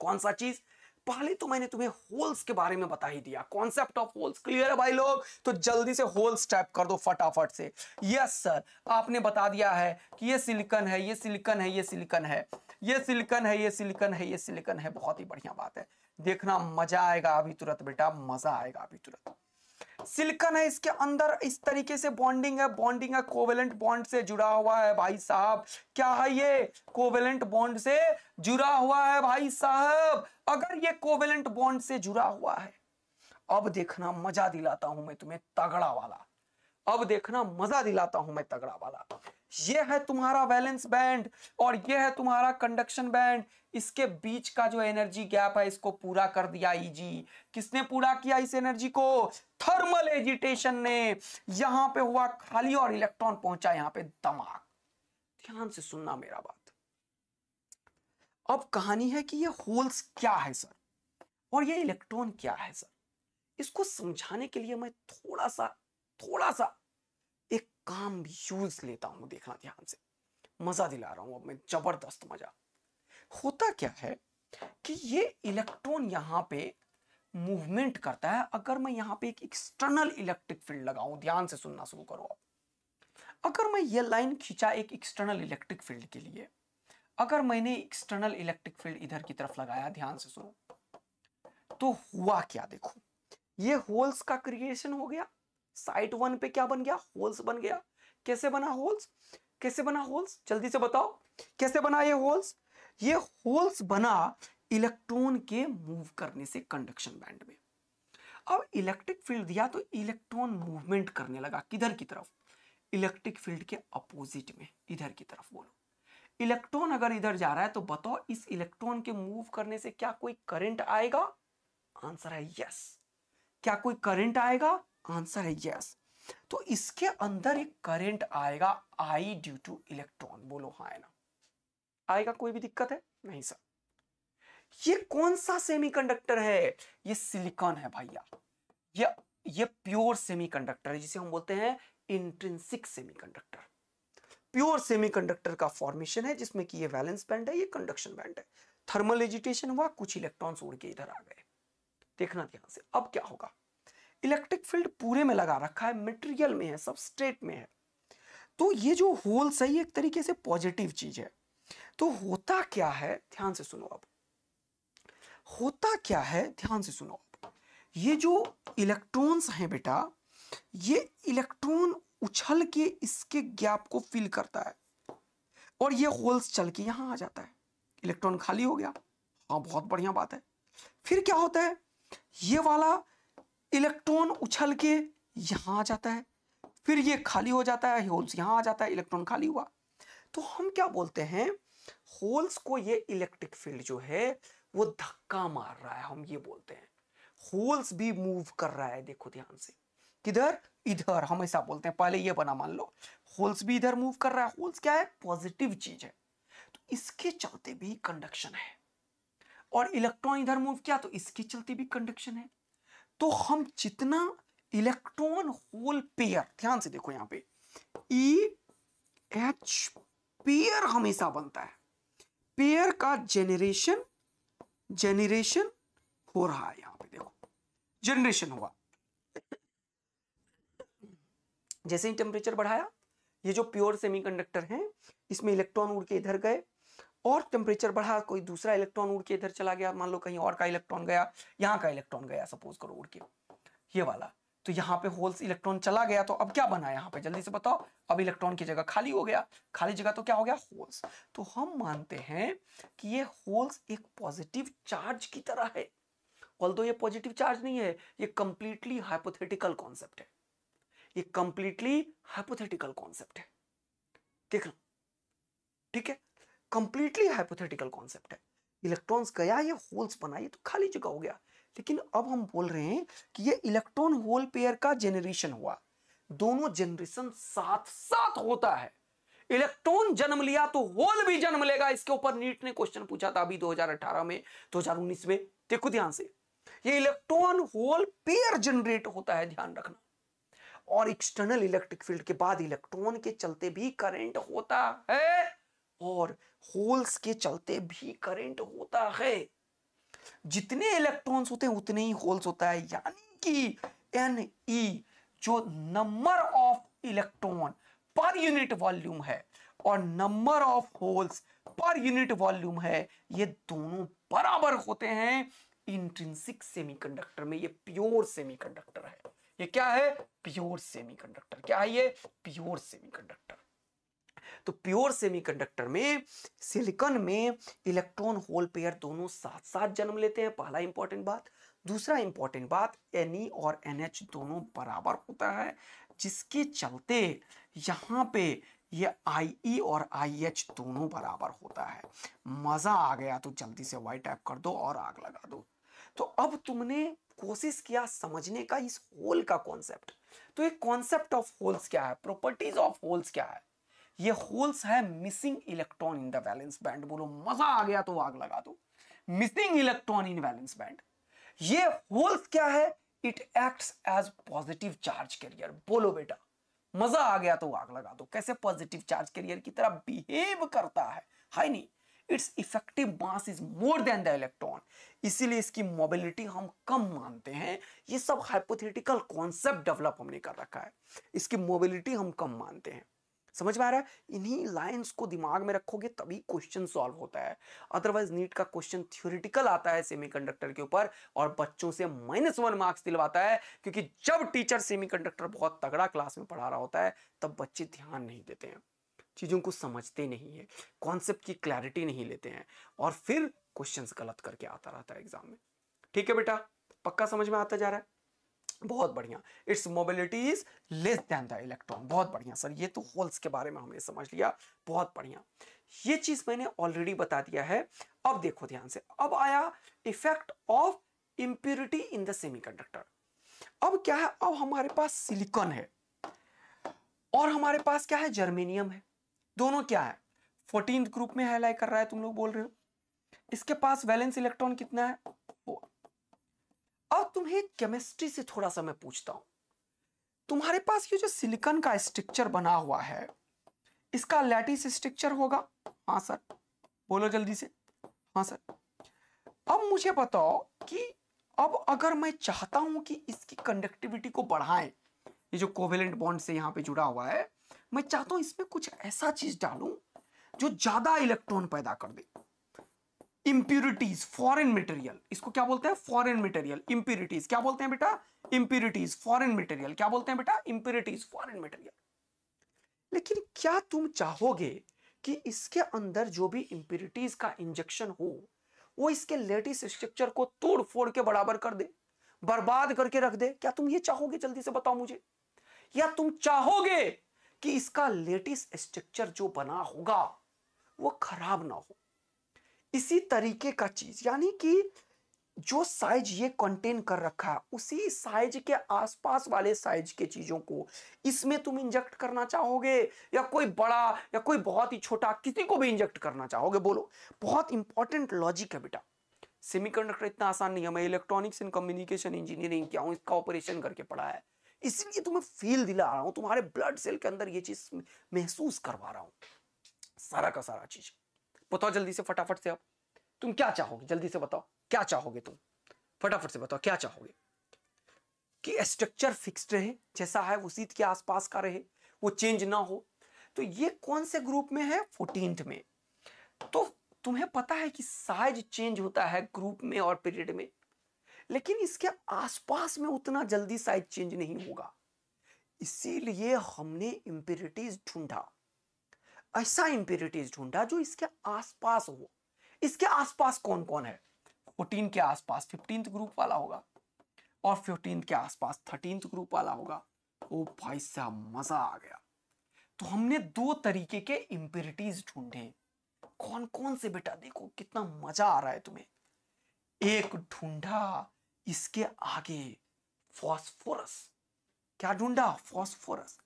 कौन सा चीज पहले तो मैंने तुम्हें होल्स के बारे में बता ही दिया कॉन्सेप्ट ऑफ होल्स क्लियर है भाई लोग तो जल्दी से होल्स टाइप कर दो फटाफट से यस सर आपने बता दिया है कि ये सिलिकन है ये सिलिकन है ये सिलिकन है ये सिलिकन है ये सिलिकन है ये सिलिकन है बहुत ही बढ़िया बात है देखना मजा आएगा अभी तुरंत बेटा मजा आएगा अभी तुरंत सिलिकन है इसके अंदर इस तरीके से बॉन्डिंग है बॉन्डिंग है कोवेलेंट बॉन्ड से जुड़ा हुआ है भाई साहब क्या है ये कोवेलेंट बॉन्ड से जुड़ा हुआ है भाई साहब अगर ये कोवेलेंट बॉन्ड से जुड़ा हुआ है अब देखना मजा दिलाता हूं मैं तुम्हें तगड़ा वाला अब देखना मजा दिलाता हूं मैं तगड़ा वाला ये है तुम्हारा वैलेंस बैंड और ये है तुम्हारा कंडक्शन बैंड इसके बीच का जो एनर्जी गैप है इसको पूरा कर दिया ईजी e किसने पूरा किया इस एनर्जी को थर्मल एजिटेशन ने यहां पे हुआ खाली और इलेक्ट्रॉन पहुंचा यहां पे दमाग ध्यान से सुनना मेरा बात अब कहानी है कि ये होल्स क्या है सर और ये इलेक्ट्रॉन क्या है सर इसको समझाने के लिए मैं थोड़ा सा थोड़ा सा एक काम यूज लेता हूं देखना ध्यान से मजा दिला रहा हूं अब मैं जबरदस्त मजा होता क्या है कि ये इलेक्ट्रॉन यहां पे मूवमेंट करता है अगर मैं यहां पे एक एक्सटर्नल इलेक्ट्रिक फील्ड लगाऊं ध्यान से सुनना शुरू करो आप अगर मैं ये लाइन खींचा एक एक्सटर्नल इलेक्ट्रिक फील्ड के लिए अगर मैंने एक्सटर्नल इलेक्ट्रिक फील्ड इधर की तरफ लगाया ध्यान से सुनो तो हुआ क्या देखो ये होल्स का क्रिएशन हो गया साइट वन पे क्या बन गया होल्स बन गया कैसे बना होल्स कैसे बना होल्स जल्दी से बताओ कैसे बना ये होल्स ये होल्स बना इलेक्ट्रॉन के मूव करने से कंडक्शन बैंड में अब इलेक्ट्रिक फील्ड दिया तो इलेक्ट्रॉन मूवमेंट करने लगा किधर की तरफ इलेक्ट्रिक फील्ड के अपोजिट में इधर की तरफ बोलो इलेक्ट्रॉन अगर इधर जा रहा है तो बताओ इस इलेक्ट्रॉन के मूव करने से क्या कोई करंट आएगा आंसर है यस क्या कोई करंट आएगा आंसर है यस तो इसके अंदर एक करंट आएगा आई ड्यू टू इलेक्ट्रॉन बोलो हाँ ना आएगा कोई भी दिक्कत है नहीं सर ये कौन सा सेमीकंडक्टर है ये सिलिकॉन है भैया ये ये प्योर सेमीकंडक्टर है जिसे हम बोलते हैं इंट्रेंसिक सेमीकंडक्टर प्योर सेमीकंडक्टर का फॉर्मेशन है जिसमें कि ये वैलेंस बैंड है ये कंडक्शन बैंड है थर्मल एजिटेशन हुआ कुछ इलेक्ट्रॉन उड़ के इधर आ गए देखना ध्यान से अब क्या होगा इलेक्ट्रिक फील्ड पूरे में लगा रखा है मटेरियल में है सबस्ट्रेट में है तो ये जो होल्स है ये एक तरीके से पॉजिटिव चीज है तो होता क्या है ध्यान से सुनो अब होता क्या है ध्यान से सुनो ये जो इलेक्ट्रॉन्स हैं बेटा ये इलेक्ट्रॉन उछल के इसके गैप को फिल करता है और ये होल्स चल के यहां आ जाता है इलेक्ट्रॉन खाली हो गया हाँ बहुत बढ़िया बात है फिर क्या होता है ये वाला इलेक्ट्रॉन उछल के यहां आ जाता है फिर ये खाली हो जाता है होल्स यहां आ जाता है इलेक्ट्रॉन खाली हुआ तो हम क्या बोलते हैं होल्स को ये इलेक्ट्रिक फील्ड जो है वो धक्का मार रहा है हम ये बोलते हैं होल्स भी मूव कर रहा है देखो ध्यान से किधर इधर हम ऐसा बोलते हैं पहले ये बना मान लो होल्स भी इधर मूव कर रहा है होल्स क्या है पॉजिटिव चीज है तो इसके चलते भी कंडक्शन है और इलेक्ट्रॉन इधर मूव किया तो इसके चलते भी कंडक्शन है तो हम जितना इलेक्ट्रॉन होल पेयर ध्यान से देखो यहां पे ई e एच पेयर हमेशा बनता है पेयर का जेनरेशन जेनरेशन हो रहा है यहां पे देखो जेनरेशन हुआ जैसे ही टेम्परेचर बढ़ाया ये जो प्योर सेमीकंडक्टर हैं इसमें इलेक्ट्रॉन उड़ के इधर गए और टेम्परेचर बढ़ा कोई दूसरा इलेक्ट्रॉन उड़ के इधर चला गया मान लो कहीं और का इलेक्ट्रॉन गया यहाँ का इलेक्ट्रॉन गया सपोज करो उड़ के ये वाला तो यहाँ पे होल्स इलेक्ट्रॉन चला गया तो अब क्या बना यहाँ पे जल्दी से बताओ अब इलेक्ट्रॉन की जगह खाली हो गया खाली जगह तो क्या हो गया होल्स तो हम मानते हैं कि ये होल्स एक पॉजिटिव चार्ज की तरह है ऑल ये पॉजिटिव चार्ज नहीं है ये कंप्लीटली हाइपोथेटिकल कॉन्सेप्ट है ये कंप्लीटली हाइपोथेटिकल कॉन्सेप्ट है देख लो ठीक है कंप्लीटली हाइपोथेटिकल कॉन्सेप्ट है इलेक्ट्रॉन्स गया ये होल्स बना ये तो खाली जगह हो गया लेकिन अब हम बोल रहे हैं कि ये इलेक्ट्रॉन होल पेयर का जेनरेशन हुआ दोनों जेनरेशन साथ साथ होता है इलेक्ट्रॉन जन्म लिया तो होल भी जन्म लेगा इसके ऊपर नीट ने क्वेश्चन पूछा था अभी 2018 में 2019 में देखो ध्यान से ये इलेक्ट्रॉन होल पेयर जनरेट होता है ध्यान रखना और एक्सटर्नल इलेक्ट्रिक फील्ड के बाद इलेक्ट्रॉन के चलते भी करंट होता है और होल्स के चलते भी करंट होता है जितने इलेक्ट्रॉन्स होते हैं उतने ही होल्स होता है यानी कि एन ई e, जो number of electron per unit volume है और number of holes per unit volume है ये दोनों बराबर होते हैं इंट्रिंसिक सेमीकंडक्टर में ये प्योर सेमीकंडक्टर है ये क्या है प्योर सेमीकंडक्टर क्या है ये प्योर सेमीकंडक्टर तो प्योर सेमीकंडक्टर में सिलिकॉन में इलेक्ट्रॉन होल पेयर दोनों साथ साथ जन्म लेते हैं पहला इंपॉर्टेंट बात दूसरा इंपॉर्टेंट बात एन e और एन दोनों बराबर होता है जिसके चलते यहाँ पे ये आई ई e और आई एच दोनों बराबर होता है मज़ा आ गया तो जल्दी से वाई टाइप कर दो और आग लगा दो तो अब तुमने कोशिश किया समझने का इस होल का कॉन्सेप्ट तो ये कॉन्सेप्ट ऑफ होल्स क्या है प्रॉपर्टीज ऑफ होल्स क्या है ये होल्स है missing electron in the valence band बोलो मजा आ गया तो आग लगा दो missing electron in valence band ये होल्स क्या है it acts as positive charge carrier बोलो बेटा मजा आ गया तो आग लगा दो कैसे पॉजिटिव चार्ज कैरियर की तरह बिहेव करता है हाई नहीं its effective mass is more than the electron इसीलिए इसकी मोबिलिटी हम कम मानते हैं ये सब हाइपोथेटिकल कॉन्सेप्ट डेवलप हमने कर रखा है इसकी मोबिलिटी हम कम मानते हैं समझ में आ रहा है इन्हीं लाइंस को दिमाग में रखोगे तभी क्वेश्चन सॉल्व होता है अदरवाइज नीट का क्वेश्चन थ्योरिटिकल आता है सेमीकंडक्टर के ऊपर और बच्चों से माइनस वन मार्क्स दिलवाता है क्योंकि जब टीचर सेमीकंडक्टर बहुत तगड़ा क्लास में पढ़ा रहा होता है तब बच्चे ध्यान नहीं देते हैं चीज़ों को समझते नहीं है कॉन्सेप्ट की क्लैरिटी नहीं लेते हैं और फिर क्वेश्चन गलत करके आता रहता है एग्जाम में ठीक है बेटा पक्का समझ में आता जा रहा है बहुत बढ़िया its mobility is less than the electron बहुत बढ़िया सर ये तो होल्स के बारे में हमने समझ लिया बहुत बढ़िया ये चीज मैंने ऑलरेडी बता दिया है अब देखो ध्यान से अब आया effect of impurity in the semiconductor अब क्या है अब हमारे पास सिलिकॉन है और हमारे पास क्या है जर्मेनियम है दोनों क्या है फोर्टीन ग्रुप में हाईलाइट कर रहा है तुम लोग बोल रहे हो इसके पास वैलेंस इलेक्ट्रॉन कितना है और तुम्हें केमिस्ट्री से थोड़ा सा मैं पूछता हूं तुम्हारे पास ये जो सिलिकन का स्ट्रक्चर बना हुआ है इसका लैटिस स्ट्रक्चर होगा हाँ सर बोलो जल्दी से हाँ सर अब मुझे बताओ कि अब अगर मैं चाहता हूं कि इसकी कंडक्टिविटी को बढ़ाएं ये जो कोवेलेंट बॉन्ड से यहाँ पे जुड़ा हुआ है मैं चाहता हूं इसमें कुछ ऐसा चीज डालूं जो ज्यादा इलेक्ट्रॉन पैदा कर दे इंप्यूरिटीज फॉरेन मटेरियल इसको क्या बोलते हैं फॉरेन मटेरियल इंप्यूरिटीज क्या बोलते हैं बेटा इंप्यूरिटीज फॉरेन मटेरियल क्या बोलते हैं बेटा इंप्यूरिटीज फॉरेन मटेरियल लेकिन क्या तुम चाहोगे कि इसके अंदर जो भी इंप्यूरिटीज का इंजेक्शन हो वो इसके लेटिस स्ट्रक्चर को तोड़ फोड़ के बराबर कर दे बर्बाद करके रख दे क्या तुम ये चाहोगे जल्दी से बताओ मुझे या तुम चाहोगे कि इसका लेटिस स्ट्रक्चर जो बना होगा वो खराब ना हो इसी तरीके का चीज यानी कि जो साइज ये कंटेन कर रखा है उसी साइज के आसपास वाले साइज के चीजों को इसमें तुम इंजेक्ट करना चाहोगे या कोई बड़ा या कोई बहुत ही छोटा किसी को भी इंजेक्ट करना चाहोगे बोलो बहुत इंपॉर्टेंट लॉजिक है बेटा सेमीकंडक्टर इतना आसान नहीं है मैं इलेक्ट्रॉनिक्स एंड कम्युनिकेशन इंजीनियरिंग किया हूँ इसका ऑपरेशन करके पढ़ा है इसलिए तुम्हें फील दिला रहा हूं तुम्हारे ब्लड सेल के अंदर ये चीज महसूस करवा रहा हूँ सारा का सारा चीज़ बताओ जल्दी से फटाफट से आप तुम क्या चाहोगे जल्दी से बताओ क्या चाहोगे तुम फटाफट से बताओ क्या चाहोगे कि स्ट्रक्चर फिक्स्ड रहे जैसा है उसी के आसपास का रहे वो चेंज ना हो तो ये कौन से ग्रुप में है फोर्टीन में तो तुम्हें पता है कि साइज चेंज होता है ग्रुप में और पीरियड में लेकिन इसके आसपास में उतना जल्दी साइज चेंज नहीं होगा इसीलिए हमने इम्पेरिटीज ढूंढा ऐसा इंप्योरिटीज ढूंढा जो इसके आसपास हो इसके आसपास कौन कौन है फोर्टीन के आसपास फिफ्टीन ग्रुप वाला होगा और फिफ्टीन के आसपास थर्टीन ग्रुप वाला होगा ओ भाई साहब मजा आ गया तो हमने दो तरीके के इंप्योरिटीज ढूंढे कौन कौन से बेटा देखो कितना मजा आ रहा है तुम्हें एक ढूंढा इसके आगे फॉस्फोरस क्या ढूंढा फॉस्फोरस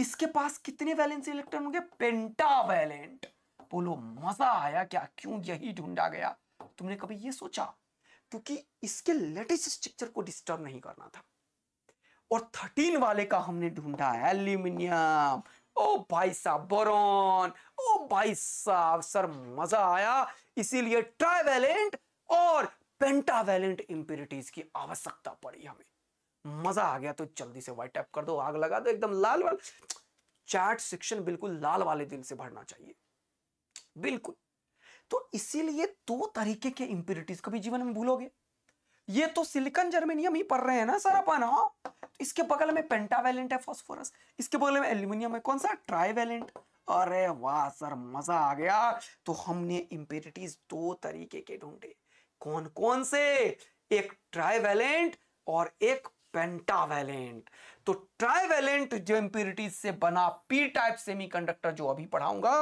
इसके पास कितने वैलेंस इलेक्ट्रॉन होंगे पेंटावैलेंट बोलो मजा आया क्या क्यों यही ढूंढा गया तुमने कभी ये सोचा क्योंकि इसके लेटेस्ट स्ट्रक्चर को डिस्टर्ब नहीं करना था और थर्टीन वाले का हमने ढूंढा एल्यूमिनियम ओ भाई साहब बोरोन ओ भाई साहब सर मजा आया इसीलिए ट्राइवैलेंट और पेंटावैलेंट इंप्योरिटीज की आवश्यकता पड़ी हमें मजा आ गया तो जल्दी से वाइट टैप कर दो आग लगा दो एकदम लाल वाल चैट सेक्शन बिल्कुल लाल वाले दिल से भरना चाहिए बिल्कुल तो इसीलिए दो तरीके के इंप्योरिटीज कभी जीवन में भूलोगे ये तो सिलिकन जर्मेनियम ही पढ़ रहे हैं ना सर अपन इसके बगल में पेंटावेलेंट है फॉस्फोरस इसके बगल में एल्यूमिनियम है कौन सा ट्राईवेलेंट अरे वाह सर मजा आ गया तो हमने इंप्यूरिटीज दो तरीके के ढूंढे कौन कौन से एक ट्राईवेलेंट और एक पेंटावेलेंट तो ट्राइवेलेंट जो एम्प्यूरिटीज से बना पी टाइप सेमीकंडक्टर जो अभी पढ़ाऊंगा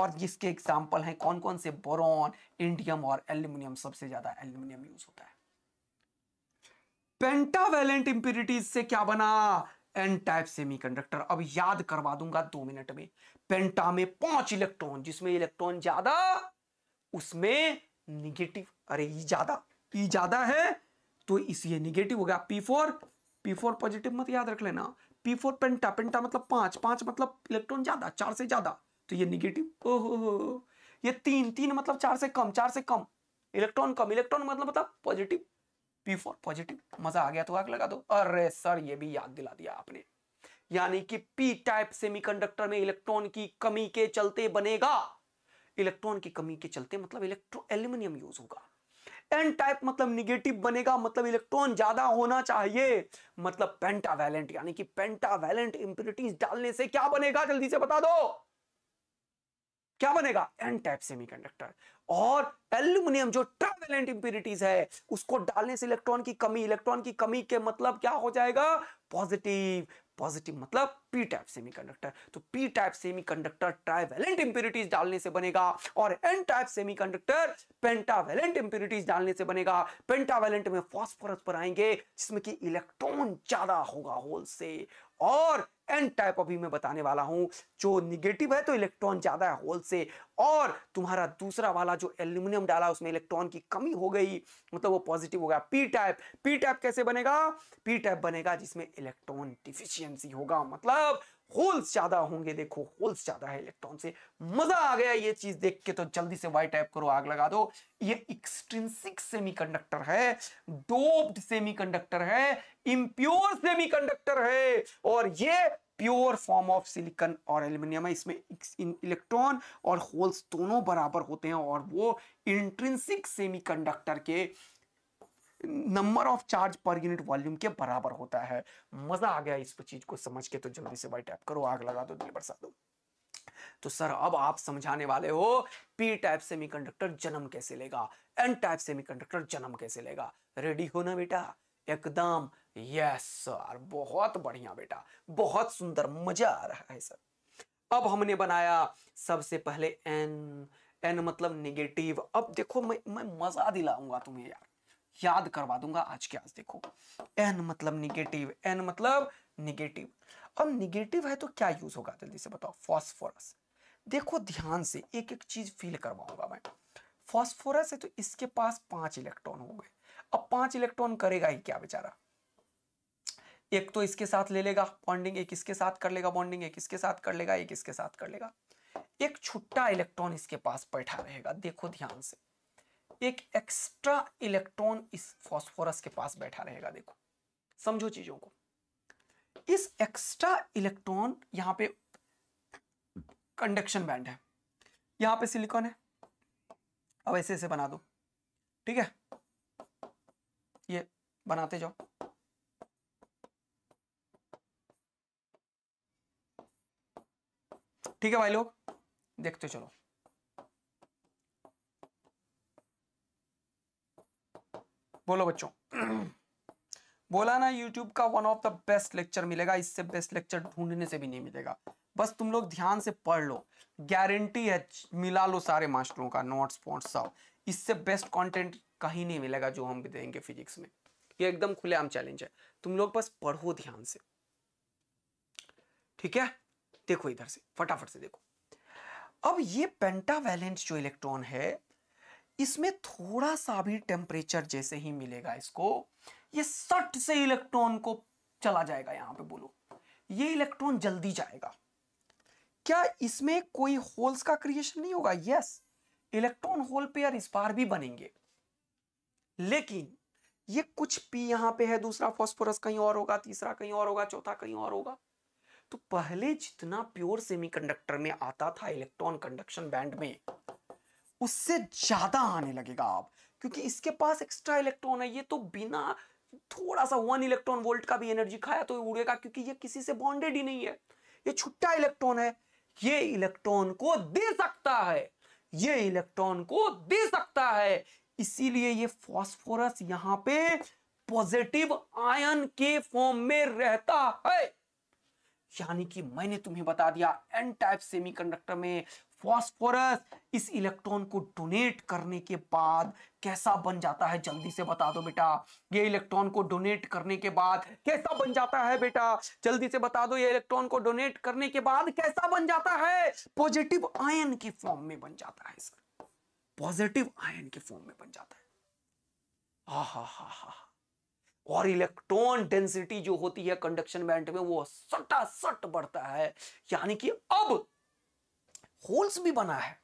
और जिसके एग्जाम्पल हैं कौन कौन से बोरॉन इंडियम और एल्यूमिनियम सबसे ज्यादा एल्यूमिनियम यूज होता है पेंटावेलेंट इंप्यूरिटीज से क्या बना एन टाइप सेमीकंडक्टर अब याद करवा दूंगा दो मिनट में पेंटा में पांच इलेक्ट्रॉन जिसमें इलेक्ट्रॉन ज्यादा उसमें निगेटिव अरे ई e ज्यादा ई e ज्यादा है तो इसलिए निगेटिव हो गया पी फोर P4 पॉजिटिव मत याद रख लेना P4 फोर पेंटा पेंटा मतलब पांच पांच मतलब इलेक्ट्रॉन ज्यादा चार से ज्यादा तो ये निगेटिव ओ हो ये तीन तीन मतलब चार से कम चार से कम इलेक्ट्रॉन कम इलेक्ट्रॉन मतलब मतलब पॉजिटिव P4 पॉजिटिव मजा आ गया तो आग लगा दो अरे सर ये भी याद दिला दिया आपने यानी कि P टाइप सेमीकंडक्टर में इलेक्ट्रॉन की कमी के चलते बनेगा इलेक्ट्रॉन की कमी के चलते मतलब इलेक्ट्रो एल्यूमिनियम यूज होगा एन टाइप मतलब निगेटिव बनेगा मतलब इलेक्ट्रॉन ज्यादा होना चाहिए मतलब पेंटावैलेंट यानी कि पेंटावैलेंट इंप्योरिटीज डालने से क्या बनेगा जल्दी से बता दो क्या बनेगा एन टाइप सेमीकंडक्टर और एल्यूमिनियम जो ट्रावेलेंट इंप्योरिटीज है उसको डालने से इलेक्ट्रॉन की कमी इलेक्ट्रॉन की कमी के मतलब क्या हो जाएगा पॉजिटिव पॉजिटिव मतलब पी टाइप सेमीकंडक्टर तो P type semiconductor trivalent impurities डालने से बनेगा और N type semiconductor pentavalent impurities डालने से बनेगा पेंटावेलेंट में फास्फोरस पर आएंगे जिसमें कि इलेक्ट्रॉन ज्यादा होगा होल से और एन टाइप अभी मैं बताने वाला हूं जो निगेटिव है तो इलेक्ट्रॉन ज्यादा है होल से और तुम्हारा दूसरा वाला जो एल्यूमिनियम डाला उसमें इलेक्ट्रॉन की कमी हो गई मतलब वो पॉजिटिव हो गया पी टाइप पी टाइप कैसे बनेगा पी टाइप बनेगा जिसमें इलेक्ट्रॉन डिफिशियंसी होगा मतलब होल्स ज्यादा होंगे देखो होल्स ज्यादा है इलेक्ट्रॉन से मजा आ गया ये चीज देख के तो जल्दी से वाई टाइप करो आग लगा दो ये एक्सट्रिंसिक सेमीकंडक्टर है डोप्ड सेमीकंडक्टर है इम्प्योर सेमीकंडक्टर है और ये प्योर फॉर्म ऑफ सिलिकन और एल्यूमिनियम है इसमें इलेक्ट्रॉन और होल्स दोनों बराबर होते हैं और वो इंट्रिंसिक सेमीकंडक्टर के number of charge per unit volume के बराबर होता है मजा आ गया इस चीज को समझ के तो जल्दी से वाई टैप करो आग लगा दो दिल बरसा दो तो सर अब आप समझाने वाले हो पी टाइप सेमीकंडक्टर जन्म कैसे लेगा एन टाइप सेमीकंडक्टर जन्म कैसे लेगा रेडी हो ना बेटा एकदम यस सर बहुत बढ़िया बेटा बहुत सुंदर मजा आ रहा है सर अब हमने बनाया सबसे पहले एन एन मतलब नेगेटिव अब देखो मैं मैं मजा दिलाऊंगा तुम्हें यार याद करवा दूंगा आज के आज देखो एन मतलब निगेटिव एन मतलब निगेटिव अब निगेटिव है तो क्या यूज होगा जल्दी से बताओ फॉस्फोरस देखो ध्यान से एक एक चीज फील करवाऊंगा मैं फॉस्फोरस है तो इसके पास पांच इलेक्ट्रॉन हो गए अब पांच इलेक्ट्रॉन करेगा ही क्या बेचारा एक तो इसके साथ ले लेगा बॉन्डिंग एक इसके साथ कर लेगा बॉन्डिंग एक इसके साथ कर लेगा एक इसके साथ कर लेगा एक छुट्टा इलेक्ट्रॉन इसके पास बैठा रहेगा देखो ध्यान से एक एक्स्ट्रा इलेक्ट्रॉन इस फॉस्फोरस के पास बैठा रहेगा देखो समझो चीजों को इस एक्स्ट्रा इलेक्ट्रॉन यहां पे कंडक्शन बैंड है यहां पे सिलिकॉन है अब ऐसे ऐसे बना दो ठीक है ये बनाते जाओ ठीक है भाई लोग देखते चलो बोलो बच्चों बोला ना यूट्यूब का one of the best lecture मिलेगा इससे बेस्ट लेक्चर ढूंढने से भी नहीं मिलेगा बस तुम लोग ध्यान से पढ़ लो गारंटी है मिला लो सारे मास्टरों का नोट्स पॉइंट सब इससे बेस्ट कंटेंट कहीं नहीं मिलेगा जो हम देंगे फिजिक्स में ये एकदम खुलेआम चैलेंज है तुम लोग बस पढ़ो ध्यान से ठीक है देखो इधर से फटाफट से देखो अब ये पेंटावैलेंस जो इलेक्ट्रॉन है इसमें थोड़ा सा भी टेम्परेचर जैसे ही मिलेगा इसको ये सट से इलेक्ट्रॉन को चला जाएगा यहां पे बोलो ये इलेक्ट्रॉन जल्दी जाएगा क्या इसमें कोई होल्स का क्रिएशन नहीं होगा यस इलेक्ट्रॉन होल पेयर इस बार भी बनेंगे लेकिन ये कुछ पी यहां पे है दूसरा फास्फोरस कहीं और होगा तीसरा कहीं और होगा चौथा कहीं और होगा तो पहले जितना प्योर सेमीकंडक्टर में आता था इलेक्ट्रॉन कंडक्शन बैंड में उससे ज़्यादा आने लगेगा आप क्योंकि इसके पास एक्स्ट्रा इलेक्ट्रॉन है ये तो बिना थोड़ा सा वन इलेक्ट्रॉन वोल्ट का भी एनर्जी खाया तो उड़ेगा क्योंकि ये किसी से बॉन्डेड ही नहीं है ये छुट्टा इलेक्ट्रॉन है ये इलेक्ट्रॉन को दे सकता है ये इलेक्ट्रॉन को दे सकता है इसीलिए ये फास्फोरस यहां पे पॉजिटिव आयन के फॉर्म में रहता है यानी कि मैंने तुम्हें बता दिया एन टाइप सेमीकंडक्टर में फॉस्फोरस इस इलेक्ट्रॉन को डोनेट करने के बाद कैसा बन जाता है जल्दी से बता दो बेटा ये इलेक्ट्रॉन को डोनेट करने के बाद कैसा बन जाता है बेटा जल्दी से बता दो ये इलेक्ट्रॉन को डोनेट करने के बाद कैसा बन जाता है पॉजिटिव आयन के फॉर्म में बन जाता है सर पॉजिटिव आयन के फॉर्म में बन जाता है हा हा हा हा और इलेक्ट्रॉन डेंसिटी जो होती है कंडक्शन बैंड में वो सटा सट बढ़ता है यानी कि अब होल्स भी बना है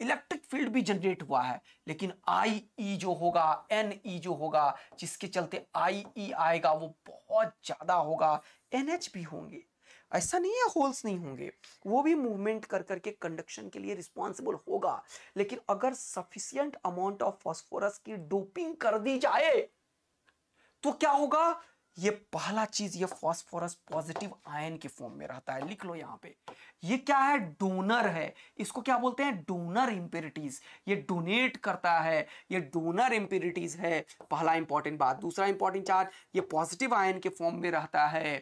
इलेक्ट्रिक फील्ड भी जनरेट हुआ है लेकिन आई ई e जो होगा एन ई e जो होगा जिसके चलते आई ई e आएगा वो बहुत ज़्यादा होगा एन एच भी होंगे ऐसा नहीं है होल्स नहीं होंगे वो भी मूवमेंट कर करके कंडक्शन के लिए रिस्पॉन्सिबल होगा लेकिन अगर सफिशियंट अमाउंट ऑफ फॉस्फोरस की डोपिंग कर दी जाए तो क्या होगा ये पहला चीज ये फास्फोरस पॉजिटिव आयन के फॉर्म में रहता है लिख लो यहां पे ये क्या है डोनर है इसको क्या बोलते हैं डोनर इंप्योरिटीज ये डोनेट करता है ये डोनर इंप्योरिटीज है पहला इंपॉर्टेंट बात दूसरा इंपॉर्टेंट चार्ज ये पॉजिटिव आयन के फॉर्म में रहता है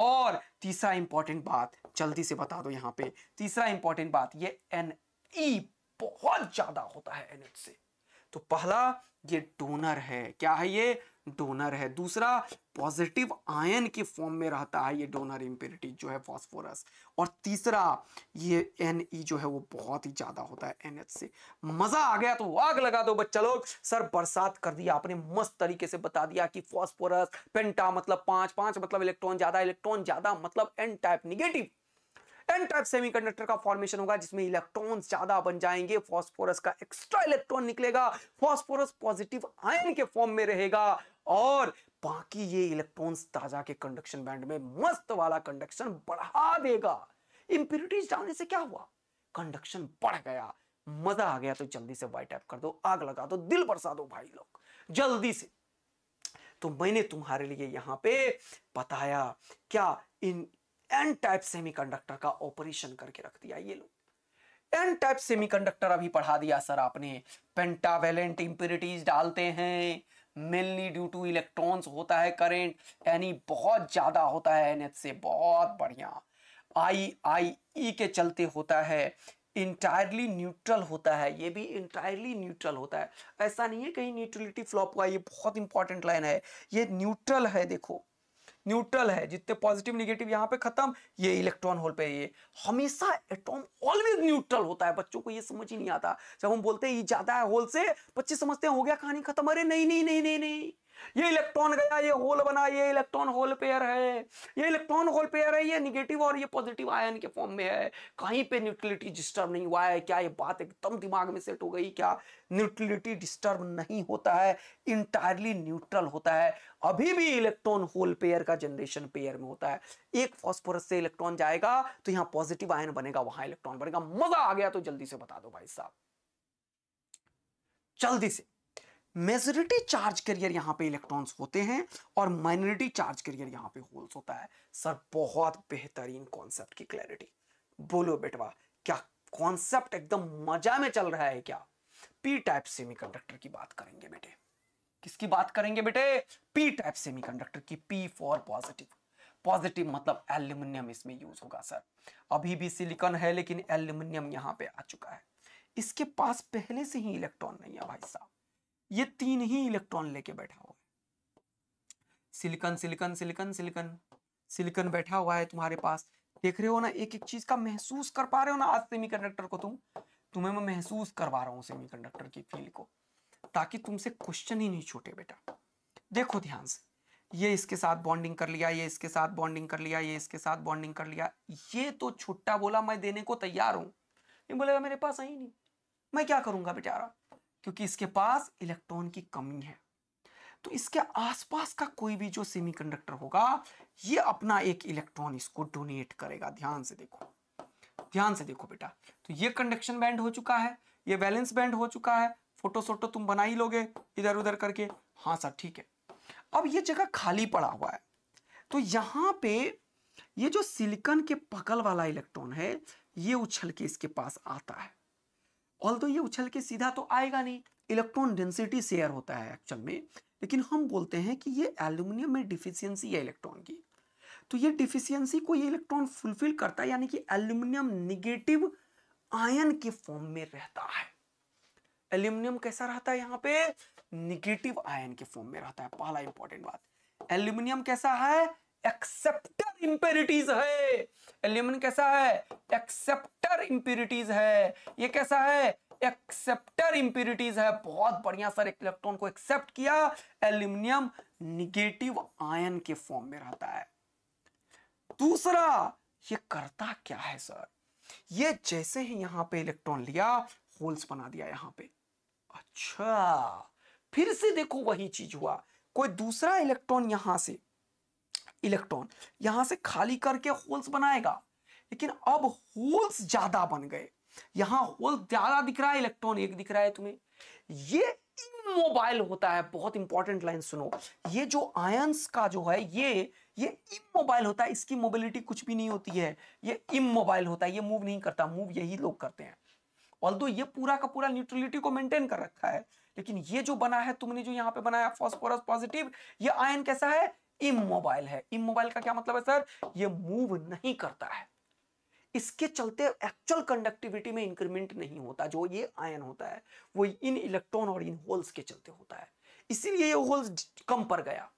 और तीसरा इंपॉर्टेंट बात जल्दी से बता दो यहां पर तीसरा इंपॉर्टेंट बात ये एन ई e बहुत ज्यादा होता है एनएच से तो पहला ये डोनर है क्या है ये डोनर है दूसरा पॉजिटिव आयन के फॉर्म में रहता है ये डोनर इम्प्योरिटी जो है फॉस्फोरस और तीसरा ये एन ई e जो है वो बहुत ही ज़्यादा होता है एन एच से मज़ा आ गया तो आग लगा दो बच्चा लोग सर बरसात कर दिया आपने मस्त तरीके से बता दिया कि फॉस्फोरस पेंटा मतलब पांच पांच मतलब इलेक्ट्रॉन ज़्यादा इलेक्ट्रॉन ज़्यादा मतलब N type negative N type semiconductor का फॉर्मेशन होगा जिसमें इलेक्ट्रॉन्स ज्यादा बन जाएंगे फॉस्फोरस का एक्स्ट्रा इलेक्ट्रॉन निकलेगा फॉस्फोरस पॉजिटिव आयन के फॉर्म में रहेगा और बाकी ये इलेक्ट्रॉन्स ताजा के कंडक्शन बैंड में मस्त वाला कंडक्शन बढ़ा देगा इंप्यूरिटीज डालने से क्या हुआ कंडक्शन बढ़ गया मजा आ गया तो जल्दी से वाइट एप कर दो आग लगा दो दिल बरसा दो भाई लोग जल्दी से तो मैंने तुम्हारे लिए यहां पे बताया क्या इन एन टाइप सेमीकंडक्टर का ऑपरेशन करके रख दिया ये लोग एन टाइप सेमीकंडक्टर अभी पढ़ा दिया सर आपने पेंटावेलेंट इंप्योरिटीज डालते हैं मेनली ड्यू टू इलेक्ट्रॉन्स होता है करेंट यानी बहुत ज्यादा होता है एनएच से बहुत बढ़िया आई आई ई के चलते होता है इंटायरली न्यूट्रल होता है ये भी इंटायरली न्यूट्रल होता है ऐसा नहीं है कहीं न्यूट्रलिटी फ्लॉप हुआ ये बहुत इंपॉर्टेंट लाइन है ये न्यूट्रल है देखो न्यूट्रल है जितने पॉजिटिव निगेटिव यहाँ पे खत्म ये इलेक्ट्रॉन होल पे ये हमेशा एटॉम ऑलवेज न्यूट्रल होता है बच्चों को ये समझ ही नहीं आता जब हम बोलते हैं ये ज्यादा है होल से बच्चे समझते हैं हो गया कहानी खत्म अरे नहीं नहीं नहीं नहीं नहीं ये इलेक्ट्रॉन गया ये होल बना ये इलेक्ट्रॉन होल पेयर है ये इलेक्ट्रॉन होल पेयर है ये निगेटिव और ये पॉजिटिव आयन के फॉर्म में है कहीं पे न्यूट्रलिटी डिस्टर्ब नहीं हुआ है क्या ये बात एकदम दिमाग में सेट हो गई क्या न्यूट्रलिटी डिस्टर्ब नहीं होता है इंटायरली न्यूट्रल होता है अभी भी इलेक्ट्रॉन होल पेयर का जनरेशन पेयर में होता है एक फॉस्फोरस से इलेक्ट्रॉन जाएगा तो यहां पॉजिटिव आयन बनेगा वहां इलेक्ट्रॉन बनेगा मजा आ गया तो जल्दी से बता दो भाई साहब जल्दी से मेजोरिटी चार्ज करियर यहाँ पे इलेक्ट्रॉन्स होते हैं और माइनॉरिटी चार्ज करियर यहाँ पे होल्स होता है सर बहुत बेहतरीन कॉन्सेप्ट की क्लैरिटी बोलो बेटवा क्या कॉन्सेप्ट एकदम मजा में चल रहा है क्या पी टाइप सेमीकंडक्टर की बात करेंगे बेटे किसकी बात करेंगे बेटे पी टाइप सेमीकंडक्टर की पी फॉर पॉजिटिव पॉजिटिव मतलब एल्यूमिनियम इसमें यूज होगा सर अभी भी सिलिकॉन है लेकिन एल्यूमिनियम यहाँ पे आ चुका है इसके पास पहले से ही इलेक्ट्रॉन नहीं है भाई साहब ये तीन ही इलेक्ट्रॉन लेके बैठा हुआ है silicon silicon silicon silicon silicon बैठा हुआ है तुम्हारे पास देख रहे हो ना एक एक चीज का महसूस कर पा रहे हो ना आज सेमीकंडक्टर को तुम तुम्हें मैं महसूस करवा रहा हूँ सेमीकंडक्टर की फील को ताकि तुमसे क्वेश्चन ही नहीं छूटे बेटा देखो ध्यान से ये इसके साथ बॉन्डिंग कर लिया ये इसके साथ बॉन्डिंग कर लिया ये इसके साथ बॉन्डिंग कर लिया ये तो छुट्टा बोला मैं देने को तैयार हूँ ये बोलेगा मेरे पास आई नहीं मैं क्या करूंगा बेचारा क्योंकि इसके पास इलेक्ट्रॉन की कमी है तो इसके आसपास का कोई भी जो सेमीकंडक्टर होगा ये अपना एक इलेक्ट्रॉन इसको डोनेट करेगा ध्यान से देखो ध्यान से देखो बेटा तो ये कंडक्शन बैंड हो चुका है ये बैलेंस बैंड हो चुका है फोटो तो सोटो तुम बना ही लोगे इधर उधर करके हाँ सर ठीक है अब ये जगह खाली पड़ा हुआ है तो यहाँ पे ये जो सिलिकन के पकल वाला इलेक्ट्रॉन है ये उछल के इसके पास आता है ऑल ये उछल के सीधा तो आएगा नहीं इलेक्ट्रॉन डेंसिटी शेयर होता है एक्चुअल में लेकिन हम बोलते हैं कि ये एल्यूमिनियम में डिफिशियंसी है इलेक्ट्रॉन की तो ये डिफिशियंसी को ये इलेक्ट्रॉन फुलफिल करता है यानी कि एल्यूमिनियम निगेटिव आयन के फॉर्म में रहता है एल्यूमिनियम कैसा रहता है यहाँ पे निगेटिव आयन के फॉर्म में रहता है पहला इंपॉर्टेंट बात एल्यूमिनियम कैसा है एक्सेप्टर इंप्योरिटीज है एल्यूमिन कैसा है एक्सेप्टर इंप्योरिटीज है ये कैसा है एक्सेप्टर इंप्यूरिटीज है बहुत बढ़िया सर एक इलेक्ट्रॉन को एक्सेप्ट किया एल्यूमिनियम निगेटिव आयन के फॉर्म में रहता है दूसरा ये करता क्या है सर ये जैसे ही यहां पे इलेक्ट्रॉन लिया होल्स बना दिया यहां पे अच्छा फिर से देखो वही चीज हुआ कोई दूसरा इलेक्ट्रॉन यहां से इलेक्ट्रॉन यहां से खाली करके होल्स बनाएगा लेकिन अब होल्स ज्यादा बन गए यहां होल ज्यादा दिख रहा है इलेक्ट्रॉन एक दिख रहा है तुम्हें ये इमोबाइल होता है बहुत इंपॉर्टेंट लाइन सुनो ये जो आयंस का जो है ये ये इमोबाइल होता है इसकी मोबिलिटी कुछ भी नहीं होती है ये इमोबाइल होता है ये मूव नहीं करता मूव यही लोग करते हैं ऑल ये पूरा का पूरा न्यूट्रलिटी को मेंटेन कर रखा है लेकिन ये जो बना है तुमने जो यहाँ पे बनाया फॉस्फोरस पॉजिटिव ये आयन कैसा है इमोबाइल है इमोबाइल का क्या मतलब है सर ये मूव नहीं करता है इसके चलते एक्चुअल कंडक्टिविटी में इंक्रीमेंट नहीं होता जो ये आयन होता है वो इन इलेक्ट्रॉन और इन होल्स के चलते होता है इसीलिए ये होल्स कम पर गया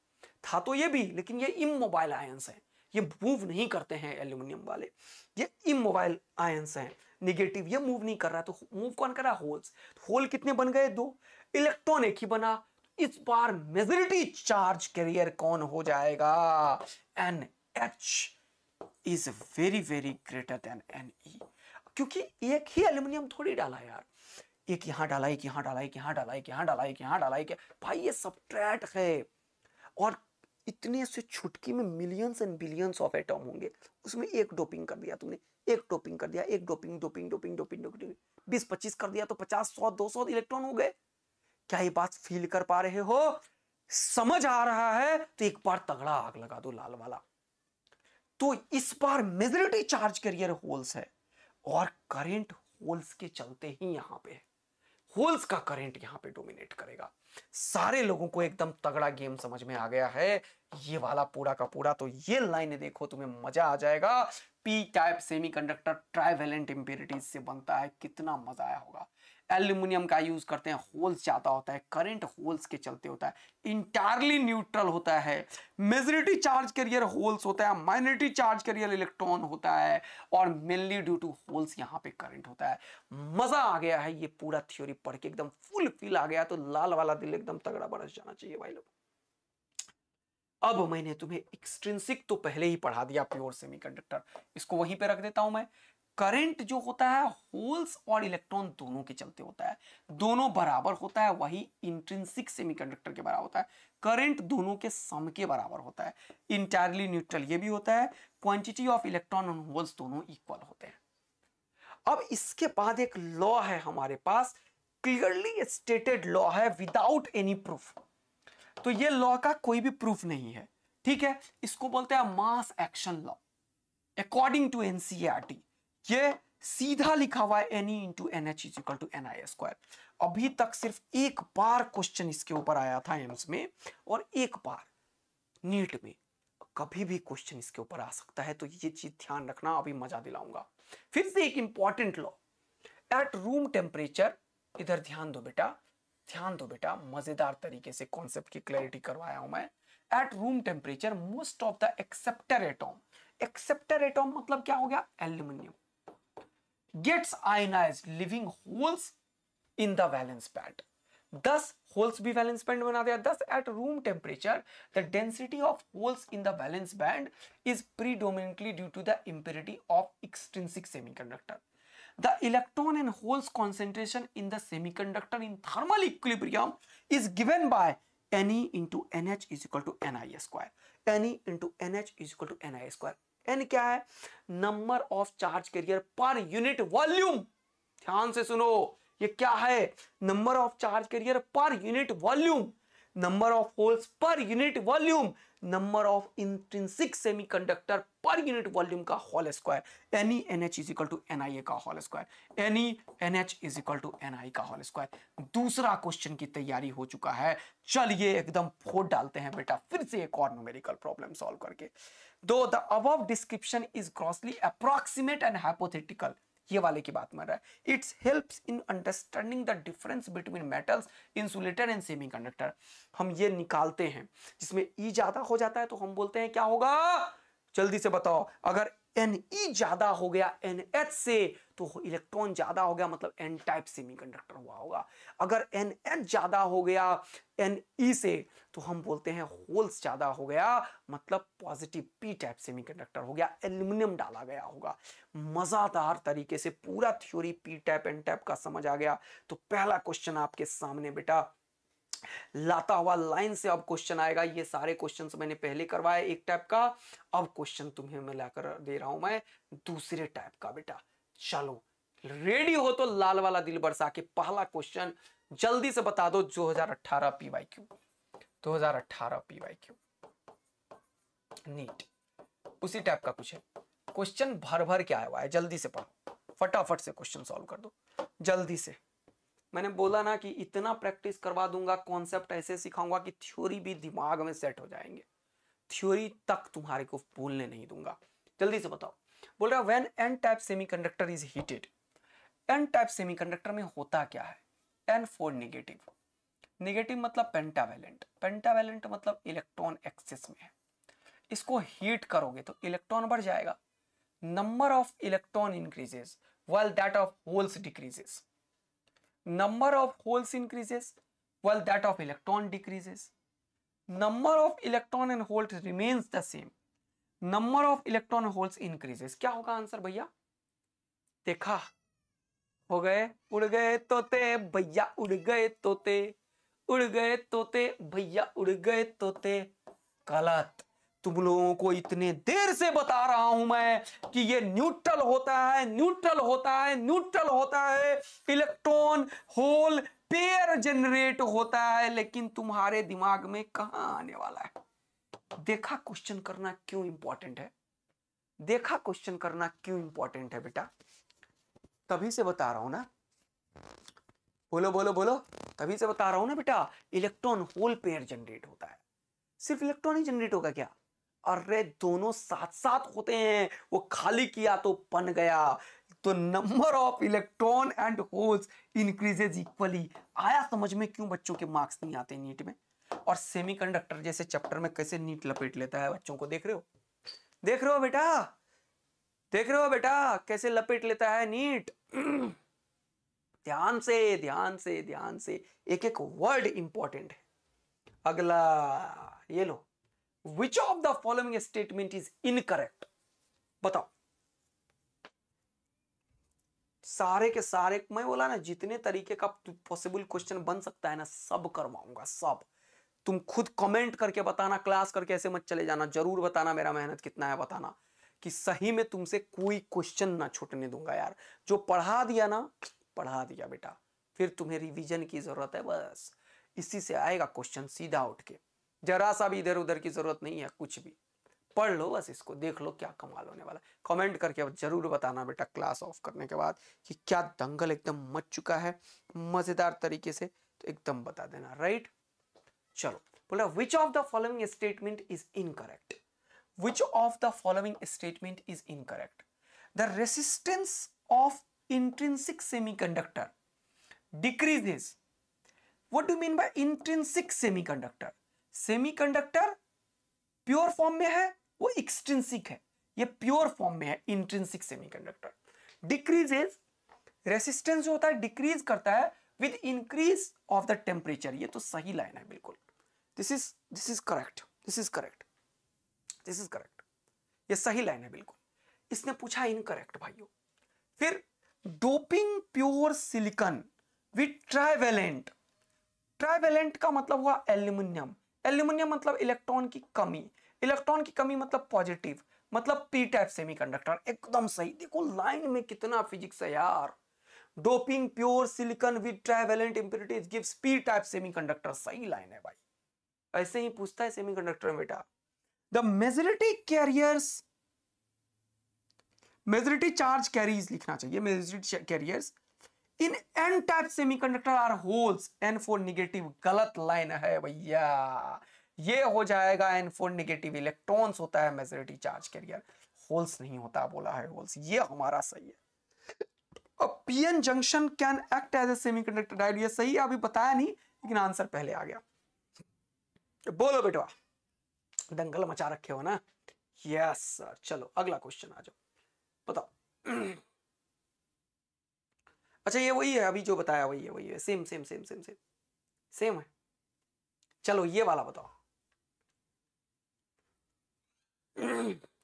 था तो ये भी लेकिन ये इमोबाइल आयंस हैं ये मूव नहीं करते हैं एल्यूमिनियम वाले ये इमोबाइल आयंस हैं निगेटिव ये मूव नहीं कर रहा तो मूव कौन कर रहा होल्स होल कितने बन गए दो इलेक्ट्रॉन एक ही बना इस बार मेजोरिटी चार्ज कैरियर कौन हो जाएगा N H is very very greater than N E क्योंकि एक ही एल्यूमिनियम थोड़ी डाला यार एक यहां डाला एक यहां डाला एक यहां डाला एक यहां डाला एक यहां डाला एक भाई ये सब्ट्रैट है और इतने से छुटकी में millions and billions of atom होंगे उसमें एक डोपिंग कर दिया तुमने एक डोपिंग कर दिया एक doping doping doping doping doping बीस पच्चीस कर दिया तो पचास सौ दो सौ इलेक्ट्रॉन हो गए क्या ये बात फील कर पा रहे हो समझ आ रहा है तो एक बार तगड़ा आग लगा दो लाल वाला तो इस बार मेजोरिटी चार्ज करियर होल्स है और करंट होल्स के चलते ही यहां पे होल्स का करंट यहां पे डोमिनेट करेगा सारे लोगों को एकदम तगड़ा गेम समझ में आ गया है ये वाला पूरा का पूरा तो ये लाइन देखो तुम्हें मजा आ जाएगा P type semiconductor trivalent impurities से बनता है कितना मजा आया होगा एल्यूमिनियम का यूज़ करते हैं होल्स ज़्यादा होता है करंट होल्स के चलते होता है इंटायरली न्यूट्रल होता है मेजोरिटी चार्ज कैरियर होल्स होता है माइनॉरिटी चार्ज कैरियर इलेक्ट्रॉन होता है और मेनली ड्यू टू होल्स यहां पे करंट होता है मज़ा आ गया है ये पूरा थ्योरी पढ़ के एकदम फुल फील आ गया तो लाल वाला दिल एकदम तगड़ा बरस जाना चाहिए भाई लोग अब मैंने तुम्हें एक्सट्रिंसिक तो पहले ही पढ़ा दिया प्योर सेमीकंडक्टर इसको वहीं पे रख देता हूं मैं करंट जो होता है होल्स और इलेक्ट्रॉन दोनों के चलते होता है दोनों बराबर होता है वही इंट्रेंसिक सेमीकंडक्टर के बराबर होता है करंट दोनों के सम के बराबर होता है इंटायरली न्यूट्रल ये भी होता है क्वांटिटी ऑफ इलेक्ट्रॉन और होल्स दोनों इक्वल होते हैं अब इसके बाद एक लॉ है हमारे पास क्लियरली स्टेटेड लॉ है विदाउट एनी प्रूफ तो यह लॉ का कोई भी प्रूफ नहीं है ठीक है इसको बोलते हैं mass action law according to NCERT ये सीधा लिखा हुआ है N E into N H is equal to N I square अभी तक सिर्फ एक बार क्वेश्चन इसके ऊपर आया था एम्स में और एक बार नीट में कभी भी क्वेश्चन इसके ऊपर आ सकता है तो ये चीज ध्यान रखना अभी मजा दिलाऊंगा फिर से एक important law at room temperature इधर ध्यान दो बेटा ध्यान दो बेटा मजेदार तरीके से कॉन्सेप्ट की क्लैरिटी करवाया हूं मैं at room temperature most of the acceptor atom acceptor atom मतलब क्या हो गया aluminium gets ionized leaving holes in the valence band. Thus, holes be valence band बना दिया. Thus, at room temperature, the density of holes in the valence band is predominantly due to the impurity of extrinsic semiconductor. The electron and holes concentration in the semiconductor in thermal equilibrium is given by Ne into NH is equal to Ni square. Ne into NH is equal to Ni square. N क्या है number of charge carrier per unit volume ध्यान से सुनो ये क्या है number of charge carrier per unit volume number of holes per unit volume number of intrinsic semiconductor per unit volume का whole square N E N H is equal to N I A का whole square N E N H is equal to N I का whole square दूसरा question की तैयारी हो चुका है चलिए एकदम फोड़ डालते हैं बेटा फिर से एक और न्यूमेरिकल प्रॉब्लम सॉल्व करके दो the above description is grossly approximate and hypothetical ये वाले की बात मर रहा है it's help in understanding the difference between metals insulator and semiconductor हम ये निकालते हैं जिसमें ई e ज्यादा हो जाता है तो हम बोलते हैं क्या होगा जल्दी से बताओ अगर एन ई e ज्यादा हो गया एन एच से तो इलेक्ट्रॉन ज़्यादा हो गया मतलब एन टाइप सेमीकंडक्टर हुआ होगा अगर एन एच ज़्यादा हो गया एन ई e से तो हम बोलते हैं होल्स ज़्यादा हो गया मतलब पॉजिटिव पी टाइप सेमीकंडक्टर हो गया एल्यूमिनियम डाला गया होगा मज़ादार तरीके से पूरा theory P type N type का समझ आ गया तो पहला क्वेश्चन आपके सामने बेटा लाता हुआ लाइन से अब क्वेश्चन आएगा ये सारे क्वेश्चन मैंने पहले करवाए एक टाइप का अब क्वेश्चन तुम्हें मैं लाकर दे रहा हूं मैं दूसरे टाइप का बेटा चलो रेडी हो तो लाल वाला दिल बरसा के पहला क्वेश्चन जल्दी से बता दो 2018 P Y Q 2018 P Y Q NEET उसी टाइप का कुछ है क्वेश्चन भर भर के आया हुआ है जल्दी से पढ़ो फटाफट से क्वेश्चन सॉल्व कर दो जल्दी से मैंने बोला ना कि इतना प्रैक्टिस करवा दूंगा कॉन्सेप्ट ऐसे सिखाऊंगा कि थ्योरी भी दिमाग में सेट हो जाएंगे थ्योरी तक तुम्हारे को भूलने नहीं दूंगा जल्दी से बताओ बोल रहा है when N type semiconductor is heated N type semiconductor में होता क्या है एन फोर निगेटिव निगेटिव मतलब पेंटावेलेंट पेंटावेलेंट मतलब इलेक्ट्रॉन एक्सेस में है इसको हीट करोगे तो इलेक्ट्रॉन बढ़ जाएगा number of electron increases well that of holes decreases number of holes increases well that of electron decreases number of electron and holes remains the same number of electron holes increases क्या होगा answer भैया देखा हो गए उड़ गए तोते भैया उड़ गए तोते उड़ गए तोते भैया उड़ गए तोते गलत तुम लोगों को इतने देर से बता रहा हूं मैं कि ये न्यूट्रल होता है न्यूट्रल होता है न्यूट्रल होता है इलेक्ट्रॉन होल पेयर जनरेट होता है लेकिन तुम्हारे दिमाग में कहा आने वाला है देखा क्वेश्चन करना क्यों इंपॉर्टेंट है देखा क्वेश्चन करना क्यों इंपॉर्टेंट है बेटा तभी से बता रहा हूं ना बोलो बोलो बोलो तभी से बता रहा हूं ना बेटा इलेक्ट्रॉन होल पेयर जनरेट होता है सिर्फ इलेक्ट्रॉन ही जनरेट होगा क्या अरे दोनों साथ साथ होते हैं वो खाली किया तो बन गया तो number of electron and holes increases equally आया समझ में क्यों बच्चों के मार्क्स नहीं आते नीट में और सेमीकंडक्टर जैसे चैप्टर में कैसे नीट लपेट लेता है बच्चों को देख रहे हो देख रहे हो बेटा देख रहे हो बेटा कैसे लपेट लेता है नीट ध्यान से ध्यान से ध्यान से एक एक वर्ड इंपॉर्टेंट है अगला ये लो which of the following statement is incorrect बताओ सारे के सारे मैं बोला ना जितने तरीके का पॉसिबल क्वेश्चन बन सकता है ना सब करवाऊंगा सब तुम खुद कमेंट करके बताना क्लास करके ऐसे मत चले जाना जरूर बताना मेरा मेहनत कितना है बताना कि सही में तुमसे कोई क्वेश्चन ना छूटने दूंगा यार जो पढ़ा दिया ना पढ़ा दिया बेटा फिर तुम्हें रिवीजन की ज़रूरत है बस इसी से आएगा क्वेश्चन सीधा उठ के जरा सा भी इधर उधर की ज़रूरत नहीं है कुछ भी पढ़ लो बस इसको देख लो क्या कमाल होने वाला कमेंट करके जरूर बताना बेटा क्लास ऑफ करने के बाद कि क्या दंगल एकदम मच चुका है मज़ेदार तरीके से तो एकदम बता देना राइट चलो बोला which of the following statement is incorrect which of the following statement is incorrect the resistance of conductor decreases what do mean you intrinsic semiconductor semiconductor pure form में है वो extrinsic है ये pure form में है intrinsic semiconductor decreases resistance जो होता है डिक्रीज करता है with increase of the temperature ये तो सही लाइन है बिल्कुल this is this is correct this is correct this is correct ये सही लाइन है बिल्कुल इसने पूछा इनकरेक्ट भाइयों फिर doping pure silicon with trivalent trivalent का मतलब हुआ एल्यूमिनियम एल्यूमिनियम मतलब इलेक्ट्रॉन की कमी इलेक्ट्रॉन की कमी मतलब पॉजिटिव मतलब पी टाइप सेमीकंडक्टर एकदम सही देखो लाइन में कितना फिजिक्स है यार doping pure silicon with trivalent impurities gives P type semiconductor सही लाइन है भाई ऐसे ही पूछता है सेमीकंडक्टर में बेटा the majority carriers majority charge carries लिखना चाहिए majority carriers in N type semiconductor are holes N four negative गलत लाइन है भैया ये हो जाएगा एन फोर निगेटिव इलेक्ट्रॉन होता है मेजोरिटी चार्ज कैरियर होल्स नहीं होता बोला है होल्स ये हमारा सही है PN junction can act as a semiconductor diode ये सही है अभी बताया नहीं लेकिन आंसर पहले आ गया बोलो बेटवा दंगल मचा रखे हो ना यस सर चलो अगला क्वेश्चन आ जाओ बताओ अच्छा ये वही है अभी जो बताया वही है वही है same same same same same same है चलो ये वाला बताओ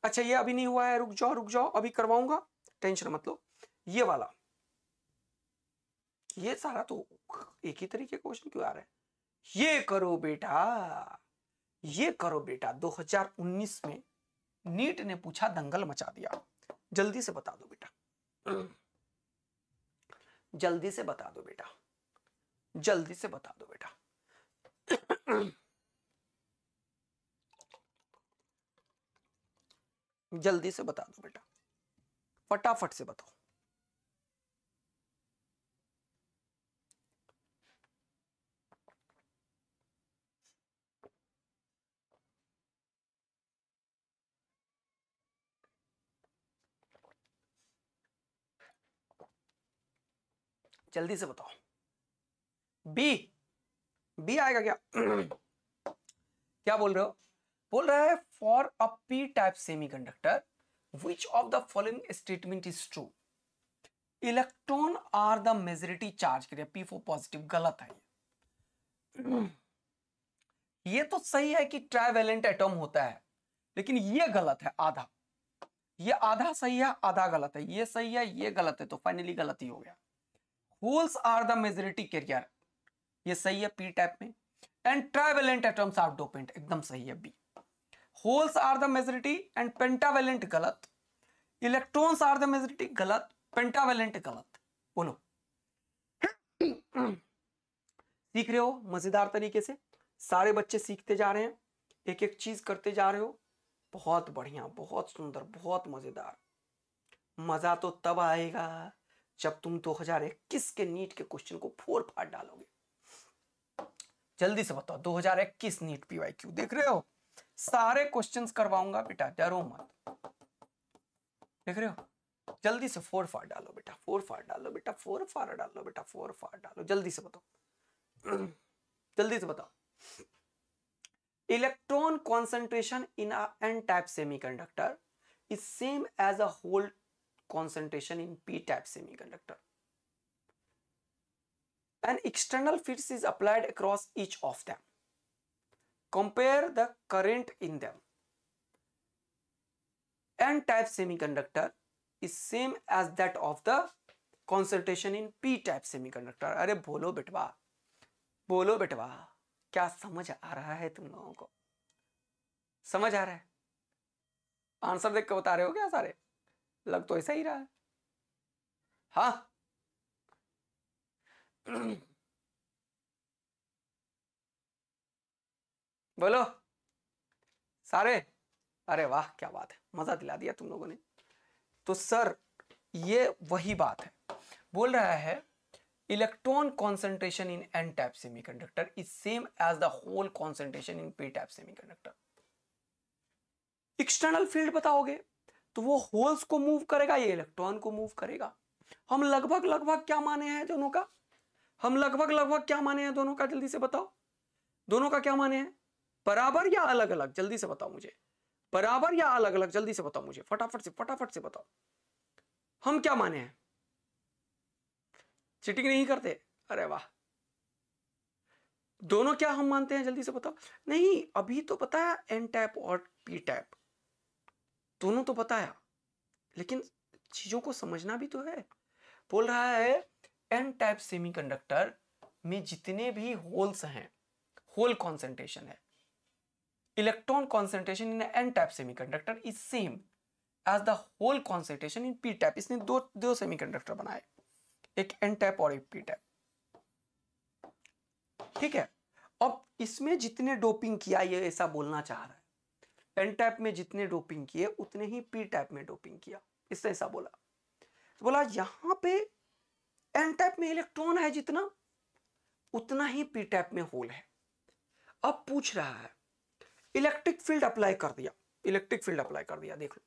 अच्छा ये अभी नहीं हुआ है रुक जाओ रुक जाओ अभी करवाऊंगा टेंशन मत लो ये वाला ये सारा तो एक ही तरीके क्वेश्चन क्यों आ रहा है ये करो बेटा ये करो बेटा 2019 में नीट ने पूछा दंगल मचा दिया जल्दी से बता दो बेटा जल्दी से बता दो बेटा जल्दी से बता दो बेटा जल्दी से बता दो बेटा फटाफट से बताओ जल्दी से बताओ बी बी आएगा क्या क्या बोल रहे हो बोल रहा है for a P type semiconductor which of the following statement is true electron are the majority charge carrier P four positive गलत है ये तो सही है कि ट्राइवेलेंट एटम होता है लेकिन ये गलत है आधा ये आधा सही है आधा गलत है ये सही है ये गलत है तो फाइनली गलत ही हो गया holes are the majority carrier ये सही है पी टाइप में and trivalent atoms are dopant एकदम सही है B holes are the majority and pentavalent गलत इलेक्ट्रॉन्स आर द मेजोरिटी गलत पेंटावेलेंट गलत बोलो सीख रहे हो मजेदार तरीके से सारे बच्चे सीखते जा रहे हैं एक एक चीज करते जा रहे हो बहुत बढ़िया बहुत सुंदर बहुत मजेदार मजा तो तब आएगा जब तुम 2021 के नीट के क्वेश्चन को फोर फाट डालोगे जल्दी से बताओ 2021 नीट पीवाईक्यू देख रहे हो सारे क्वेश्चंस करवाऊंगा बेटा डरो मत देख रहे हो जल्दी से फोर फाट डालो बेटा फोर फाट डालो बेटा फोर फार डालो बेटा फोर फार डालो जल्दी से बताओ जल्दी से बताओ electron concentration in N type semi conductor is same as a whole concentration in P type semiconductor and external fields is applied across each of them compare the current in them N type semi conductor is same as that of the concentration in P type semiconductor अरे बोलो बेटवा बोलो बेटवा क्या समझ आ रहा है तुम लोगों को समझ आ रहा है आंसर देख के बता रहे हो क्या सारे लग तो ऐसा ही रहा है हा बोलो सारे अरे वाह क्या बात है मजा दिला दिया तुम लोगों ने तो सर ये वही बात है बोल रहा है electron concentration in N type semi conductor is same as the hole concentration in P type semiconductor external field बताओगे तो वो होल्स को मूव करेगा ये इलेक्ट्रॉन को मूव करेगा हम लगभग लगभग क्या माने हैं दोनों का हम लगभग लगभग क्या माने हैं दोनों का जल्दी से बताओ दोनों का क्या माने हैं बराबर या अलग अलग जल्दी से बताओ मुझे बराबर या अलग अलग जल्दी से बताओ मुझे फटाफट से फटाफट से बताओ हम क्या माने हैं चिटिंग नहीं करते अरे वाह दोनों क्या हम मानते हैं जल्दी से बताओ नहीं अभी तो पता है एन टैप और पी टैप दोनों तो बताया लेकिन चीज़ों को समझना भी तो है बोल रहा है एन टाइप सेमीकंडक्टर में जितने भी होल्स हैं होल कॉन्सेंट्रेशन है electron concentration in N type semiconductor is same as the hole concentration in P type इसने दो दो सेमीकंडक्टर बनाए एक एन टाइप और एक पी टाइप ठीक है अब इसमें जितने डोपिंग किया ये ऐसा बोलना चाह रहा है एन टाइप में जितने डोपिंग किए उतने ही पी टाइप में डोपिंग किया इससे ऐसा बोला तो बोला यहां पे एन टाइप में इलेक्ट्रॉन है जितना उतना ही पी टाइप में होल है अब पूछ रहा है इलेक्ट्रिक फील्ड अप्लाई कर दिया इलेक्ट्रिक फील्ड अप्लाई कर दिया देख लो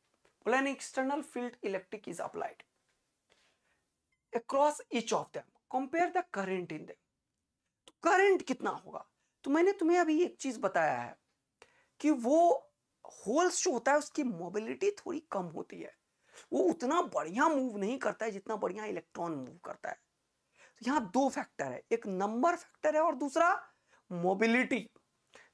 बोला an external field electric is applied across each of them compare the current in them current कितना होगा तो मैंने तुम्हें अभी एक चीज बताया है कि वो होल्स जो होता है उसकी मोबिलिटी थोड़ी कम होती है वो उतना बढ़िया मूव नहीं करता है जितना बढ़िया इलेक्ट्रॉन मूव करता है तो यहां दो फैक्टर है एक नंबर फैक्टर है और दूसरा मोबिलिटी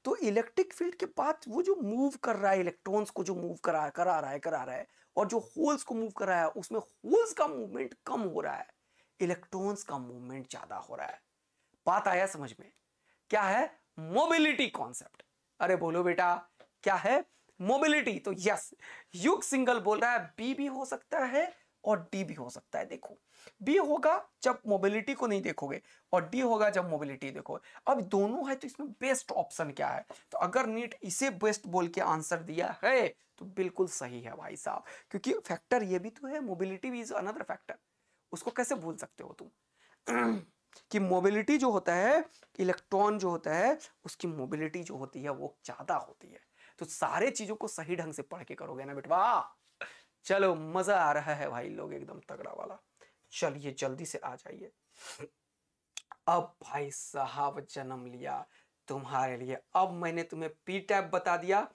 तो इलेक्ट्रिक फील्ड के बाद वो जो मूव कर रहा है इलेक्ट्रॉन्स को जो मूव करा करा रहा है करा रहा है और जो होल्स को मूव करा है उसमें होल्स का मूवमेंट कम हो रहा है इलेक्ट्रॉन्स का मूवमेंट ज़्यादा हो रहा है बात आया समझ में क्या है मोबिलिटी कॉन्सेप्ट अरे बोलो बेटा क्या है मोबिलिटी तो यस युग सिंगल बोल रहा है बी भी हो सकता है और डी भी हो सकता है देखो बी होगा जब मोबिलिटी को नहीं देखोगे और डी होगा जब मोबिलिटी देखोगे अब दोनों है तो इसमें बेस्ट ऑप्शन क्या है तो अगर नीट इसे बेस्ट बोल के आंसर दिया है तो बिल्कुल सही है भाई साहब क्योंकि फैक्टर ये भी तो है मोबिलिटी भी इज अनदर फैक्टर उसको कैसे भूल सकते हो तुम कि मोबिलिटी जो होता है इलेक्ट्रॉन जो होता है उसकी मोबिलिटी जो होती है वो ज़्यादा होती है तो सारे चीजों को सही ढंग से पढ़ के करोगे ना बेटवा चलो मजा आ रहा है भाई लोग एकदम तगड़ा वाला चलिए जल्दी से आ जाइए अब भाई साहब जन्म लिया तुम्हारे लिए अब मैंने तुम्हें पी टैप बता दिया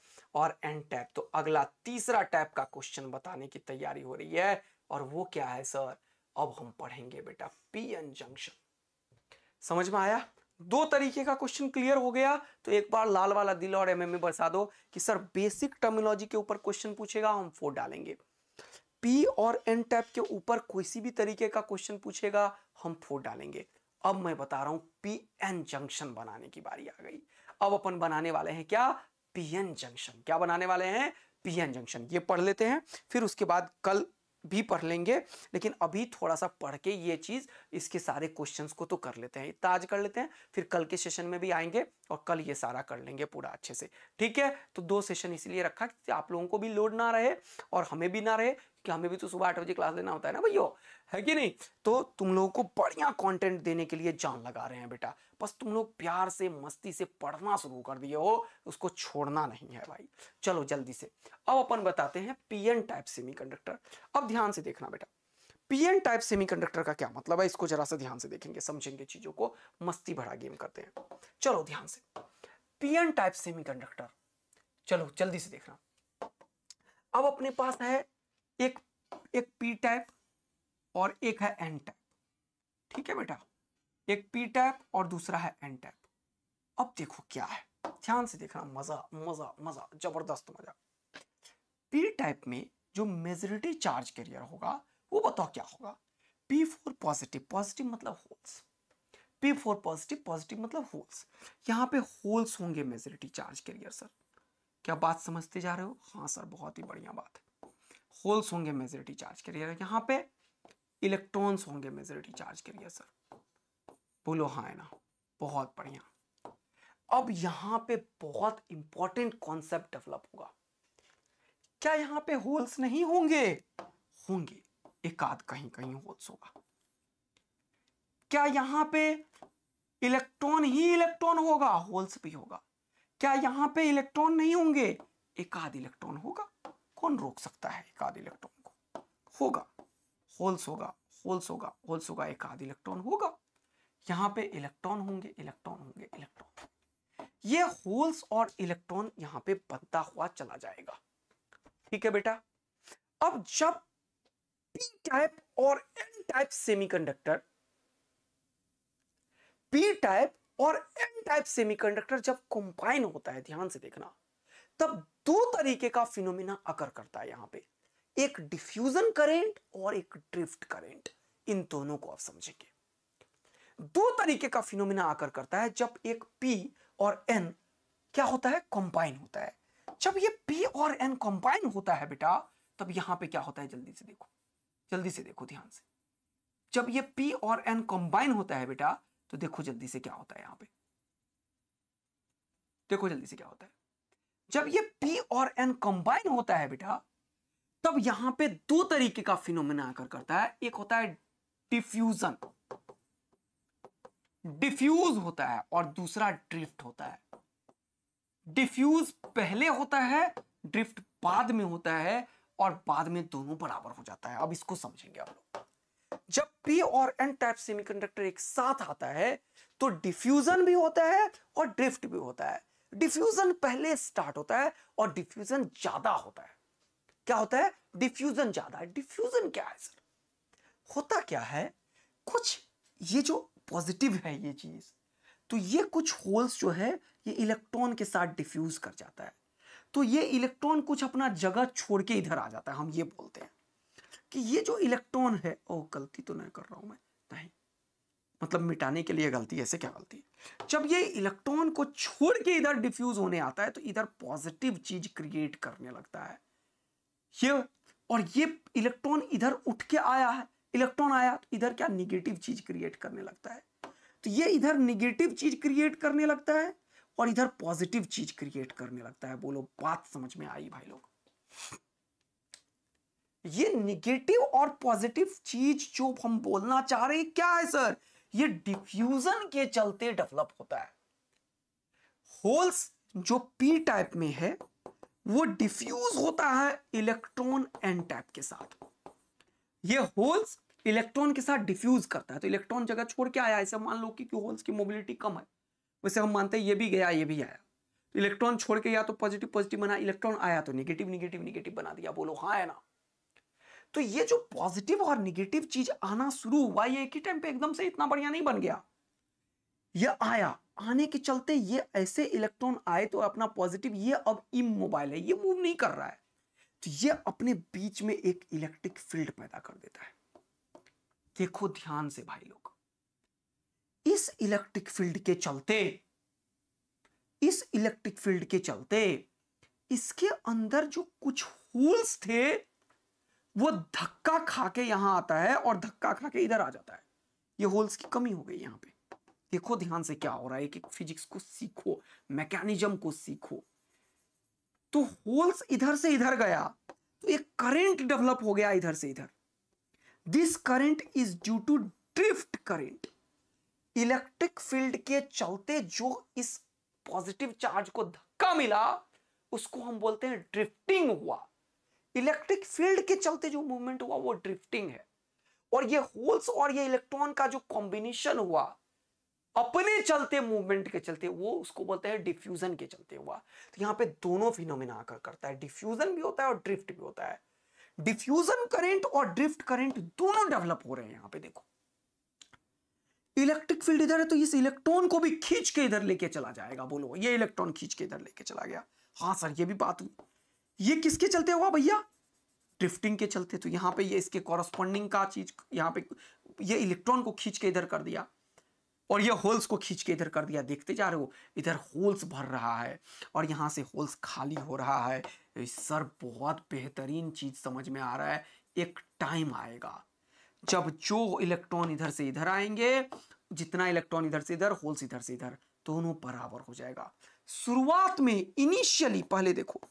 और एन टैप तो अगला तीसरा टैप का क्वेश्चन बताने की तैयारी हो रही है और वो क्या है सर अब हम पढ़ेंगे बेटा पी एन जंक्शन समझ में आया दो तरीके का क्वेश्चन क्लियर हो गया तो एक बार लाल वाला दिल और एमएमए बरसा दो कि सर बेसिक टर्मिनोलॉजी के ऊपर क्वेश्चन पूछेगा हम फोर डालेंगे पी और एन टाइप के ऊपर किसी भी तरीके का क्वेश्चन पूछेगा हम फोर डालेंगे अब मैं बता रहा हूं पी एन जंक्शन बनाने की बारी आ गई अब अपन बनाने वाले हैं क्या पी एन जंक्शन क्या बनाने वाले हैं पी एन जंक्शन ये पढ़ लेते हैं फिर उसके बाद कल भी पढ़ लेंगे लेकिन अभी थोड़ा सा पढ़ के ये चीज़ इसके सारे क्वेश्चंस को तो कर लेते हैं इतना आज कर लेते हैं फिर कल के सेशन में भी आएंगे और कल ये सारा कर लेंगे पूरा अच्छे से ठीक है तो दो सेशन इसलिए रखा कि आप लोगों को भी लोड ना रहे और हमें भी ना रहे कि हमें भी तो सुबह आठ बजे क्लास लेना होता है ना भैया है कि नहीं तो तुम लोगों को बढ़िया कंटेंट देने के लिए जान लगा रहे हैं बेटा बस तुम लोग प्यार से मस्ती से पढ़ना शुरू कर दिए हो उसको छोड़ना नहीं है भाई चलो जल्दी से अब अपन बताते हैं पीएन टाइप सेमी अब ध्यान से देखना बेटा पीएन टाइप सेमी का क्या मतलब है इसको जरा सा ध्यान से देखेंगे समझेंगे चीजों को मस्ती भरा गेम करते हैं चलो ध्यान से पीएन टाइप सेमी चलो जल्दी से देखना अब अपने पास है एक एक पी टाइप और एक है एन टाइप ठीक है बेटा एक पी टाइप और दूसरा है एन टाइप अब देखो क्या है ध्यान से देखना मजा मजा मजा जबरदस्त मजा पी टाइप में जो मेजोरिटी चार्ज कैरियर होगा वो बताओ क्या होगा पी फोर पॉजिटिव पॉजिटिव मतलब holes P four positive positive मतलब होल्स यहाँ पे होल्स होंगे मेजोरिटी चार्ज कैरियर सर क्या बात समझते जा रहे हो हाँ सर बहुत ही बढ़िया बात है होल्स होंगे मेजोरिटी चार्ज कैरियर यहाँ पे इलेक्ट्रॉन्स होंगे मेजोरिटी चार्ज कैरियर सर बोलो हाँ है ना बहुत बढ़िया अब यहाँ पे बहुत इंपॉर्टेंट कॉन्सेप्ट डेवलप होगा क्या यहाँ पे होल्स नहीं होंगे होंगे एक आध कहीं कहीं होल्स होगा क्या यहाँ पे इलेक्ट्रॉन ही इलेक्ट्रॉन होगा होल्स भी होगा क्या यहाँ पे इलेक्ट्रॉन नहीं होंगे एक आध इलेक्ट्रॉन होगा कौन रोक सकता है एक आध इलेक्ट्रॉन को होगा होल्स होगा होल्स होगा होल्स होगा एक आध इलेक्ट्रॉन होगा यहाँ पे इलेक्ट्रॉन होंगे इलेक्ट्रॉन होंगे इलेक्ट्रॉन ये होल्स और इलेक्ट्रॉन यहाँ पे बनता हुआ चला जाएगा ठीक है बेटा अब जब पी टाइप और N type semiconductor P type और एन टाइप सेमीकंडक्टर जब कंबाइन होता है ध्यान से देखना तब दो तरीके का फिनोमिना अकर करता है यहां पे एक डिफ्यूजन करेंट और एक ड्रिफ्ट करेंट इन दोनों को आप समझेंगे दो तरीके का फिनोमिना आकर करता है जब एक पी और एन क्या होता है कंबाइन होता है जब ये पी और एन कंबाइन होता है बेटा तब यहां पे क्या होता है जल्दी से देखो जल्दी से देखो ध्यान से जब ये पी और एन कंबाइन होता है बेटा तो देखो जल्दी से क्या होता है यहां पे देखो जल्दी से क्या होता है जब ये पी और एन कंबाइन होता है बेटा तब यहां पे दो तरीके का फिनोमिना आकर करता है एक होता है डिफ्यूजन डिफ्यूज होता है और दूसरा ड्रिफ्ट होता है डिफ्यूज पहले होता है ड्रिफ्ट बाद में होता है और बाद में दोनों बराबर हो जाता है अब इसको समझेंगे आप लोग जब पी और एन टाइप सेमीकंडक्टर एक साथ आता है तो डिफ्यूजन भी होता है और ड्रिफ्ट भी होता है डिफ्यूजन पहले स्टार्ट होता है और डिफ्यूजन ज्यादा होता है क्या होता है डिफ्यूजन ज्यादा है डिफ्यूजन क्या है सर होता क्या है कुछ ये जो पॉजिटिव है ये चीज तो ये कुछ होल्स जो है ये इलेक्ट्रॉन के साथ डिफ्यूज कर जाता है तो ये इलेक्ट्रॉन कुछ अपना जगह छोड़ के इधर आ जाता है हम ये बोलते हैं कि ये जो इलेक्ट्रॉन है ओ गलती तो नहीं कर रहा हूं मैं नहीं मतलब मिटाने के लिए गलती ऐसे क्या गलती है जब ये इलेक्ट्रॉन को छोड़ के इधर डिफ्यूज होने आता है तो इधर पॉजिटिव चीज क्रिएट करने लगता है ये और ये इलेक्ट्रॉन इधर उठ के आया है इलेक्ट्रॉन आया तो इधर क्या निगेटिव चीज क्रिएट करने लगता है तो ये इधर निगेटिव चीज क्रिएट करने लगता है और इधर पॉजिटिव चीज क्रिएट करने लगता है बोलो बात समझ में आई भाई लोग ये निगेटिव और पॉजिटिव चीज जो हम बोलना चाह रहे हैं क्या है सर ये डिफ्यूजन के चलते डेवलप होता है होल्स जो पी टाइप में है वो डिफ्यूज होता है इलेक्ट्रॉन एन टाइप के साथ ये होल्स इलेक्ट्रॉन के साथ डिफ्यूज करता है तो इलेक्ट्रॉन जगह छोड़ के आया ऐसे मान लो कि, होल्स की मोबिलिटी कम है वैसे हम मानते हैं ये भी गया ये भी आया इलेक्ट्रॉन तो छोड़ के या तो पॉजिटिव पॉजिटिव बना इलेक्ट्रॉन आया तो निगेटिव निगेटिव निगेटिव बना दिया बोलो हाँ है ना तो ये जो पॉजिटिव और निगेटिव चीज आना शुरू हुआ ये एक ही टाइम पे एकदम से इतना बढ़िया नहीं बन गया ये आया आने के चलते ये ऐसे इलेक्ट्रॉन आए तो अपना पॉजिटिव ये अब इमोबाइल है ये मूव नहीं कर रहा है तो ये अपने बीच में एक इलेक्ट्रिक फील्ड पैदा कर देता है देखो ध्यान से भाई लोग इस इलेक्ट्रिक फील्ड के चलते इस इलेक्ट्रिक फील्ड के चलते इसके अंदर जो कुछ होल्स थे वो धक्का खा के यहां आता है और धक्का खा के इधर आ जाता है ये होल्स की कमी हो गई यहाँ पे देखो ध्यान से क्या हो रहा है कि फिजिक्स को सीखो मैकेनिज्म को सीखो तो होल्स इधर से इधर गया तो एक करंट डेवलप हो गया इधर से इधर this current is due to drift current electric field के चलते जो इस पॉजिटिव चार्ज को धक्का मिला उसको हम बोलते हैं ड्रिफ्टिंग हुआ इलेक्ट्रिक फील्ड के चलते जो मूवमेंट हुआ वो ड्रिफ्टिंग है और ये होल्स और ये इलेक्ट्रॉन का जो कॉम्बिनेशन हुआ अपने चलते मूवमेंट के चलते वो उसको बोलते हैं डिफ्यूजन के चलते हुआ तो यहाँ पे दोनों फिनोमिना आकर करता है डिफ्यूजन भी होता है और ड्रिफ्ट भी होता है डिफ्यूजन करंट और ड्रिफ्ट करंट दोनों डेवलप हो रहे हैं यहाँ पे देखो इलेक्ट्रिक फील्ड इधर है तो इस इलेक्ट्रॉन को भी खींच के इधर लेके चला जाएगा बोलो ये इलेक्ट्रॉन खींच के इधर लेके चला गया हाँ सर ये भी बात हुई ये किसके चलते हुआ भैया ड्रिफ्टिंग के चलते तो यहाँ पे ये इसके कॉरस्पॉन्डिंग का चीज यहाँ पे ये इलेक्ट्रॉन को खींच के इधर कर दिया और ये होल्स को खींच के इधर कर दिया देखते जा रहे हो इधर होल्स भर रहा है और यहाँ से होल्स खाली हो रहा है सर बहुत बेहतरीन चीज समझ में आ रहा है एक टाइम आएगा जब जो इलेक्ट्रॉन इधर से इधर आएंगे जितना इलेक्ट्रॉन इधर से इधर होल्स इधर से इधर दोनों बराबर हो जाएगा शुरुआत में इनिशियली पहले देखो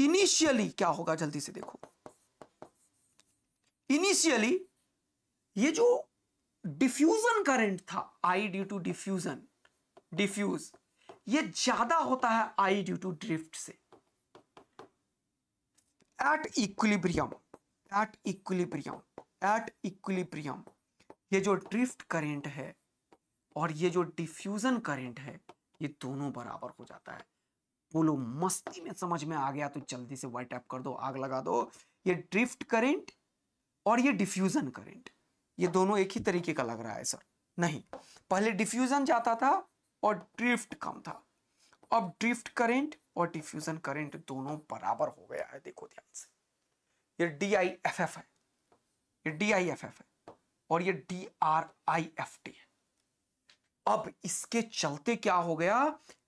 इनिशियली क्या होगा जल्दी से देखो इनिशियली ये जो डिफ्यूजन करंट था I due to diffusion diffuse ये ज्यादा होता है आई ड्यू टू ड्रिफ्ट से at equilibrium at equilibrium at equilibrium ये जो ड्रिफ्ट करंट है और ये जो डिफ्यूजन करंट है ये दोनों बराबर हो जाता है बोलो मस्ती में समझ में आ गया तो जल्दी से वाई टैप कर दो आग लगा दो ये ड्रिफ्ट करेंट और ये डिफ्यूजन करेंट ये दोनों एक ही तरीके का लग रहा है सर नहीं पहले डिफ्यूजन जाता था और ड्रिफ्ट कम था अब ड्रिफ्ट करेंट और डिफ्यूजन करेंट दोनों बराबर हो गया है देखो ध्यान से ये डी आई एफ एफ है ये डी आई एफ एफ है और ये D R I F T है अब इसके चलते क्या हो गया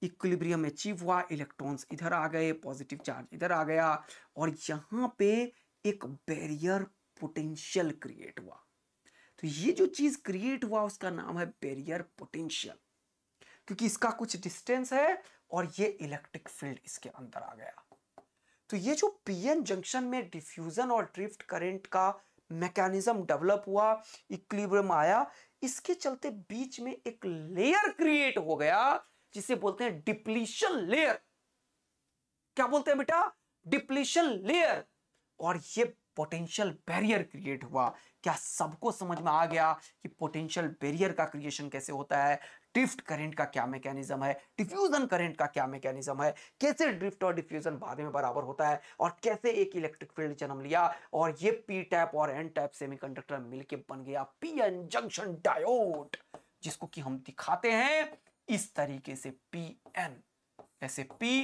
इक्विलिब्रियम अचीव हुआ इलेक्ट्रॉन्स इधर आ गए पॉजिटिव चार्ज इधर आ गया और यहां पे एक बैरियर पोटेंशियल क्रिएट हुआ तो ये जो चीज क्रिएट हुआ उसका नाम है बैरियर पोटेंशियल क्योंकि इसका कुछ डिस्टेंस है और ये इलेक्ट्रिक फील्ड इसके अंदर आ गया तो ये जो पीएन जंक्शन में डिफ्यूजन और ड्रिफ्ट करेंट का मैकेनिज्म डेवलप हुआ इक्विलिब्रियम आया इसके चलते बीच में एक लेयर क्रिएट हो गया जिसे बोलते हैं डिप्लीशन लेयर क्या बोलते हैं बेटा डिप्लीशन लेयर और ये पोटेंशियल बैरियर क्रिएट हुआ क्या सबको समझ में आ गया कि पोटेंशियल बैरियर का क्रिएशन कैसे होता है ड्रिफ्ट करंट का क्या मैकेनिज्म है डिफ्यूजन करंट का क्या मैकेनिज्म है कैसे ड्रिफ्ट और डिफ्यूजन बाद में बराबर होता है और कैसे एक इलेक्ट्रिक फील्ड जन्म लिया और ये पी टाइप और एन टाइप सेमीकंडक्टर मिलके बन गया पी एन जंक्शन डायोड जिसको कि हम दिखाते हैं इस तरीके से पी एन ऐसे पी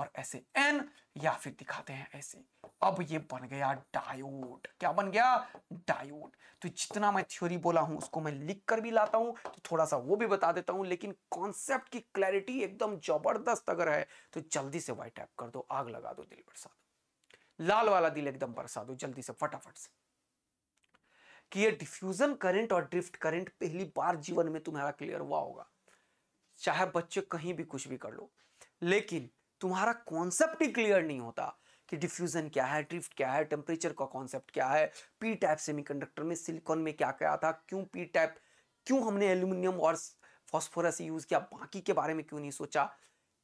और ऐसे एन या फिर दिखाते हैं ऐसे अब ये बन गया डायोड क्या बन गया डायोड तो जितना मैं थ्योरी बोला हूं उसको मैं लिख कर भी लाता हूं तो थोड़ा सा वो भी बता देता हूं लेकिन कॉन्सेप्ट की क्लैरिटी एकदम जबरदस्त अगर है तो जल्दी से वाइट टैप कर दो आग लगा दो दिल बरसा दो लाल वाला दिल एकदम बरसा दो जल्दी से फटाफट से कि ये डिफ्यूजन करंट और ड्रिफ्ट करंट पहली बार जीवन में तुम्हारा क्लियर हुआ होगा चाहे बच्चे कहीं भी कुछ भी कर लो लेकिन तुम्हारा कॉन्सेप्ट ही क्लियर नहीं होता कि डिफ्यूजन क्या है ड्रिफ्ट क्या है टेम्परेचर का कॉन्सेप्ट क्या है पी टाइप सेमीकंडक्टर में सिलिकॉन में क्या क्या था क्यों पी टाइप क्यों हमने एल्यूमिनियम और फॉस्फोरस यूज़ किया बाकी के बारे में क्यों नहीं सोचा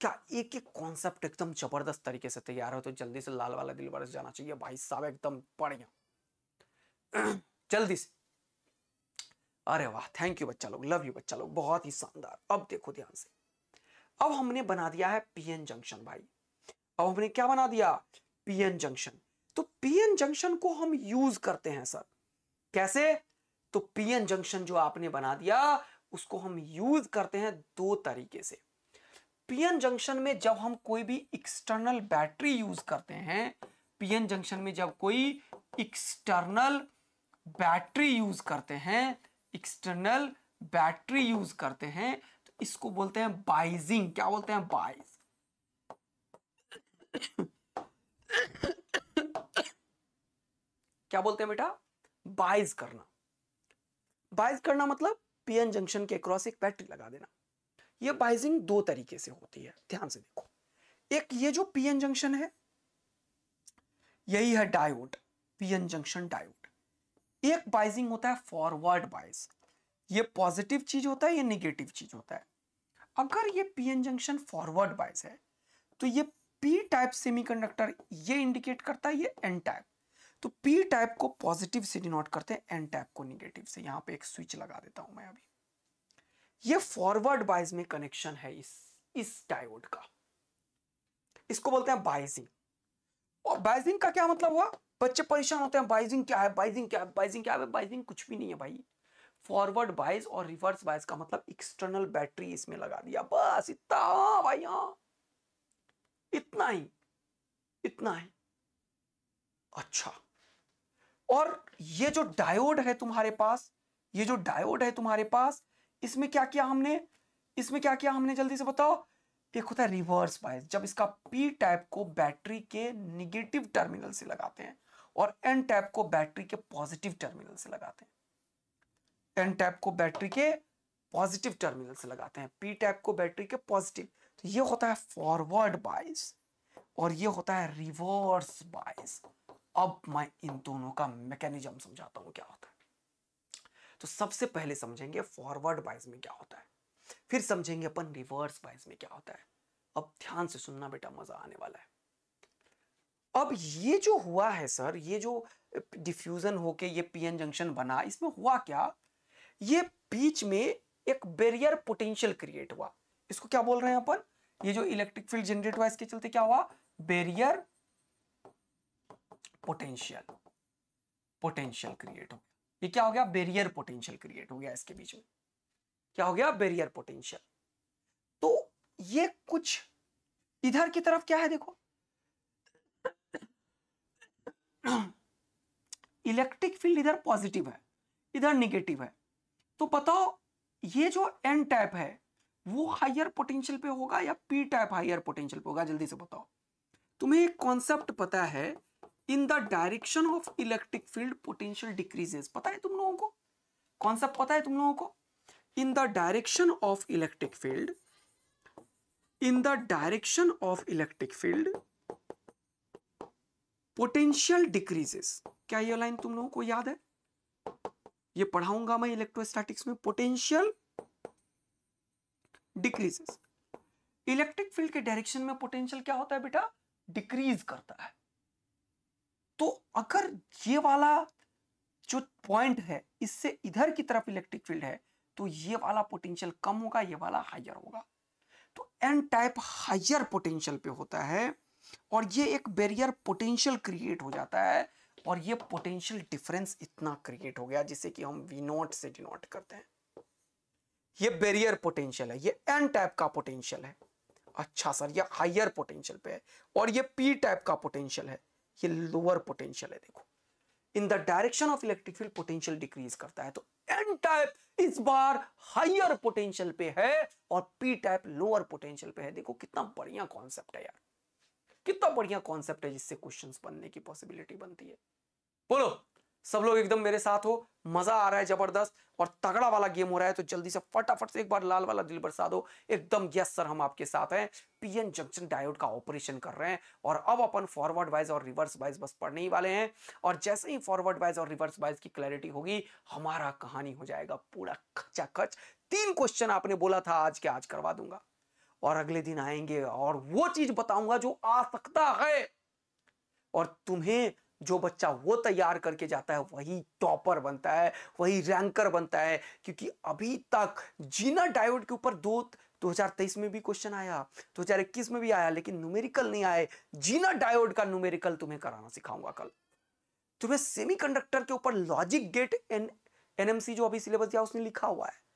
क्या एक एक कॉन्सेप्ट एकदम जबरदस्त तरीके से तैयार हो तो जल्दी से लाल वाला दिल बरस जाना चाहिए भाई साहब एकदम बढ़िया जल्दी से अरे वाह थैंक यू बच्चा लोग लव यू बच्चा लोग बहुत ही शानदार अब देखो ध्यान से अब हमने बना दिया है पीएन जंक्शन भाई अब हमने क्या बना दिया पीएन जंक्शन तो पीएन जंक्शन को हम यूज करते हैं सर कैसे तो पीएन जंक्शन जो आपने बना दिया उसको हम यूज करते हैं दो तरीके से पीएन जंक्शन में जब हम कोई भी एक्सटर्नल बैटरी यूज करते हैं पीएन जंक्शन में जब कोई एक्सटर्नल बैटरी यूज करते हैं एक्सटर्नल बैटरी यूज करते हैं इसको बोलते हैं बाइजिंग क्या बोलते हैं बाइज क्या बोलते हैं बेटा बाइज करना बाइज करना मतलब पीएन जंक्शन के क्रॉस एक बैटरी लगा देना यह बाइजिंग दो तरीके से होती है ध्यान से देखो एक ये जो पीएन जंक्शन है यही है डायोड पीएन जंक्शन डायोड एक बाइजिंग होता है फॉरवर्ड बाइज ये पॉजिटिव चीज होता है या निगेटिव चीज होता है अगर ये पीएन जंक्शन फॉरवर्ड बाइस है तो ये पी टाइप सेमीकंडक्टर ये इंडिकेट करता है ये एन टाइप तो पी टाइप को पॉजिटिव से डिनोट करते हैं एन टाइप को निगेटिव से यहां पे एक स्विच लगा देता हूं मैं अभी ये फॉरवर्ड बाइज में कनेक्शन है इस इस डायोड का इसको बोलते हैं बाइजिंग और बाइजिंग का क्या मतलब हुआ बच्चे परेशान होते हैं बाइजिंग क्या है बाइजिंग क्या है बाइजिंग क्या है बाइजिंग कुछ भी नहीं है भाई फॉरवर्ड बाइज और रिवर्स बाइज का मतलब एक्सटर्नल बैटरी इसमें लगा दिया बस इतना हाँ भाई हाँ इतना ही इतना ही अच्छा और ये जो डायोड है तुम्हारे पास ये जो डायोड है तुम्हारे पास इसमें क्या किया हमने इसमें क्या किया हमने जल्दी से बताओ एक होता है रिवर्स बायस जब इसका पी टाइप को बैटरी के निगेटिव टर्मिनल से लगाते हैं और एन टाइप को बैटरी के पॉजिटिव टर्मिनल से लगाते हैं एन टैप को बैटरी के पॉजिटिव टर्मिनल से लगाते हैं पी टैप को बैटरी के पॉजिटिव तो ये होता है फॉरवर्ड बाइस और ये होता है रिवर्स बाइस अब मैं इन दोनों का मैकेनिज्म समझाता हूं क्या होता है तो सबसे पहले समझेंगे फॉरवर्ड बाइस में क्या होता है फिर समझेंगे अपन रिवर्स बाइस में क्या होता है अब ध्यान से सुनना बेटा मजा आने वाला है अब ये जो हुआ है सर ये जो डिफ्यूजन होके ये पीएन जंक्शन बना इसमें हुआ क्या ये बीच में एक बैरियर पोटेंशियल क्रिएट हुआ इसको क्या बोल रहे हैं अपन ये जो इलेक्ट्रिक फील्ड जनरेट हुआ इसके चलते क्या हुआ बैरियर पोटेंशियल पोटेंशियल क्रिएट हो गया ये क्या हो गया बैरियर पोटेंशियल क्रिएट हो गया इसके बीच में क्या हो गया बैरियर पोटेंशियल तो ये कुछ इधर की तरफ क्या है देखो इलेक्ट्रिक फील्ड इधर पॉजिटिव है इधर निगेटिव है तो बताओ ये जो एन टाइप है वो हाइयर पोटेंशियल पे होगा या पी टाइप हाइयर पोटेंशियल पे होगा जल्दी से बताओ तुम्हें एक कॉन्सेप्ट पता है in the direction of electric field potential decreases पता है तुम लोगों को कॉन्सेप्ट पता है तुम लोगों को in the direction of electric field in the direction of electric field potential decreases क्या ये लाइन तुम लोगों को याद है ये पढ़ाऊंगा मैं इलेक्ट्रोस्टैटिक्स में पोटेंशियल डिक्रीजेस इलेक्ट्रिक फील्ड के डायरेक्शन में पोटेंशियल क्या होता है बेटा डिक्रीज करता है तो अगर ये वाला जो पॉइंट है इससे इधर की तरफ इलेक्ट्रिक फील्ड है तो ये वाला पोटेंशियल कम होगा ये वाला हायर होगा तो एन टाइप हायर पोटेंशियल पे होता है और ये एक बैरियर पोटेंशियल क्रिएट हो जाता है और ये पोटेंशियल डिफरेंस इतना क्रिएट हो गया जिसे कि हम वी नॉट से डिनोट करते हैं ये बैरियर पोटेंशियल है ये एन टाइप का पोटेंशियल है अच्छा सर ये हायर पोटेंशियल पे है और ये पी टाइप का पोटेंशियल है ये लोअर पोटेंशियल है देखो in the direction of electric field potential decrease करता है तो एन टाइप इस बार हायर पोटेंशियल पे है और पी टाइप लोअर पोटेंशियल पे है देखो कितना बढ़िया कॉन्सेप्ट है यार कितना बढ़िया कॉन्सेप्ट है जिससे क्वेश्चंस बनने की पॉसिबिलिटी बनती है बोलो सब लोग एकदम मेरे साथ हो मजा आ रहा है जबरदस्त और तगड़ा वाला गेम हो रहा है तो जल्दी से फटाफट से एक बार लाल वाला दिल बरसा दो एकदम यस सर हम आपके साथ हैं पीएन जंक्शन डायोड का ऑपरेशन कर रहे हैं और अब अपन फॉरवर्ड वाइज और रिवर्स वाइज बस पढ़ने ही वाले हैं और जैसे ही फॉरवर्ड वाइज और रिवर्स वाइज की क्लैरिटी होगी हमारा कहानी हो जाएगा पूरा खच तीन क्वेश्चन आपने बोला था आज के आज करवा दूंगा और अगले दिन आएंगे और वो चीज बताऊंगा जो आ सकता है और तुम्हें जो बच्चा वो तैयार करके जाता है वही टॉपर बनता है वही रैंकर बनता है क्योंकि अभी तक जीना डायोड के ऊपर दो 2023 में भी क्वेश्चन आया 2021 में भी आया लेकिन न्यूमेरिकल नहीं आए जीना डायोड का न्यूमेरिकल तुम्हें कराना सिखाऊंगा कल तुम्हें सेमीकंडक्टर के ऊपर लॉजिक गेट एन एनएमसी जो अभी सिलेबस दिया उसने लिखा हुआ है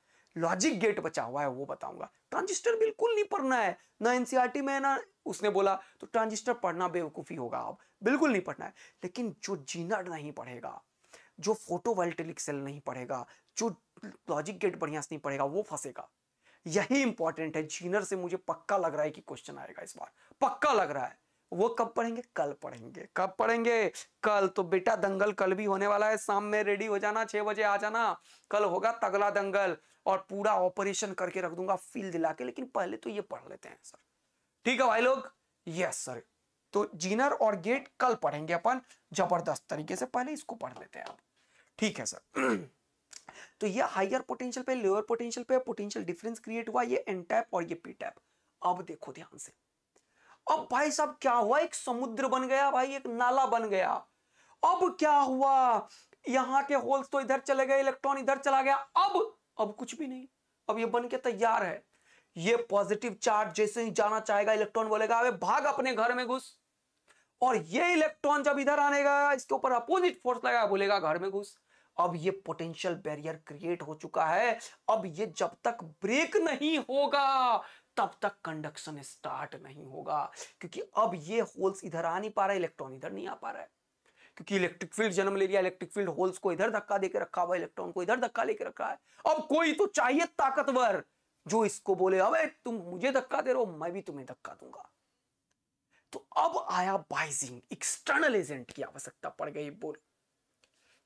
लॉजिक गेट बचा हुआ है वो बताऊंगा ट्रांजिस्टर बिल्कुल नहीं पढ़ना है ना एनसीआरटी e में ना उसने बोला तो ट्रांजिस्टर पढ़ना बेवकूफ़ी होगा अब बिल्कुल नहीं पढ़ना है लेकिन जो जीनर नहीं पढ़ेगा जो फोटो सेल नहीं पढ़ेगा जो लॉजिक गेट बढ़िया से नहीं पढ़ेगा वो फंसेगा यही इंपॉर्टेंट है जीनर से मुझे पक्का लग रहा है कि क्वेश्चन आएगा इस बार पक्का लग रहा है वो कब पढ़ेंगे कल पढ़ेंगे कब पढ़ेंगे कल तो बेटा दंगल कल भी होने वाला है शाम में रेडी हो जाना छह बजे आ जाना कल होगा तगला दंगल और पूरा ऑपरेशन करके रख दूंगा फील दिला के लेकिन पहले तो ये पढ़ लेते हैं सर ठीक है भाई लोग यस सर तो जीनर और गेट कल पढ़ेंगे अपन जबरदस्त तरीके से पहले इसको पढ़ लेते हैं आप ठीक है सर तो ये हाइयर पोटेंशियल पे लोअर पोटेंशियल पे पोटेंशियल डिफरेंस क्रिएट हुआ ये एन टैप और ये पी टैप अब देखो ध्यान से अब भाई साहब क्या हुआ एक समुद्र बन गया भाई एक नाला बन गया अब क्या हुआ यहाँ के होल्स तो इधर चले गए इलेक्ट्रॉन इधर चला गया अब अब कुछ भी नहीं अब ये बन के तैयार है ये पॉजिटिव चार्ज जैसे ही जाना चाहेगा इलेक्ट्रॉन बोलेगा अबे भाग अपने घर में घुस और ये इलेक्ट्रॉन जब इधर आने आनेगा इसके ऊपर अपोजिट फोर्स लगा बोलेगा घर में घुस अब ये पोटेंशियल बैरियर क्रिएट हो चुका है अब ये जब तक ब्रेक नहीं होगा तब तक कंडक्शन स्टार्ट नहीं होगा क्योंकि अब ये होल्स इधर आ नहीं पा रहा है इलेक्ट्रॉन इधर नहीं आ पा रहा है क्योंकि इलेक्ट्रिक फील्ड जन्म ले लिया इलेक्ट्रिक फील्ड होल्स को इधर धक्का देकर रखा हुआ इलेक्ट्रॉन को इधर धक्का लेकर रखा है अब कोई तो चाहिए ताकतवर जो इसको बोले अब तुम मुझे धक्का दे रहे हो मैं भी तुम्हें धक्का दूंगा तो अब आया बाइजिंग एक्सटर्नल एजेंट की आवश्यकता पड़ गई बोल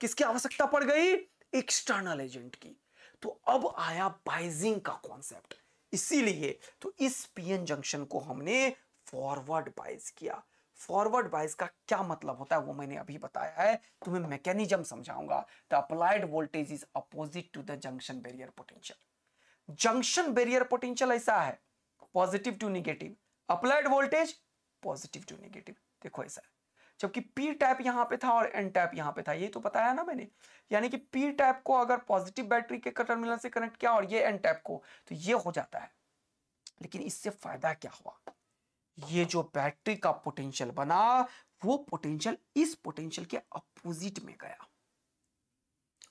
किसकी आवश्यकता पड़ गई एक्सटर्नल एजेंट की तो अब आया बाइजिंग का कॉन्सेप्ट इसीलिए तो इस पीएन जंक्शन को हमने फॉरवर्ड बाइज किया फॉरवर्ड बाइज का क्या मतलब होता है वो मैंने अभी बताया है तुम्हें मैकेनिज्म समझाऊंगा the applied voltage is opposite to the junction barrier potential junction barrier potential ऐसा है positive to negative applied voltage positive to negative देखो ऐसा है जबकि पी टाइप यहाँ पे था और एन टाइप यहाँ पे था ये तो बताया ना मैंने यानी कि पी टाइप को अगर पॉजिटिव बैटरी के टर्मिनल से कनेक्ट किया और ये एन टाइप को तो ये हो जाता है लेकिन इससे फायदा क्या हुआ ये जो बैटरी का पोटेंशियल बना वो पोटेंशियल इस पोटेंशियल के अपोजिट में गया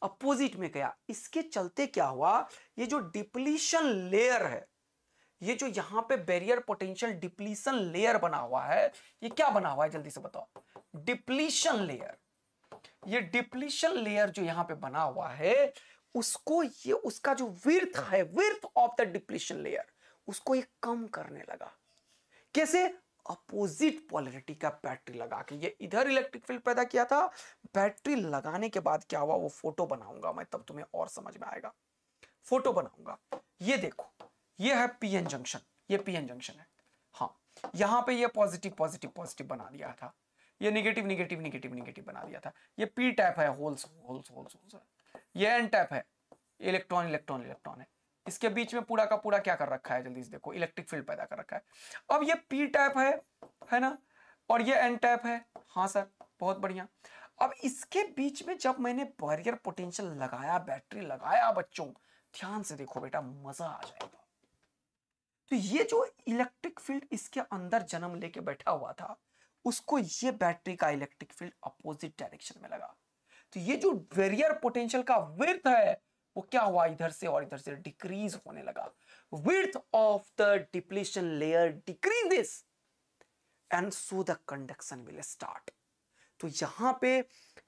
अपोजिट में गया इसके चलते क्या हुआ ये जो डिप्लीशन लेयर है ये जो यहां पे बैरियर पोटेंशियल डिप्लीशन लेयर बना हुआ है ये क्या बना हुआ है जल्दी से बताओ डिप्लीशन लेयर ये डिप्लीशन लेयर जो यहां पे बना हुआ है उसको ये उसका जो विर्थ है width of the depletion layer उसको ये कम करने लगा कैसे अपोजिट पॉलरिटी का बैटरी लगा के ये इधर इलेक्ट्रिक फील्ड पैदा किया था बैटरी लगाने के बाद क्या हुआ वो फोटो बनाऊंगा मैं तब तुम्हें और समझ में आएगा फोटो बनाऊंगा ये देखो ये है पीएन जंक्शन ये पीएन जंक्शन है हाँ यहाँ पे ये पॉजिटिव पॉजिटिव पॉजिटिव बना दिया था ये नेगेटिव नेगेटिव नेगेटिव नेगेटिव बना दिया था ये पी टाइप है होल्स होल्स होल्स होल्स ये एन टाइप है इलेक्ट्रॉन इलेक्ट्रॉन इलेक्ट्रॉन है इसके बीच में पूरा का पूरा क्या कर रखा है जल्दी से देखो इलेक्ट्रिक फील्ड पैदा कर रखा है अब ये पी टाइप है है ना और ये एन टाइप है हाँ सर बहुत बढ़िया अब इसके बीच में जब मैंने बैरियर पोटेंशियल लगाया बैटरी लगाया बच्चों ध्यान से देखो बेटा मजा आ जाएगा तो ये जो इलेक्ट्रिक फील्ड इसके अंदर जन्म लेके बैठा हुआ था उसको ये बैटरी का इलेक्ट्रिक फील्ड अपोजिट डायरेक्शन में लगा तो ये जो वेरियर पोटेंशियल का विर्थ है वो क्या हुआ इधर से और इधर से डिक्रीज होने लगा width of the depletion layer this and so the conduction will start तो यहां पे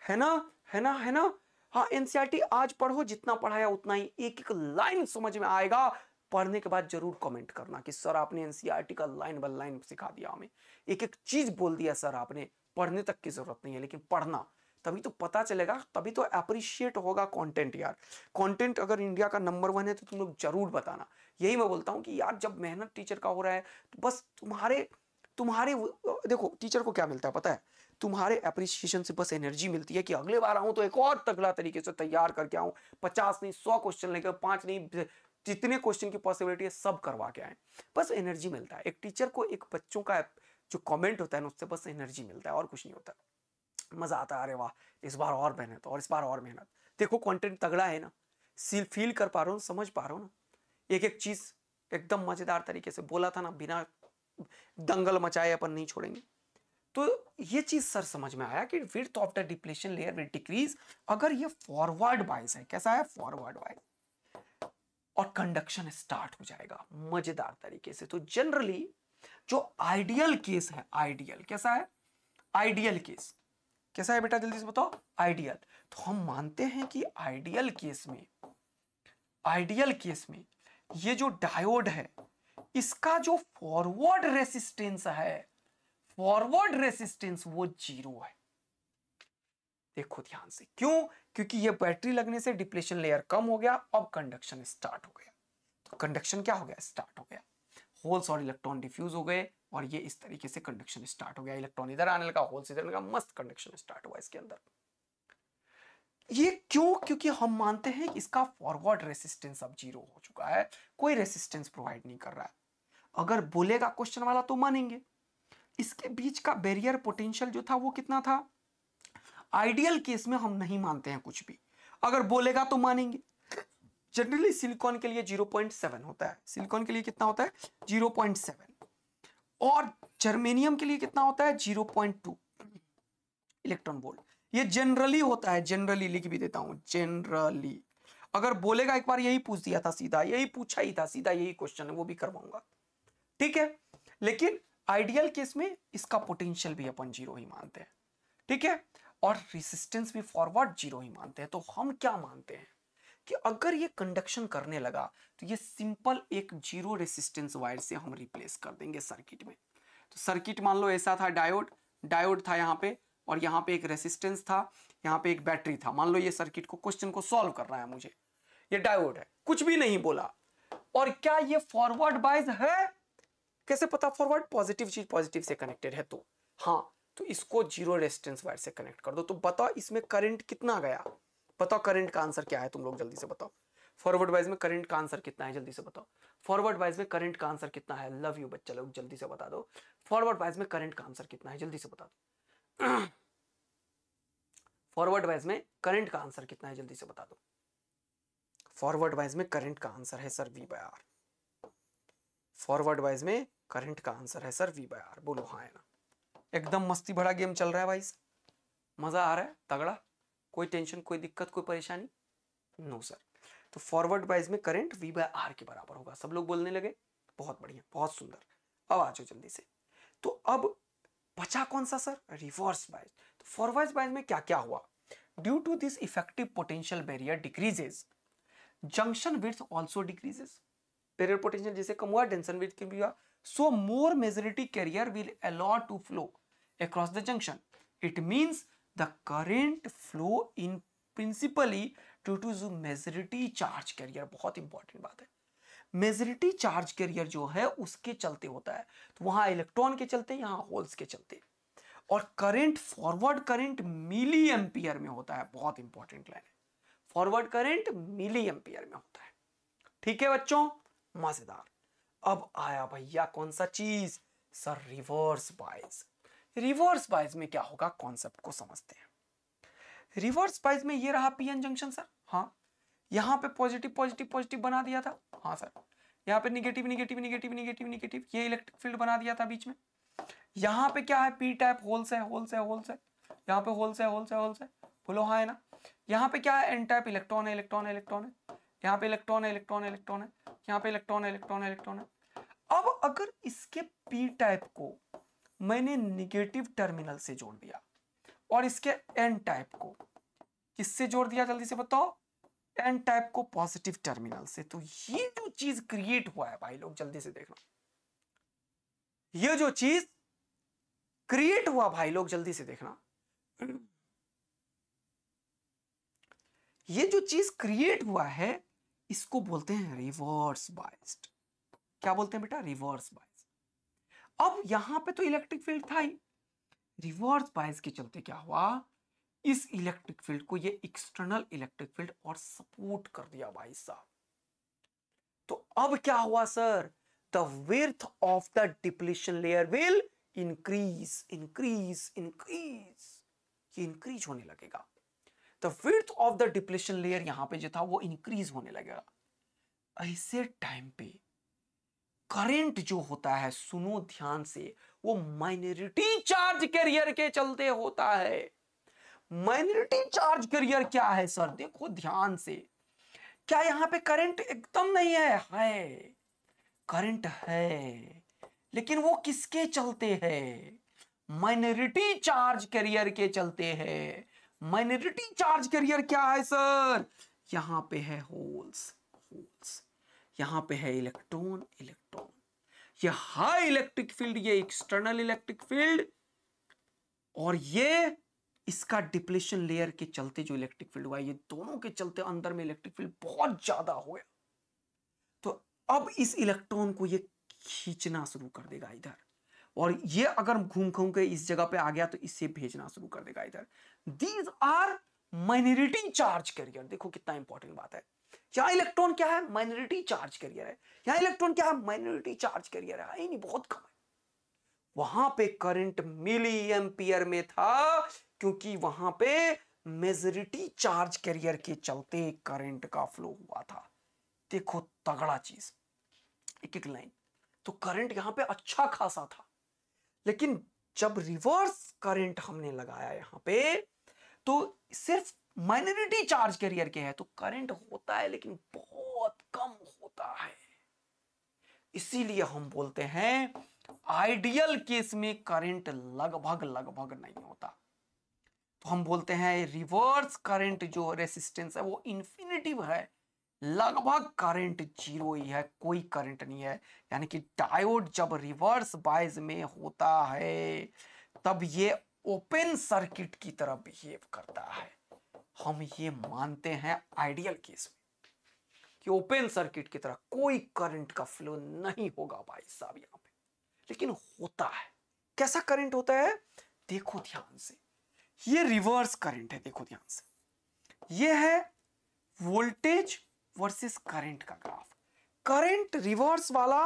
है ना है ना है ना हाँ एनसीआरटी e आज पढ़ो जितना पढ़ाया उतना ही एक एक लाइन समझ में आएगा पढ़ने के बाद जरूर कमेंट करना कि सर आपने एनसीईआरटी e का लाइन बाय लाइन सिखा दिया हमें एक एक चीज बोल दिया सर आपने पढ़ने तक की जरूरत नहीं है लेकिन पढ़ना तभी तो पता चलेगा तभी तो अप्रिशिएट होगा कंटेंट यार कंटेंट अगर इंडिया का नंबर वन है तो तुम लोग जरूर बताना यही मैं बोलता हूँ कि यार जब मेहनत टीचर का हो रहा है तो बस तुम्हारे तुम्हारे देखो टीचर को क्या मिलता है पता है तुम्हारे अप्रिशिएशन से बस एनर्जी मिलती है कि अगले बार आऊं तो एक और तगड़ा तरीके से तैयार करके आऊं पचास नहीं सौ क्वेश्चन लेकर पांच नहीं जितने क्वेश्चन की पॉसिबिलिटी है सब करवा के आए बस एनर्जी मिलता है एक टीचर को एक बच्चों का जो कमेंट होता है ना उससे बस एनर्जी मिलता है और कुछ नहीं होता मज़ा आता है अरे वाह इस बार और मेहनत और इस बार और मेहनत देखो कंटेंट तगड़ा है ना सील फील कर पा रहा हूँ समझ पा रहा हूँ ना एक एक चीज़ एकदम मज़ेदार तरीके से बोला था ना बिना दंगल मचाए अपन नहीं छोड़ेंगे तो ये चीज़ सर समझ में आया कि width of the depletion layer will decrease अगर ये फॉरवर्ड वाइज है कैसा है फॉरवर्ड वाइज और कंडक्शन स्टार्ट हो जाएगा मजेदार तरीके से तो जनरली जो आइडियल केस है आइडियल कैसा है आइडियल केस कैसा है बेटा जल्दी से बताओ आइडियल तो हम मानते हैं कि आइडियल केस में आइडियल केस में ये जो डायोड है इसका जो फॉरवर्ड रेसिस्टेंस है फॉरवर्ड रेसिस्टेंस वो जीरो है देखो ध्यान से क्यों क्योंकि ये बैटरी लगने से डिप्लेशन लेयर कम हो गया अब कंडक्शन स्टार्ट हो गया तो कंडक्शन क्या हो गया स्टार्ट हो गया होल्स और इलेक्ट्रॉन डिफ्यूज हो गए और ये इस तरीके से कंडक्शन स्टार्ट हो गया इलेक्ट्रॉन इधर आने लगा होल्स इधर लगा मस्त कंडक्शन स्टार्ट हुआ इसके अंदर ये क्यों क्योंकि हम मानते हैं इसका फॉरवर्ड रेसिस्टेंस अब जीरो हो चुका है कोई रेसिस्टेंस प्रोवाइड नहीं कर रहा है अगर बोलेगा क्वेश्चन वाला तो मानेंगे इसके बीच का बैरियर पोटेंशियल जो था वो कितना था आइडियल केस में हम नहीं मानते हैं कुछ भी अगर बोलेगा तो मानेंगे जनरली सिलिकॉन के लिए 0.7 होता है सिलिकॉन के लिए कितना होता है 0.7 और जर्मेनियम के लिए कितना होता है 0.2 इलेक्ट्रॉन वोल्ट ये जनरली होता है जनरली लिख भी देता हूं जनरली अगर बोलेगा एक बार यही पूछ दिया था सीधा यही पूछा ही था सीधा यही क्वेश्चन है वो भी करवाऊंगा ठीक है लेकिन आइडियल केस में इसका पोटेंशियल भी अपन जीरो ही मानते हैं ठीक है और रेसिस्टेंस भी फॉरवर्ड जीरो ही मानते हैं तो हम क्या मानते हैं कि अगर ये कंडक्शन करने लगा तो ये सिंपल एक जीरो रेसिस्टेंस वायर से हम रिप्लेस कर देंगे सर्किट में तो सर्किट मान लो ऐसा था डायोड डायोड था यहाँ पे और यहाँ पे एक रेसिस्टेंस था यहाँ पे एक बैटरी था मान लो ये सर्किट को क्वेश्चन को सॉल्व कर रहा है मुझे ये डायोड है कुछ भी नहीं बोला और क्या ये फॉरवर्ड बाइज है कैसे पता फॉरवर्ड पॉजिटिव चीज पॉजिटिव से कनेक्टेड है तो हाँ तो इसको जीरो रेजिस्टेंस वायर से कनेक्ट कर दो तो बताओ इसमें करंट कितना गया बताओ करंट का आंसर क्या है तुम लोग जल्दी से बताओ फॉरवर्ड वाइज में करंट का आंसर कितना है जल्दी से बताओ फॉरवर्ड वाइज में करंट का आंसर कितना है लव यू बच्चा लोग जल्दी से बता दो फॉरवर्ड वाइज में करंट का आंसर कितना है जल्दी से बता दो फॉरवर्ड वाइज में करंट का आंसर कितना है जल्दी से बता दो फॉरवर्ड वाइज में करंट का आंसर है sir V by R forward bias में करंट का आंसर है सर वी बाय आर बोलो हाँ है ना एकदम मस्ती भरा गेम चल रहा है भाई मज़ा आ रहा है तगड़ा कोई टेंशन कोई दिक्कत कोई परेशानी नो सर तो फॉरवर्ड वाइज में करंट वी बाय आर के बराबर होगा सब लोग बोलने लगे बहुत बढ़िया बहुत सुंदर अब आ जाओ जल्दी से तो अब बचा कौन सा सर रिवर्स बाइज तो फॉरवर्ड वाइज में क्या क्या हुआ due to this effective potential barrier decreases junction width also decreases barrier potential जैसे कम हुआ टेंशन विथ भी हुआ so more majority carrier will allowed to flow across the junction. It means the current flow in principally due to the majority charge carrier बहुत important बात है majority charge carrier जो है उसके चलते होता है तो वहां electron के चलते यहाँ holes के चलते और current forward current milliampere में होता है बहुत इंपॉर्टेंट लाइन है फॉरवर्ड करंट मिली एम्पियर में होता है ठीक है बच्चों मजेदार अब आया भैया कौन सा चीज sir reverse bias reverse bias में क्या होगा कॉन्सेप्ट को समझते हैं रिवर्स बाइज में ये रहा पीएन जंक्शन सर हाँ यहाँ पे पॉजिटिव पॉजिटिव पॉजिटिव बना दिया था हाँ सर यहाँ पे negative negative negative negative negative ये इलेक्ट्रिक फील्ड बना दिया था बीच में यहाँ पे क्या है पी टाइप होल्स है होल्स है होल्स है यहाँ पे होल्स है होल्स है होल्स है बोलो हाँ है ना यहाँ पे क्या है एन टाइप इलेक्ट्रॉन है इलेक्ट्रॉन है इलेक्ट्रॉन है यहाँ पे इलेक्ट्रॉन है इलेक्ट्रॉन है इलेक्ट्रॉन है यहाँ पे इलेक्ट्रॉन है इलेक्ट्रॉन है इलेक्ट्रॉन है अब अगर इसके पी टाइप को मैंने निगेटिव टर्मिनल से जोड़ दिया और इसके एन टाइप को किससे जोड़ दिया जल्दी से बताओ एन टाइप को पॉजिटिव टर्मिनल से तो ये जो चीज क्रिएट हुआ है भाई लोग जल्दी से देखना ये जो चीज क्रिएट हुआ भाई लोग जल्दी से देखना ये जो चीज क्रिएट हुआ है इसको बोलते हैं रिवर्स बाइस्ड क्या बोलते हैं बेटा रिवर्स बाइस्ड अब यहां पे तो इलेक्ट्रिक फील्ड था ही रिवर्स बायस के चलते क्या हुआ इस इलेक्ट्रिक फील्ड को ये एक्सटर्नल इलेक्ट्रिक फील्ड और सपोर्ट कर दिया भाई साहब तो अब क्या हुआ sir the width of the depletion layer will increase increase increase ये इंक्रीज होने लगेगा the width of the depletion layer यहां पे जो था वो इंक्रीज होने लगेगा ऐसे टाइम पे करंट जो होता है सुनो ध्यान से वो माइनॉरिटी चार्ज करियर के चलते होता है माइनॉरिटी चार्ज करियर क्या है सर देखो ध्यान से क्या यहां पे करंट एकदम नहीं है है करंट है लेकिन वो किसके चलते हैं माइनॉरिटी चार्ज करियर के चलते हैं माइनॉरिटी चार्ज करियर क्या है सर यहां पे है होल्स होल्स यहां पे है इलेक्ट्रॉन इलेक्ट्रॉन ये हाई इलेक्ट्रिक फील्ड ये एक्सटर्नल इलेक्ट्रिक फील्ड और ये इसका डिप्लेशन लेयर के चलते जो इलेक्ट्रिक फील्ड हुआ ये दोनों के चलते अंदर में इलेक्ट्रिक फील्ड बहुत ज्यादा हो गया तो अब इस इलेक्ट्रॉन को ये खींचना शुरू कर देगा इधर और ये अगर घूम घूम के इस जगह पे आ गया तो इसे भेजना शुरू कर देगा इधर these are minority charge carrier देखो कितना इंपॉर्टेंट बात है यहाँ इलेक्ट्रॉन क्या है माइनॉरिटी चार्ज करियर है यहाँ इलेक्ट्रॉन क्या है माइनॉरिटी चार्ज करियर है हाँ, नहीं बहुत कम है वहां पे करंट मिली एम्पियर में था क्योंकि वहां पे मेजोरिटी चार्ज करियर के चलते करंट का फ्लो हुआ था देखो तगड़ा चीज एक एक लाइन तो करंट यहां पे अच्छा खासा था लेकिन जब रिवर्स करंट हमने लगाया यहां पे तो सिर्फ माइनॉरिटी चार्ज कैरियर के है तो करंट होता है लेकिन बहुत कम होता है इसीलिए हम बोलते हैं आइडियल केस में करंट लगभग लगभग नहीं होता तो हम बोलते हैं रिवर्स करंट जो रेसिस्टेंस है वो इंफिनिटिव है लगभग करंट जीरो ही है कोई करंट नहीं है यानी कि डायोड जब रिवर्स बाइज में होता है तब ये ओपन सर्किट की तरह बिहेव करता है हम ये मानते हैं आइडियल केस में कि ओपन सर्किट की तरह कोई करंट का फ्लो नहीं होगा भाई साहब यहां पे लेकिन होता है कैसा करंट होता है देखो ध्यान से ये रिवर्स करंट है देखो ध्यान से ये है वोल्टेज वर्सेस करंट का ग्राफ करंट रिवर्स वाला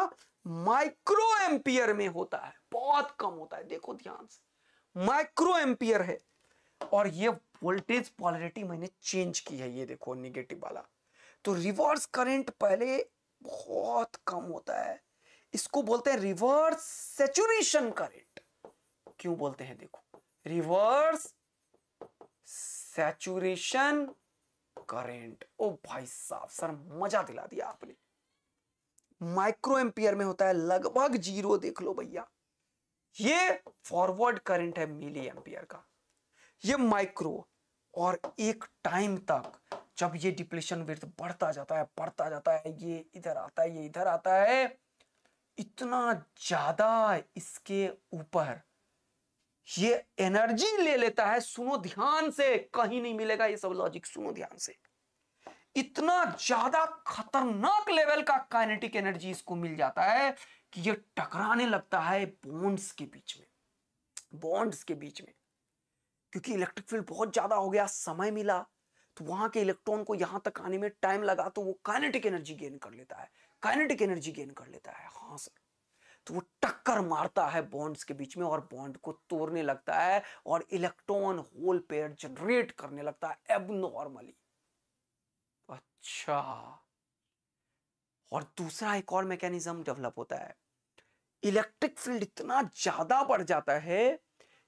माइक्रो एम्पियर में होता है बहुत कम होता है देखो ध्यान से माइक्रो एम्पियर है और ये वोल्टेज पॉलरिटी मैंने चेंज की है ये देखो निगेटिव वाला तो रिवर्स करंट पहले बहुत कम होता है इसको बोलते हैं रिवर्स सेचुरेशन करंट क्यों बोलते हैं देखो रिवर्स सेचुरेशन करंट ओ भाई साहब सर मजा दिला दिया आपने माइक्रो एम्पियर में होता है लगभग जीरो देख लो भैया ये फॉरवर्ड करंट है मिली एम्पियर का ये माइक्रो और एक टाइम तक जब ये डिप्लेशन वृत्त बढ़ता जाता है बढ़ता जाता है ये इधर आता है ये इधर आता है इतना ज्यादा इसके ऊपर ये एनर्जी ले लेता है सुनो ध्यान से कहीं नहीं मिलेगा ये सब लॉजिक सुनो ध्यान से इतना ज्यादा खतरनाक लेवल का काइनेटिक एनर्जी इसको मिल जाता है कि ये टकराने लगता है बॉन्ड्स के बीच में बॉन्ड्स के बीच में क्योंकि इलेक्ट्रिक फील्ड बहुत ज़्यादा हो गया समय मिला तो वहां के इलेक्ट्रॉन को यहां तक आने में टाइम लगा तो वो काइनेटिक एनर्जी गेन कर लेता है काइनेटिक एनर्जी गेन कर लेता है हाँ सर तो वो टक्कर मारता है बॉन्ड्स के बीच में और बॉन्ड को तोड़ने लगता है और इलेक्ट्रॉन होल पेयर जनरेट करने लगता है एबनॉर्मली अच्छा और दूसरा एक और मैकेनिज्म डेवलप होता है इलेक्ट्रिक फील्ड इतना ज्यादा बढ़ जाता है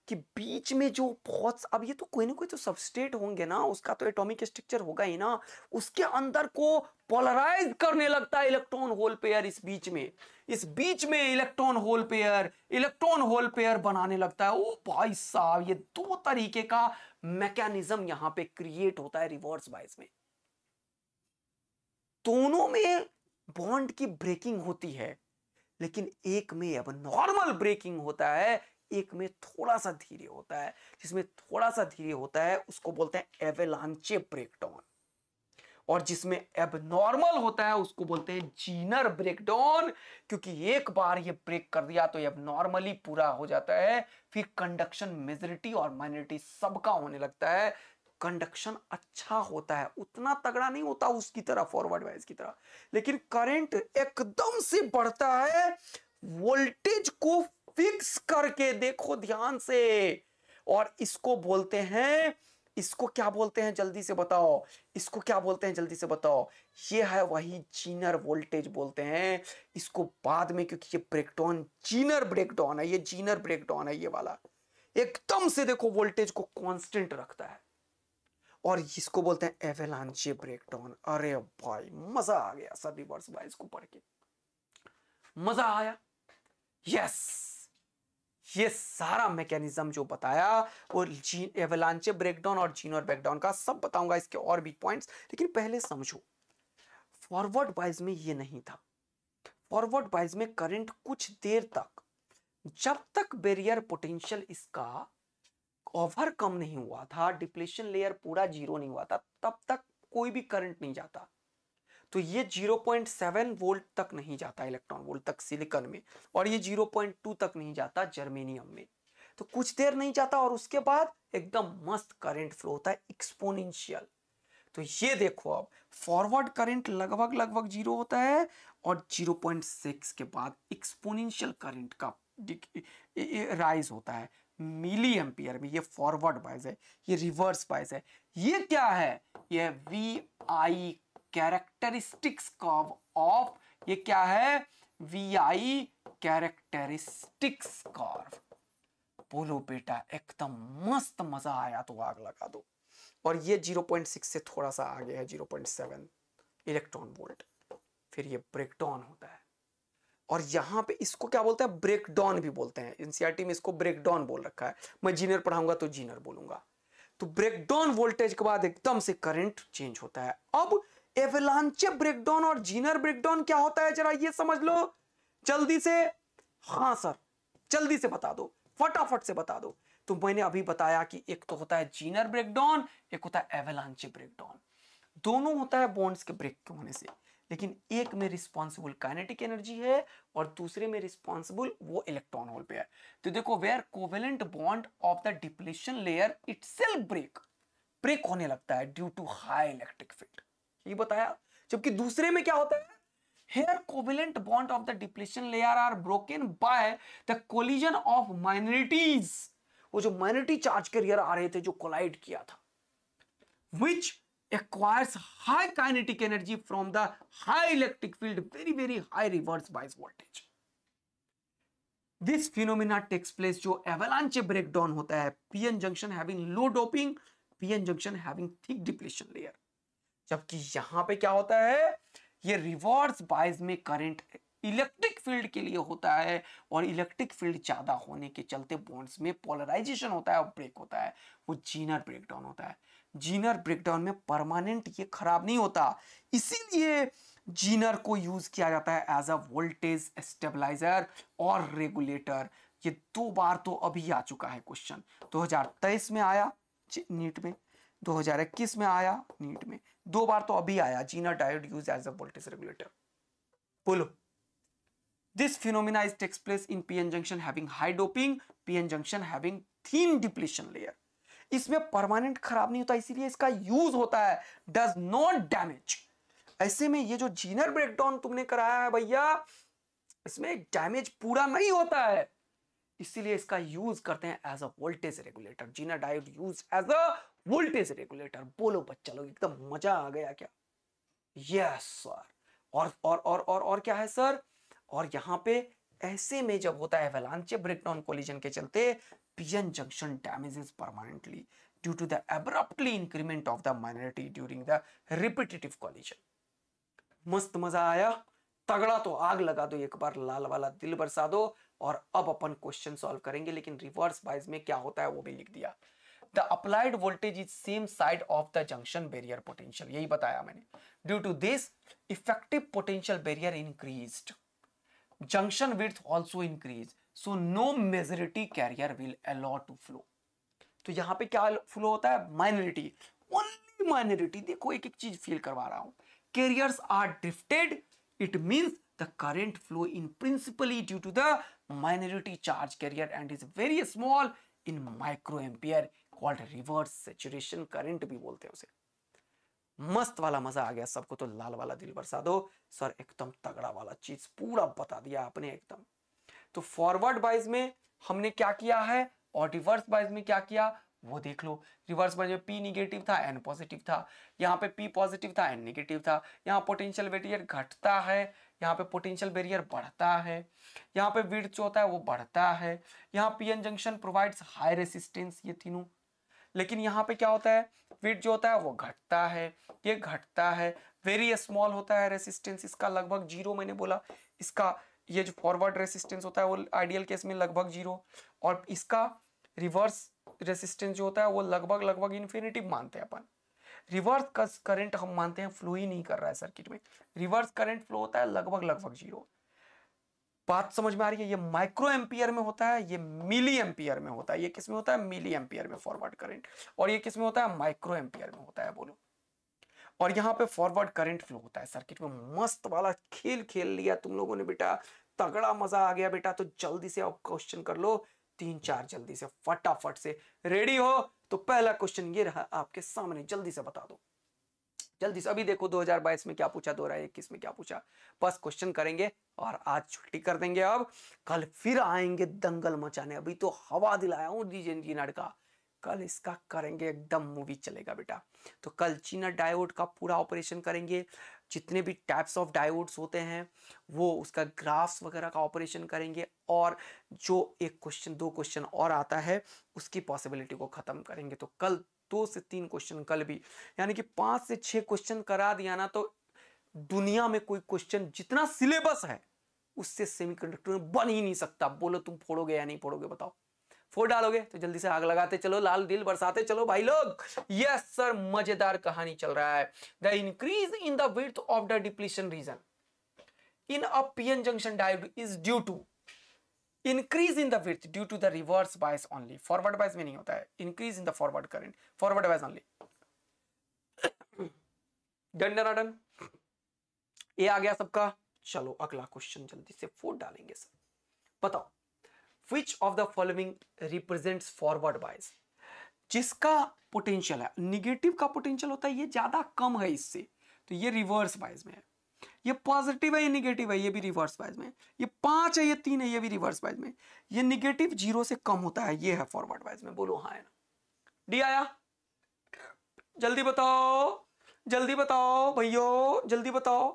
कि बीच में जो बहुत अब ये तो कोई ना कोई तो सबस्टेट होंगे ना उसका तो एटॉमिक स्ट्रक्चर होगा ही ना उसके अंदर को पोलराइज करने लगता है इलेक्ट्रॉन होल पेयर इस बीच में इस बीच में electron hole pair electron hole pair बनाने लगता है ओ भाई साहब ये दो तरीके का मैकेनिज्म यहां पे क्रिएट होता है रिवर्स वाइज में दोनों में बॉन्ड की ब्रेकिंग होती है लेकिन एक में अब नॉर्मल ब्रेकिंग होता है एक में थोड़ा सा धीरे होता है जिसमें थोड़ा सा धीरे होता है उसको बोलते हैं एवेलांचे ब्रेकडाउन और जिसमें एबनॉर्मल होता है उसको बोलते हैं जीनर ब्रेकडाउन क्योंकि एक बार ये ब्रेक कर दिया तो ये एबनॉर्मली पूरा हो जाता है फिर कंडक्शन मेजोरिटी और माइनॉरिटी सबका होने लगता है कंडक्शन अच्छा होता है उतना तगड़ा नहीं होता उसकी तरह फॉरवर्ड वाइज की तरह लेकिन करंट एकदम से बढ़ता है वोल्टेज को फिक्स करके देखो ध्यान से और इसको बोलते हैं इसको क्या बोलते हैं जल्दी से बताओ इसको क्या बोलते हैं जल्दी से बताओ ये है वही जीनर वोल्टेज बोलते हैं इसको बाद में क्योंकि ये ब्रेकडाउन जीनर ब्रेकडाउन है ये जीनर ब्रेकडाउन है ये वाला एकदम से देखो वोल्टेज को कांस्टेंट रखता है और इसको बोलते हैं एवेलांचे ब्रेकडाउन अरे भाई मजा आ गया सभी रिवर्स बाइस को पढ़ के मजा आया यस ये सारा मैकेनिज्म जो बताया वो जीन एवलांचे ब्रेकडाउन और जीन और ब्रेकडाउन का सब बताऊंगा इसके और भी पॉइंट्स लेकिन पहले समझो फॉरवर्ड वाइज में ये नहीं था फॉरवर्ड वाइज में करंट कुछ देर तक जब तक बेरियर पोटेंशियल इसका ओवरकम नहीं हुआ था डिप्लेशन लेयर पूरा जीरो नहीं हुआ था तब तक कोई भी करंट नहीं जाता तो ये 0.7 वोल्ट तक नहीं जाता इलेक्ट्रॉन वोल्ट तक सिलिकन में और ये 0.2 तक नहीं जाता जर्मेनियम में तो कुछ देर नहीं जाता और उसके बाद एकदम मस्त करंट फ्लो होता है एक्सपोनेंशियल तो ये देखो अब फॉरवर्ड करंट लगभग लगभग जीरो होता है और 0.6 के बाद एक्सपोनेंशियल करंट का राइज होता है मिली एम्पियर में ये फॉरवर्ड बाइज है ये रिवर्स बाइज है ये क्या है ये V I characteristics curve of ये क्या है वी आई कैरेक्टरिस्टिक्स कर्व बोलो बेटा एकदम मस्त मजा आया तो आग लगा दो और ये 0.6 से थोड़ा सा आगे है 0.7 इलेक्ट्रॉन वोल्ट फिर ये ब्रेकडाउन होता है और यहां पे इसको क्या बोलते हैं ब्रेकडाउन भी बोलते हैं एनसीईआरटी e में इसको ब्रेकडाउन बोल रखा है मैं जीनर पढ़ाऊंगा तो जीनर बोलूंगा तो ब्रेकडाउन वोल्टेज के बाद एकदम से करंट चेंज होता है अब एवलांचे ब्रेकडाउन और जीनर ब्रेकडाउन क्या होता है जरा ये समझ लो जल्दी से हाँ सर जल्दी से बता दो फटाफट से बता दो तो मैंने अभी बताया कि एक तो होता है जीनर ब्रेकडाउन एक होता है एवलांचे ब्रेकडाउन दोनों होता है बॉन्ड्स के ब्रेक के होने से लेकिन एक में रिस्पॉन्सिबल काइनेटिक एनर्जी है और दूसरे में रिस्पॉन्सिबल वो इलेक्ट्रॉन होल पे है तो देखो where covalent bond of the depletion layer it break break होने लगता है due to high electric field ये बताया जबकि दूसरे में क्या होता है here covalent bond of the depletion layer are broken by the collision of minorities वो जो माइनोरिटी चार्ज करियर आ रहे थे जो कोलाइड किया था which acquires high kinetic energy from the high electric field very very high reverse bias voltage this phenomena takes place जो avalanche breakdown होता है PN junction having low doping PN junction having thick depletion layer जबकि यहां पे क्या होता है ये रिवर्स बाइज में करंट इलेक्ट्रिक फील्ड के लिए होता है और इलेक्ट्रिक फील्ड ज़्यादा होने के चलते बॉन्ड्स में पोलराइजेशन होता है और ब्रेक होता है वो जीनर ब्रेकडाउन होता है जीनर ब्रेकडाउन में परमानेंट ये खराब नहीं होता इसीलिए जीनर को यूज़ किया जाता है एज अ वोल्टेज स्टेबलाइजर और रेगुलेटर ये दो बार तो अभी आ चुका है क्वेश्चन 2023 में आया नीट में 2021 में आया नीट में दो बार तो अभी आया Zener diode use as a voltage regulator बोलो this phenomena is takes place in PN junction having high doping PN junction having thin depletion layer इसमें परमानेंट खराब नहीं होता इसीलिए इसका यूज होता है डज नॉट डैमेज ऐसे में ये जो जीनर ब्रेकडाउन तुमने कराया है भैया इसमें डैमेज पूरा नहीं होता है इसीलिए इसका यूज करते हैं as a voltage regulator Zener diode use as a voltage regulator बोलो बच्चा लोग एकदम मजा आ गया क्या यस सर और और और और और क्या है सर और यहाँ पे ऐसे में जब होता है एवलांस ब्रेकडाउन कोलिजन के चलते PN junction damages permanently due to the abruptly increment of the minority during the repetitive collision मस्त मजा आया तगड़ा तो आग लगा दो एक बार लाल वाला दिल बरसा दो और अब अपन क्वेश्चन सॉल्व करेंगे लेकिन रिवर्स वाइज में क्या होता है वो भी लिख दिया the applied voltage is same side of the junction barrier potential यही बताया मैंने due to this effective potential barrier increase junction width also increase so no majority carrier will allow to flow तो यहां पे क्या फ्लो होता है minority only minority देखो एक एक चीज फील करवा रहा हूं carriers are drifted it means the flow in principally due to the minority charge carrier and is very small in microampere called reverse saturation current भी बोलते हैं उसे मस्त वाला मजा आ गया सबको तो लाल वाला दिल बरसा दो सर एकदम तगड़ा वाला चीज पूरा बता दिया आपने एकदम तो फॉरवर्ड वाइज में हमने क्या किया है और रिवर्स वाइज में क्या किया वो देख लो रिवर्स बाइज में पी निगेटिव था एन पॉजिटिव था यहाँ पे पी पॉजिटिव था एन निगेटिव था यहाँ पोटेंशियल बैरियर घटता है यहाँ पे पोटेंशियल बैरियर बढ़ता है यहाँ पे जो होता है वो बढ़ता है यहाँ P N junction provides high resistance ये तीनों लेकिन यहाँ पे क्या होता है विथ जो होता है वो घटता है ये घटता है वेरी स्मॉल होता है रेसिस्टेंस इसका लगभग जीरो मैंने बोला इसका ये जो फॉरवर्ड रेसिस्टेंस होता है वो आइडियल केस में लगभग जीरो और इसका रिवर्स रेसिस्टेंस जो होता है वो लगभग लगभग इन्फिनेटिव मानते हैं अपन रिवर्स करंट हम मानते हैं फ्लो ही नहीं कर रहा है सर्किट में रिवर्स करंट फ्लो होता है लगभग लगभग जीरो बात समझ में आ रही है ये माइक्रो एम्पियर में होता है ये मिली एम्पियर में होता है ये किस में होता है मिली एम्पियर में फॉरवर्ड करेंट और ये किस में होता है माइक्रो एम्पियर में होता है बोलो और यहाँ पे फॉरवर्ड करंट फ्लो होता है सर्किट में मस्त वाला खेल खेल लिया तुम लोगों ने बेटा तगड़ा मजा आ गया बेटा तो जल्दी से आप क्वेश्चन कर लो तीन चार जल्दी से फटाफट से रेडी हो तो पहला क्वेश्चन ये रहा आपके सामने जल्दी से बता दो जल्दी से अभी देखो 2022 में क्या पूछा दो हजार में क्या पूछा बस क्वेश्चन करेंगे और आज छुट्टी कर देंगे अब कल फिर आएंगे दंगल मचाने अभी तो हवा दिलाया हूँ डीजे जीनाड का कल इसका करेंगे एकदम मूवी चलेगा बेटा तो कल चीना डायोड का पूरा ऑपरेशन करेंगे जितने भी टाइप्स ऑफ डायोड्स होते हैं वो उसका ग्राफ्स वगैरह का ऑपरेशन करेंगे और जो एक क्वेश्चन दो क्वेश्चन और आता है उसकी पॉसिबिलिटी को ख़त्म करेंगे तो कल दो से तीन क्वेश्चन कल भी यानी कि पांच से छह क्वेश्चन करा दिया ना तो दुनिया में कोई क्वेश्चन जितना सिलेबस है उससे सेमीकंडक्टर में बन ही नहीं सकता बोलो तुम फोड़ोगे या नहीं फोड़ोगे बताओ फोड़ डालोगे तो जल्दी से आग लगाते चलो लाल दिल बरसाते चलो भाई लोग यस सर मजेदार कहानी चल रहा है the increase in the width of the depletion region in a PN junction diode is due to increase in the width due to the reverse bias only forward bias में नहीं होता है increase in the forward current forward bias only done done ये आ गया सबका चलो अगला क्वेश्चन जल्दी से फोर डालेंगे सर बताओ which of the following represents forward bias जिसका पोटेंशियल है निगेटिव का पोटेंशियल होता है ये ज्यादा कम है इससे तो ये रिवर्स बायस में है ये पॉजिटिव है ये निगेटिव है ये भी रिवर्स वाइज में ये पांच है ये तीन है ये भी रिवर्स वाइज में ये निगेटिव जीरो से कम होता है ये है फॉरवर्ड वाइज में बोलो हाँ ना डी आया जल्दी बताओ जल्दी बताओ भैयो जल्दी बताओ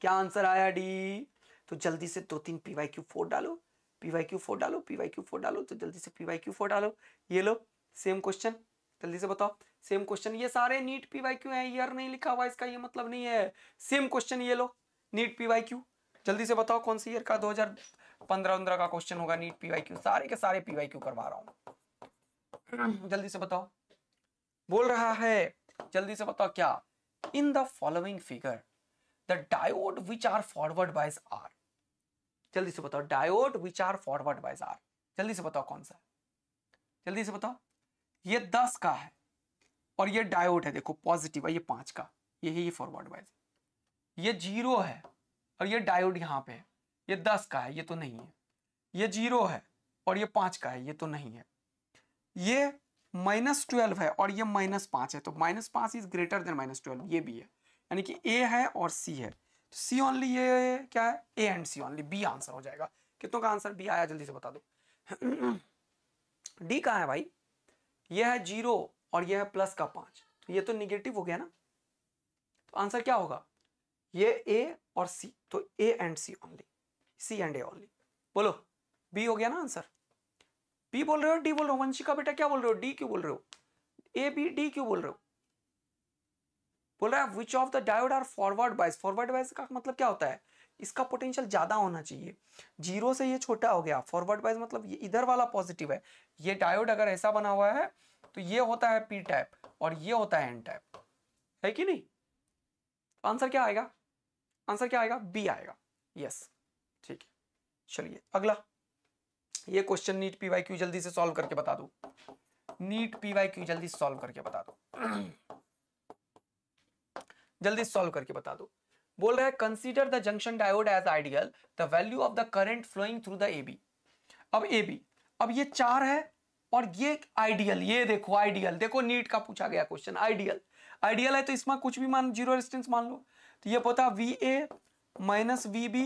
क्या आंसर आया डी तो जल्दी से दो तीन पी वाई क्यू फोर डालो पी वाई क्यू फोर डालो पी वाई क्यू फोर डालो तो जल्दी से पी वाई क्यू फोर डालो ये लो सेम क्वेश्चन जल्दी से बताओ सेम क्वेश्चन ये सारे नीट पी वाई क्यू है ईयर नहीं लिखा हुआ इसका ये मतलब नहीं है सेम क्वेश्चन ये लो नीट पी वाई क्यू जल्दी से बताओ कौन सी ईयर का 2015 हजार का क्वेश्चन होगा नीट पी वाई क्यू सारे के सारे पी वाई क्यू करवा रहा हूं जल्दी से बताओ बोल रहा है जल्दी से बताओ क्या in the following figure the diode which are forward bias are जल्दी से बताओ diode which are forward bias are जल्दी से बताओ कौन सा जल्दी से बताओ ये दस का है और ये डायोड है देखो पॉजिटिव है ये पांच का ये है ये फॉरवर्ड वाइज ये जीरो है और ये डायोड यहाँ पे है ये दस का है ये तो नहीं है ये जीरो है और ये पांच का है ये तो नहीं है ये माइनस ट्वेल्व है और ये माइनस पांच है तो माइनस पांच is greater than minus twelve ये भी है यानी कि ए है और सी है सी तो ओनली ये क्या है A and C only B answer हो जाएगा कितनों का आंसर बी आया जल्दी से बता दो डी कहा है भाई ये है जीरो और यह है प्लस का पांच तो ये तो निगेटिव हो गया ना तो आंसर क्या होगा ये ए और सी तो A and C only C and A only बोलो बी हो गया ना आंसर बी बोल रहे हो डी बोल रहे हो वंशी का बेटा क्या बोल रहे हो डी क्यों बोल रहे हो ए बी डी क्यों बोल रहे हो बोल रहा है which of the diode are forward bias forward bias का मतलब क्या होता है इसका पोटेंशियल ज्यादा होना चाहिए जीरो से ये छोटा हो गया फॉरवर्ड बाइस मतलब ये इधर वाला पॉजिटिव है ये डायोड अगर ऐसा बना हुआ है तो ये होता है पी टाइप और ये होता है एन टाइप है कि नहीं आंसर क्या आएगा आंसर क्या आएगा बी आएगा यस ठीक है चलिए अगला ये question NEET P Y Q जल्दी से सॉल्व करके बता दो नीट पी वाई क्यू जल्दी सॉल्व करके बता दो जल्दी सॉल्व करके बता दो बोल रहा है consider the junction diode as ideal the value of the current flowing through the AB अब ए बी अब ये चार है और ये आइडियल ये देखो आइडियल देखो नीट का पूछा गया क्वेश्चन आइडियल आइडियल है तो इसमें कुछ भी मान जीरो रेजिस्टेंस मान लो तो ये पता V A minus V B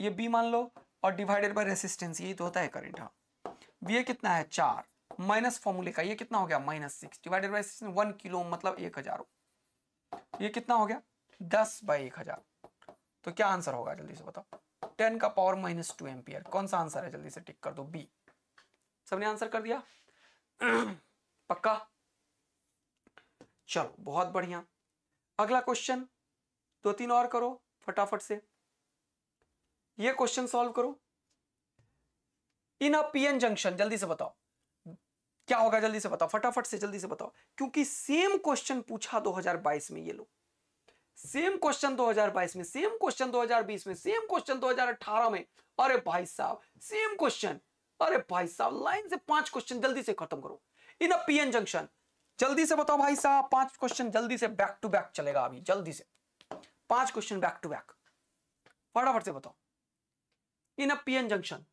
ये बी मान लो और डिवाइडेड बाय रेसिस्टेंस यही तो होता है करंट हाँ वी ए कितना है चार माइनस फॉर्मूले का ये कितना हो गया minus six divided by resistance one kilo मतलब एक हजार ये कितना हो गया दस बाई एक हजार तो क्या आंसर होगा जल्दी से बताओ टेन का पावर माइनस टू एम्पियर कौन सा आंसर है जल्दी से टिक कर दो बी सबने आंसर कर दिया पक्का चलो बहुत बढ़िया अगला क्वेश्चन दो तीन और करो फटाफट से ये क्वेश्चन सॉल्व करो इन अ पीएन जंक्शन जल्दी से बताओ क्या होगा जल्दी से बताओ फटाफट से जल्दी से बताओ क्योंकि सेम क्वेश्चन पूछा 2022 में ये लोग सेम क्वेश्चन 2022 में सेम क्वेश्चन 2020 में सेम क्वेश्चन 2018 में अरे भाई साहब सेम क्वेश्चन अरे भाई साहब लाइन से पांच क्वेश्चन जल्दी से खत्म करो इन अ पीएन जंक्शन जल्दी से बताओ भाई साहब पांच क्वेश्चन जल्दी से बैक टू बैक चलेगा अभी जल्दी से पांच क्वेश्चन बैक टू बैक फटाफट से बताओ in a p-n junction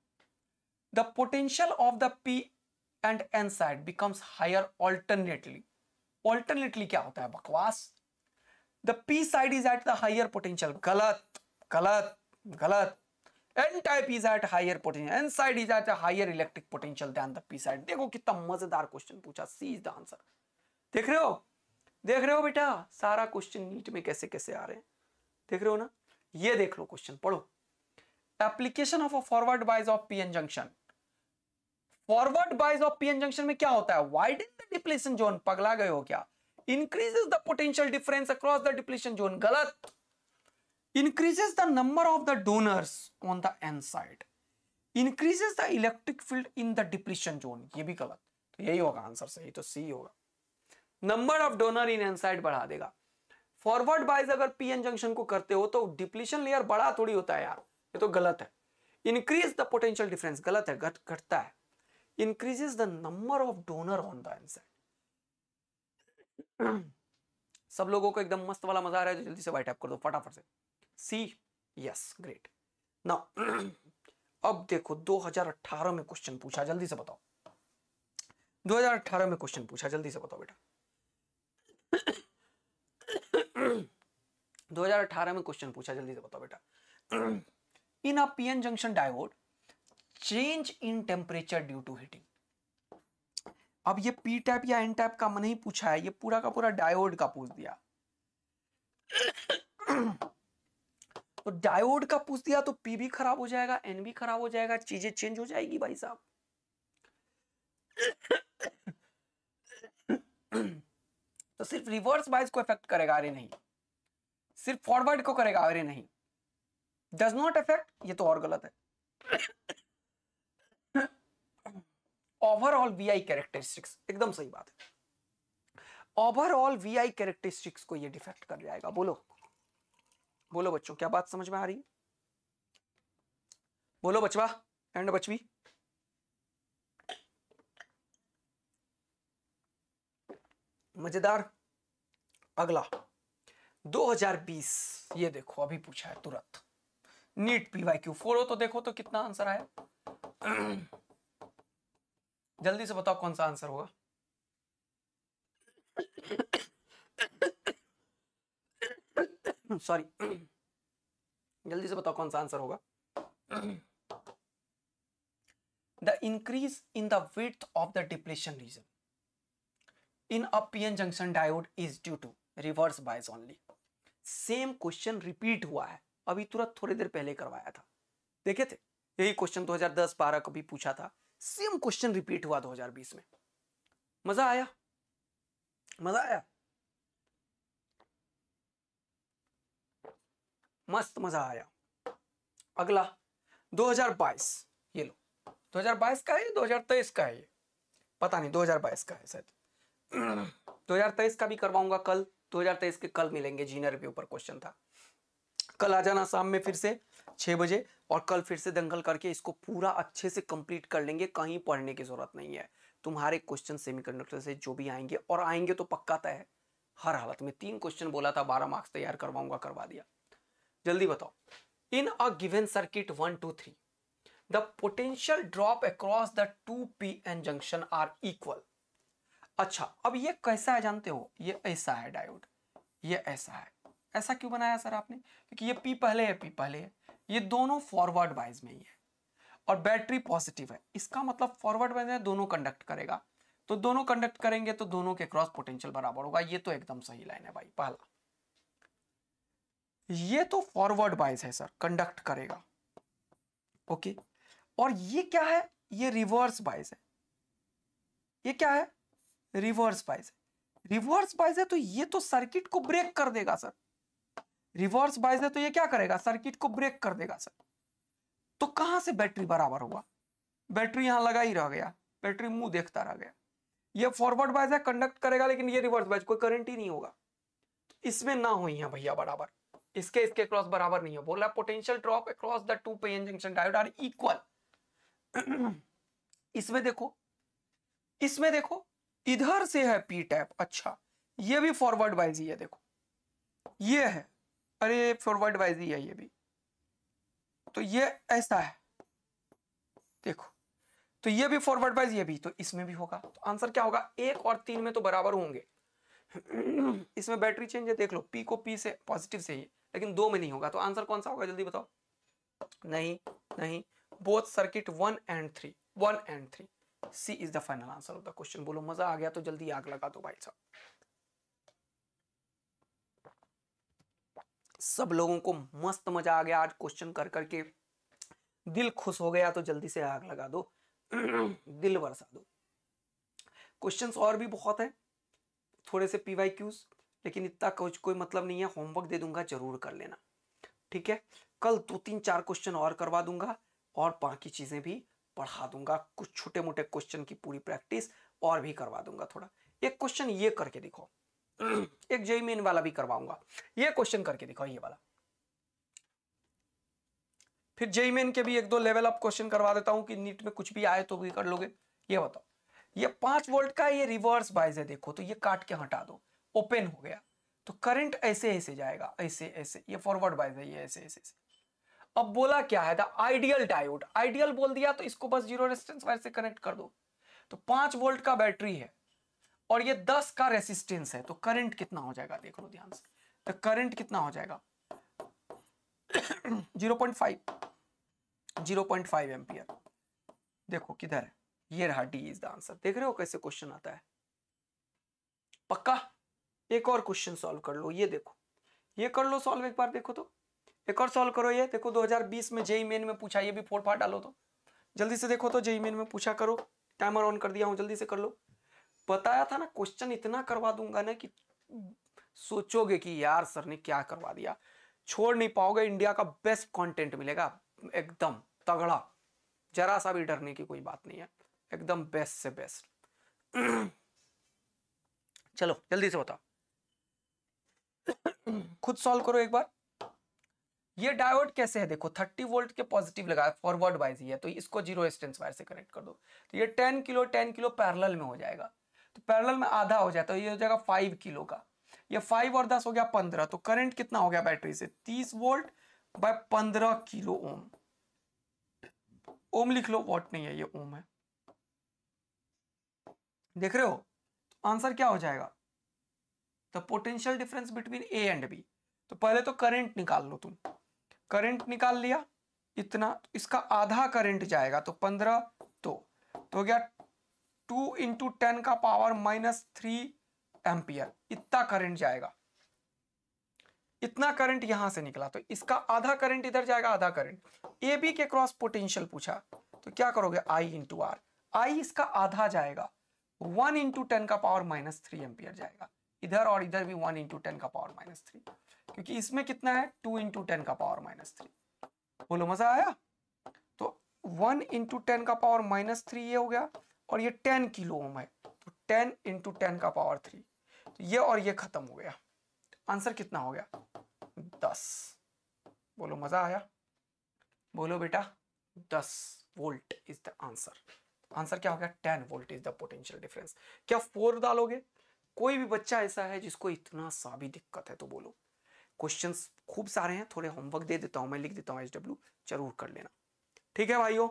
the potential of the p and n side becomes alternately alternately क्या होता है बकवास the P side is at the higher potential गलत गलत गलत N type is at higher potential N side is at higher electric potential than the P side देखो कितना मजेदार क्वेश्चन पूछा सी इज द आंसर देख रहे हो देख रहे हो बेटा सारा क्वेश्चन नीट में कैसे कैसे आ रहे हैं देख रहे हो ना ये देख लो क्वेश्चन पढ़ो application of a forward bias of PN junction forward bias of PN junction में क्या होता है वाइडन द डिप्लेशन जोन पगला गए हो क्या increases the potential difference across the depletion zone गलत increases the number of the donors on the n side increases the electric field in the depletion zone ये भी गलत तो यही होगा आंसर सही तो सी होगा number of donor in N side बढ़ा देगा फॉरवर्ड बाइज अगर पी एन जंक्शन को करते हो तो डिप्लीशन लेयर बड़ा थोड़ी होता है यार ये तो गलत है इंक्रीज द पोटेंशियल डिफरेंस गलत है घट घटता है increases the number of donor on the N side सब लोगों को एकदम मस्त वाला मजा आ रहा है जो तो जल्दी से वाइट ऐप कर दो फटाफट से सी यस ग्रेट ना अब देखो 2018 में क्वेश्चन पूछा जल्दी से बताओ 2018 में क्वेश्चन पूछा जल्दी से बताओ बेटा 2018 में क्वेश्चन पूछा जल्दी से बताओ बेटा in a PN junction diode change in temperature due to heating अब ये पी टाइप या एन टाइप का मैंने पूछा है ये पूरा का पूरा डायोड का पूछ दिया तो डायोड का पूछ दिया तो पी भी खराब हो जाएगा एन भी खराब हो जाएगा चीजें चेंज हो जाएगी भाई साहब तो सिर्फ रिवर्स बाइज को इफेक्ट करेगा अरे नहीं सिर्फ फॉरवर्ड को करेगा अरे नहीं डज नॉट इफेक्ट ये तो और गलत है ओवरऑल वीआई कैरेक्टरिस्टिक्स एकदम सही बात है ओवरऑल वीआई कैरेक्टरिस्टिक्स को ये डिफेक्ट कर जाएगा बोलो बोलो बच्चों क्या बात समझ में आ रही है बोलो बचवा एंड बचवी मजेदार अगला 2020 ये देखो अभी पूछा है तुरंत नीट वाई क्यू फोर हो तो देखो तो कितना आंसर आया जल्दी से बताओ कौन सा आंसर होगा सॉरी जल्दी से बताओ कौन सा आंसर होगा the increase in the width of the depletion region in a PN junction diode is due to reverse bias only same question repeat हुआ है अभी तुरंत थोड़ी देर पहले करवाया था देखे थे यही क्वेश्चन 2010-12 का भी पूछा था सेम क्वेश्चन रिपीट हुआ 2020 में मजा आया मजा आया मस्त मजा आया अगला 2022 ये लो 2022 का है 2023 का है ये पता नहीं 2022 का है शायद 2023 का भी करवाऊंगा कल 2023 के कल मिलेंगे जीनर के ऊपर क्वेश्चन था कल आ जाना शाम में फिर से छह बजे और कल फिर से दंगल करके इसको पूरा अच्छे से कंप्लीट कर लेंगे कहीं पढ़ने की ज़रूरत नहीं है तुम्हारे क्वेश्चन सेमीकंडक्टर से जो भी आएंगे और आएंगे तो पक्का तय है हर हालत में तीन क्वेश्चन बोला था बारह मार्क्स तैयार करवाऊंगा करवा दिया जल्दी बताओ in a given circuit one two three the potential drop across the two P N junction are equal अच्छा अब ये कैसा है जानते हो ये ऐसा है डायोड ये ऐसा है ऐसा क्यों बनाया सर आपने क्योंकि ये पी पहले है पी पहले है ये दोनों फॉरवर्ड वाइज में ही है और बैटरी पॉजिटिव है इसका मतलब फॉरवर्ड वाइज में दोनों कंडक्ट करेगा तो दोनों कंडक्ट करेंगे तो दोनों के क्रॉस पोटेंशियल बराबर होगा ये तो एकदम सही लाइन है भाई पहला ये तो फॉरवर्ड बाइस है सर कंडक्ट करेगा ओके और ये क्या है ये रिवर्स बाइस है ये क्या है रिवर्स बाइस है रिवर्स बाइस है तो ये तो सर्किट को ब्रेक कर देगा सर रिवर्स बाइज है तो ये क्या करेगा सर्किट को ब्रेक कर देगा सर तो कहां से बैटरी बराबर हुआ बैटरी यहां लगा ही रह गया बैटरी मुंह देखता रह गया ये फॉरवर्ड बाइस है कंडक्ट करेगा लेकिन ये रिवर्स बाइस कोई करंट ही नहीं होगा तो इसमें ना हो भैया बराबर इसके इसके क्रॉस बराबर नहीं है बोला potential drop across the two P junction diode are equal इसमें देखो इसमें देखो इधर से है पी टैप अच्छा ये भी फॉरवर्ड वाइज ही है देखो ये है अरे फॉरवर्ड वाइज ही है ये भी तो ये ऐसा है देखो तो ये भी फॉरवर्ड वाइज ये भी तो इसमें भी होगा तो आंसर क्या होगा एक और तीन में तो बराबर होंगे इसमें बैटरी चेंज है देख लो पी को पी से पॉजिटिव से ही लेकिन दो में नहीं होगा तो आंसर कौन सा होगा जल्दी बताओ नहीं नहीं both circuit one and three one and three C is the final answer of the question बोलो मजा आ गया तो जल्दी आग लगा दो भाई साहब सब लोगों को मस्त मजा आ गया आज क्वेश्चन कर करके दिल खुश हो गया तो जल्दी से आग लगा दो दिल बरसा दो क्वेश्चंस और भी बहुत है थोड़े से पीवाई क्यूज लेकिन इतना कुछ कोई मतलब नहीं है होमवर्क दे दूंगा जरूर कर लेना ठीक है कल दो तीन चार क्वेश्चन और करवा दूंगा और बाकी चीज़ें भी पढ़ा दूंगा कुछ छोटे मोटे क्वेश्चन की पूरी प्रैक्टिस और भी करवा दूंगा थोड़ा एक क्वेश्चन ये करके दिखाओ एक जेई मेन वाला भी करवाऊंगा ये क्वेश्चन करके दिखाओ ये वाला फिर जेई मेन के भी एक दो लेवल अप क्वेश्चन करवा देता हूं कि नीट में कुछ भी आए तो भी कर लोगे ये बताओ ये पांच वोल्ट का ये रिवर्स बाइज है देखो तो ये काट के हटा दो ओपन हो गया तो करंट ऐसे ऐसे जाएगा ऐसे ऐसे ये फॉरवर्ड बाइज है ये ऐसे ऐसे अब बोला क्या है द आइडियल डायोड आइडियल बोल दिया तो इसको बस जीरो रेजिस्टेंस वायर से कनेक्ट कर दो तो पांच वोल्ट का बैटरी है और ये दस का रेसिस्टेंस है तो करंट कितना हो जाएगा देख लो ध्यान से तो करंट कितना हो जाएगा zero point five zero point five ampere देखो किधर है ये रहा डी इज द आंसर देख रहे हो कैसे क्वेश्चन आता है पक्का एक और क्वेश्चन सॉल्व कर लो ये देखो ये कर लो सॉल्व एक बार देखो तो एक और सॉल्व करो ये देखो 2020 में जेई मेन में पूछा ये भी फोर पार्ट डालो तो जल्दी से देखो तो जेई मेन में पूछा करो टाइमर ऑन कर दिया हूँ जल्दी से कर लो बताया था ना क्वेश्चन इतना करवा दूंगा ना कि सोचोगे कि यार सर ने क्या करवा दिया छोड़ नहीं पाओगे इंडिया का बेस्ट कॉन्टेंट मिलेगा एकदम तगड़ा जरा सा भी डरने की कोई बात नहीं है एकदम बेस्ट से बेस्ट चलो जल्दी से बताओ खुद सॉल्व करो एक बार ये डायोड कैसे है देखो 30 वोल्ट के पॉजिटिव लगा फॉरवर्ड वाइज ही है तो इसको जीरो रेजिस्टेंस वायर से कनेक्ट कर दो तो ये 10 किलो 10 किलो पैरेलल में हो जाएगा तो पैरेलल में आधा हो जाता तो है ये हो जाएगा 5 किलो का ये 5 और 10 हो गया 15 तो करंट कितना हो गया बैटरी से 30 volt by 15 kilo ohm ohm लिख लो वॉट नहीं है ये ओम है देख रहे हो तो आंसर क्या हो जाएगा the potential difference between A and B तो पहले तो करंट निकाल लो तुम करंट निकाल लिया इतना तो इसका आधा करंट जाएगा तो पंद्रह तो तो हो गया टू इंटू टेन का पावर माइनस थ्री एम्पियर इतना करंट जाएगा इतना करंट यहां से निकला तो इसका आधा करंट इधर जाएगा आधा करंट ए बी के क्रॉस पोटेंशियल पूछा तो क्या करोगे आई इंटू आर आई इसका आधा जाएगा वन इंटू टेन का पावर माइनस थ्री एम्पियर जाएगा इधर और इधर भी वन इंटू टेन का पावर माइनस थ्री क्योंकि इसमें कितना है टू इंटू टेन का पावर माइनस थ्री बोलो मजा आया तो वन इंटू टेन का पावर माइनस थ्री ये हो गया और ये टेन किलो ओम है तो टेन इंटू टेन का पावर थ्री तो ये और ये खत्म हो गया आंसर कितना हो गया दस बोलो मजा आया बोलो बेटा दस volt is the answer answer क्या हो गया ten volt is the potential difference क्या फोर डालोगे कोई भी बच्चा ऐसा है जिसको इतना सा भी दिक्कत है तो बोलो क्वेश्चन खूब सारे हैं थोड़े होमवर्क दे देता हूँ मैं लिख देता हूँ एच डब्ल्यू जरूर कर लेना ठीक है भाइयों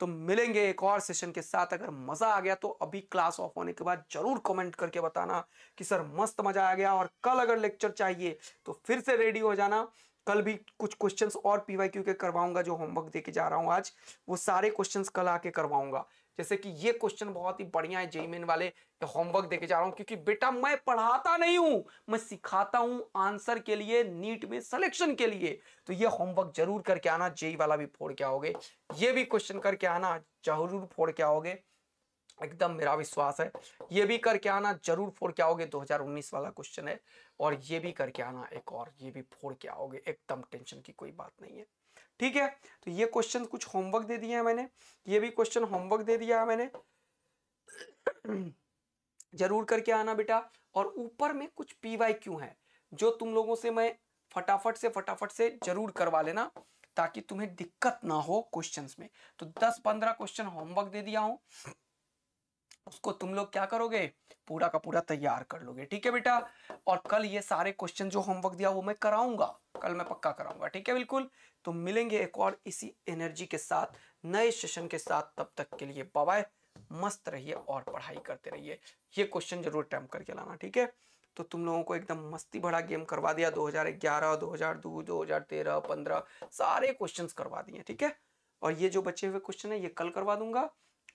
तो मिलेंगे एक और सेशन के साथ अगर मजा आ गया तो अभी क्लास ऑफ होने के बाद जरूर कमेंट करके बताना कि सर मस्त मजा आ गया और कल अगर लेक्चर चाहिए तो फिर से रेडी हो जाना कल भी कुछ क्वेश्चंस और पीवाईक्यू के करवाऊंगा जो होमवर्क देके जा रहा हूं आज वो सारे क्वेश्चंस कल आके करवाऊंगा जैसे कि ये क्वेश्चन बहुत ही बढ़िया है जेईमेन वाले होमवर्क देके जा रहा हूं क्योंकि बेटा मैं पढ़ाता नहीं हूं मैं सिखाता हूं आंसर के लिए नीट में सिलेक्शन के लिए तो ये होमवर्क जरूर करके आना जेई वाला भी फोड़ के आओगे ये भी क्वेश्चन करके आना जरूर फोड़ के आओगे एकदम मेरा विश्वास है ये भी करके आना जरूर फोड़ के आओगे 2019 वाला क्वेश्चन है और ये भी करके आना एक और ये भी फोड़ के आओगे एकदम टेंशन की कोई बात नहीं है ठीक है तो ये क्वेश्चन कुछ होमवर्क दे दिया है मैंने ये भी क्वेश्चन होमवर्क दे दिया है मैंने जरूर करके आना बेटा और ऊपर में कुछ पी वाई क्यू है जो तुम लोगों से मैं फटाफट से फटाफट से जरूर करवा लेना ताकि तुम्हें दिक्कत ना हो क्वेश्चंस में तो 10-15 क्वेश्चन होमवर्क दे दिया हूं उसको तुम लोग क्या करोगे पूरा का पूरा तैयार कर लोगे ठीक है बेटा और कल ये सारे क्वेश्चन जो होमवर्क दिया वो मैं कराऊंगा कल मैं पक्का कराऊंगा ठीक है बिल्कुल तो मिलेंगे एक और इसी एनर्जी के साथ नए सेशन के साथ तब तक के लिए बाबा मस्त रहिए और पढ़ाई करते रहिए ये क्वेश्चन जरूर टैम करके लाना ठीक है तो तुम लोगों को एकदम मस्ती भरा गेम करवा दिया 2011, 2002, 2013, 15 सारे क्वेश्चंस करवा दिए ठीक है और ये जो बचे हुए क्वेश्चन है ये कल करवा दूंगा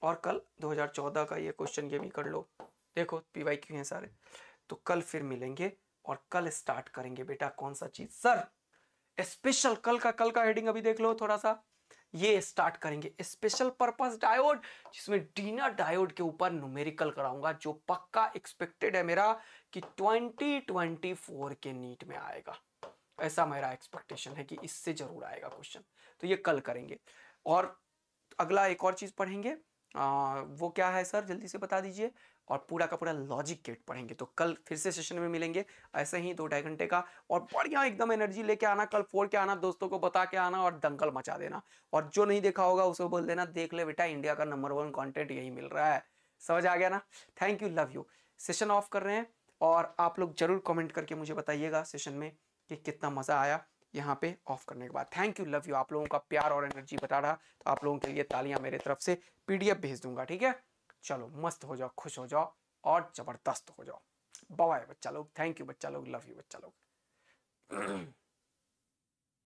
और कल 2014 का ये क्वेश्चन ये भी कर लो देखो पी वाई क्यू सारे तो कल फिर मिलेंगे और कल स्टार्ट करेंगे बेटा कौन सा चीज सर स्पेशल कल का कल का हेडिंग अभी देख लो थोड़ा सा ये स्टार्ट करेंगे स्पेशल पर्पस डायोड जिसमें डीना डायोड के ऊपर न्यूमेरिकल कराऊंगा जो पक्का एक्सपेक्टेड है मेरा कि 2024 के नीट में आएगा ऐसा मेरा एक्सपेक्टेशन है कि इससे जरूर आएगा क्वेश्चन तो ये कल करेंगे और अगला एक और चीज पढ़ेंगे आ, वो क्या है सर जल्दी से बता दीजिए और पूरा का पूरा लॉजिक गेट पढ़ेंगे तो कल फिर से सेशन में मिलेंगे ऐसे ही दो ढाई घंटे का और बढ़िया एकदम एनर्जी लेके आना कल फोड़ के आना दोस्तों को बता के आना और दंगल मचा देना और जो नहीं देखा होगा उसे बोल देना देख ले बेटा इंडिया का नंबर वन कॉन्टेंट यही मिल रहा है समझ आ गया ना thank you love you session off कर रहे हैं और आप लोग जरूर कॉमेंट करके मुझे बताइएगा सेशन में कि कितना मज़ा आया यहाँ पे ऑफ करने के बाद थैंक यू लव यू आप लोगों का प्यार और एनर्जी बता रहा तो आप लोगों के लिए तालियां मेरे तरफ से पीडीएफ भेज दूंगा ठीक है चलो मस्त हो जाओ खुश हो जाओ और जबरदस्त हो जाओ बाय बच्चा लोग थैंक यू बच्चा लोग लव यू बच्चा लोग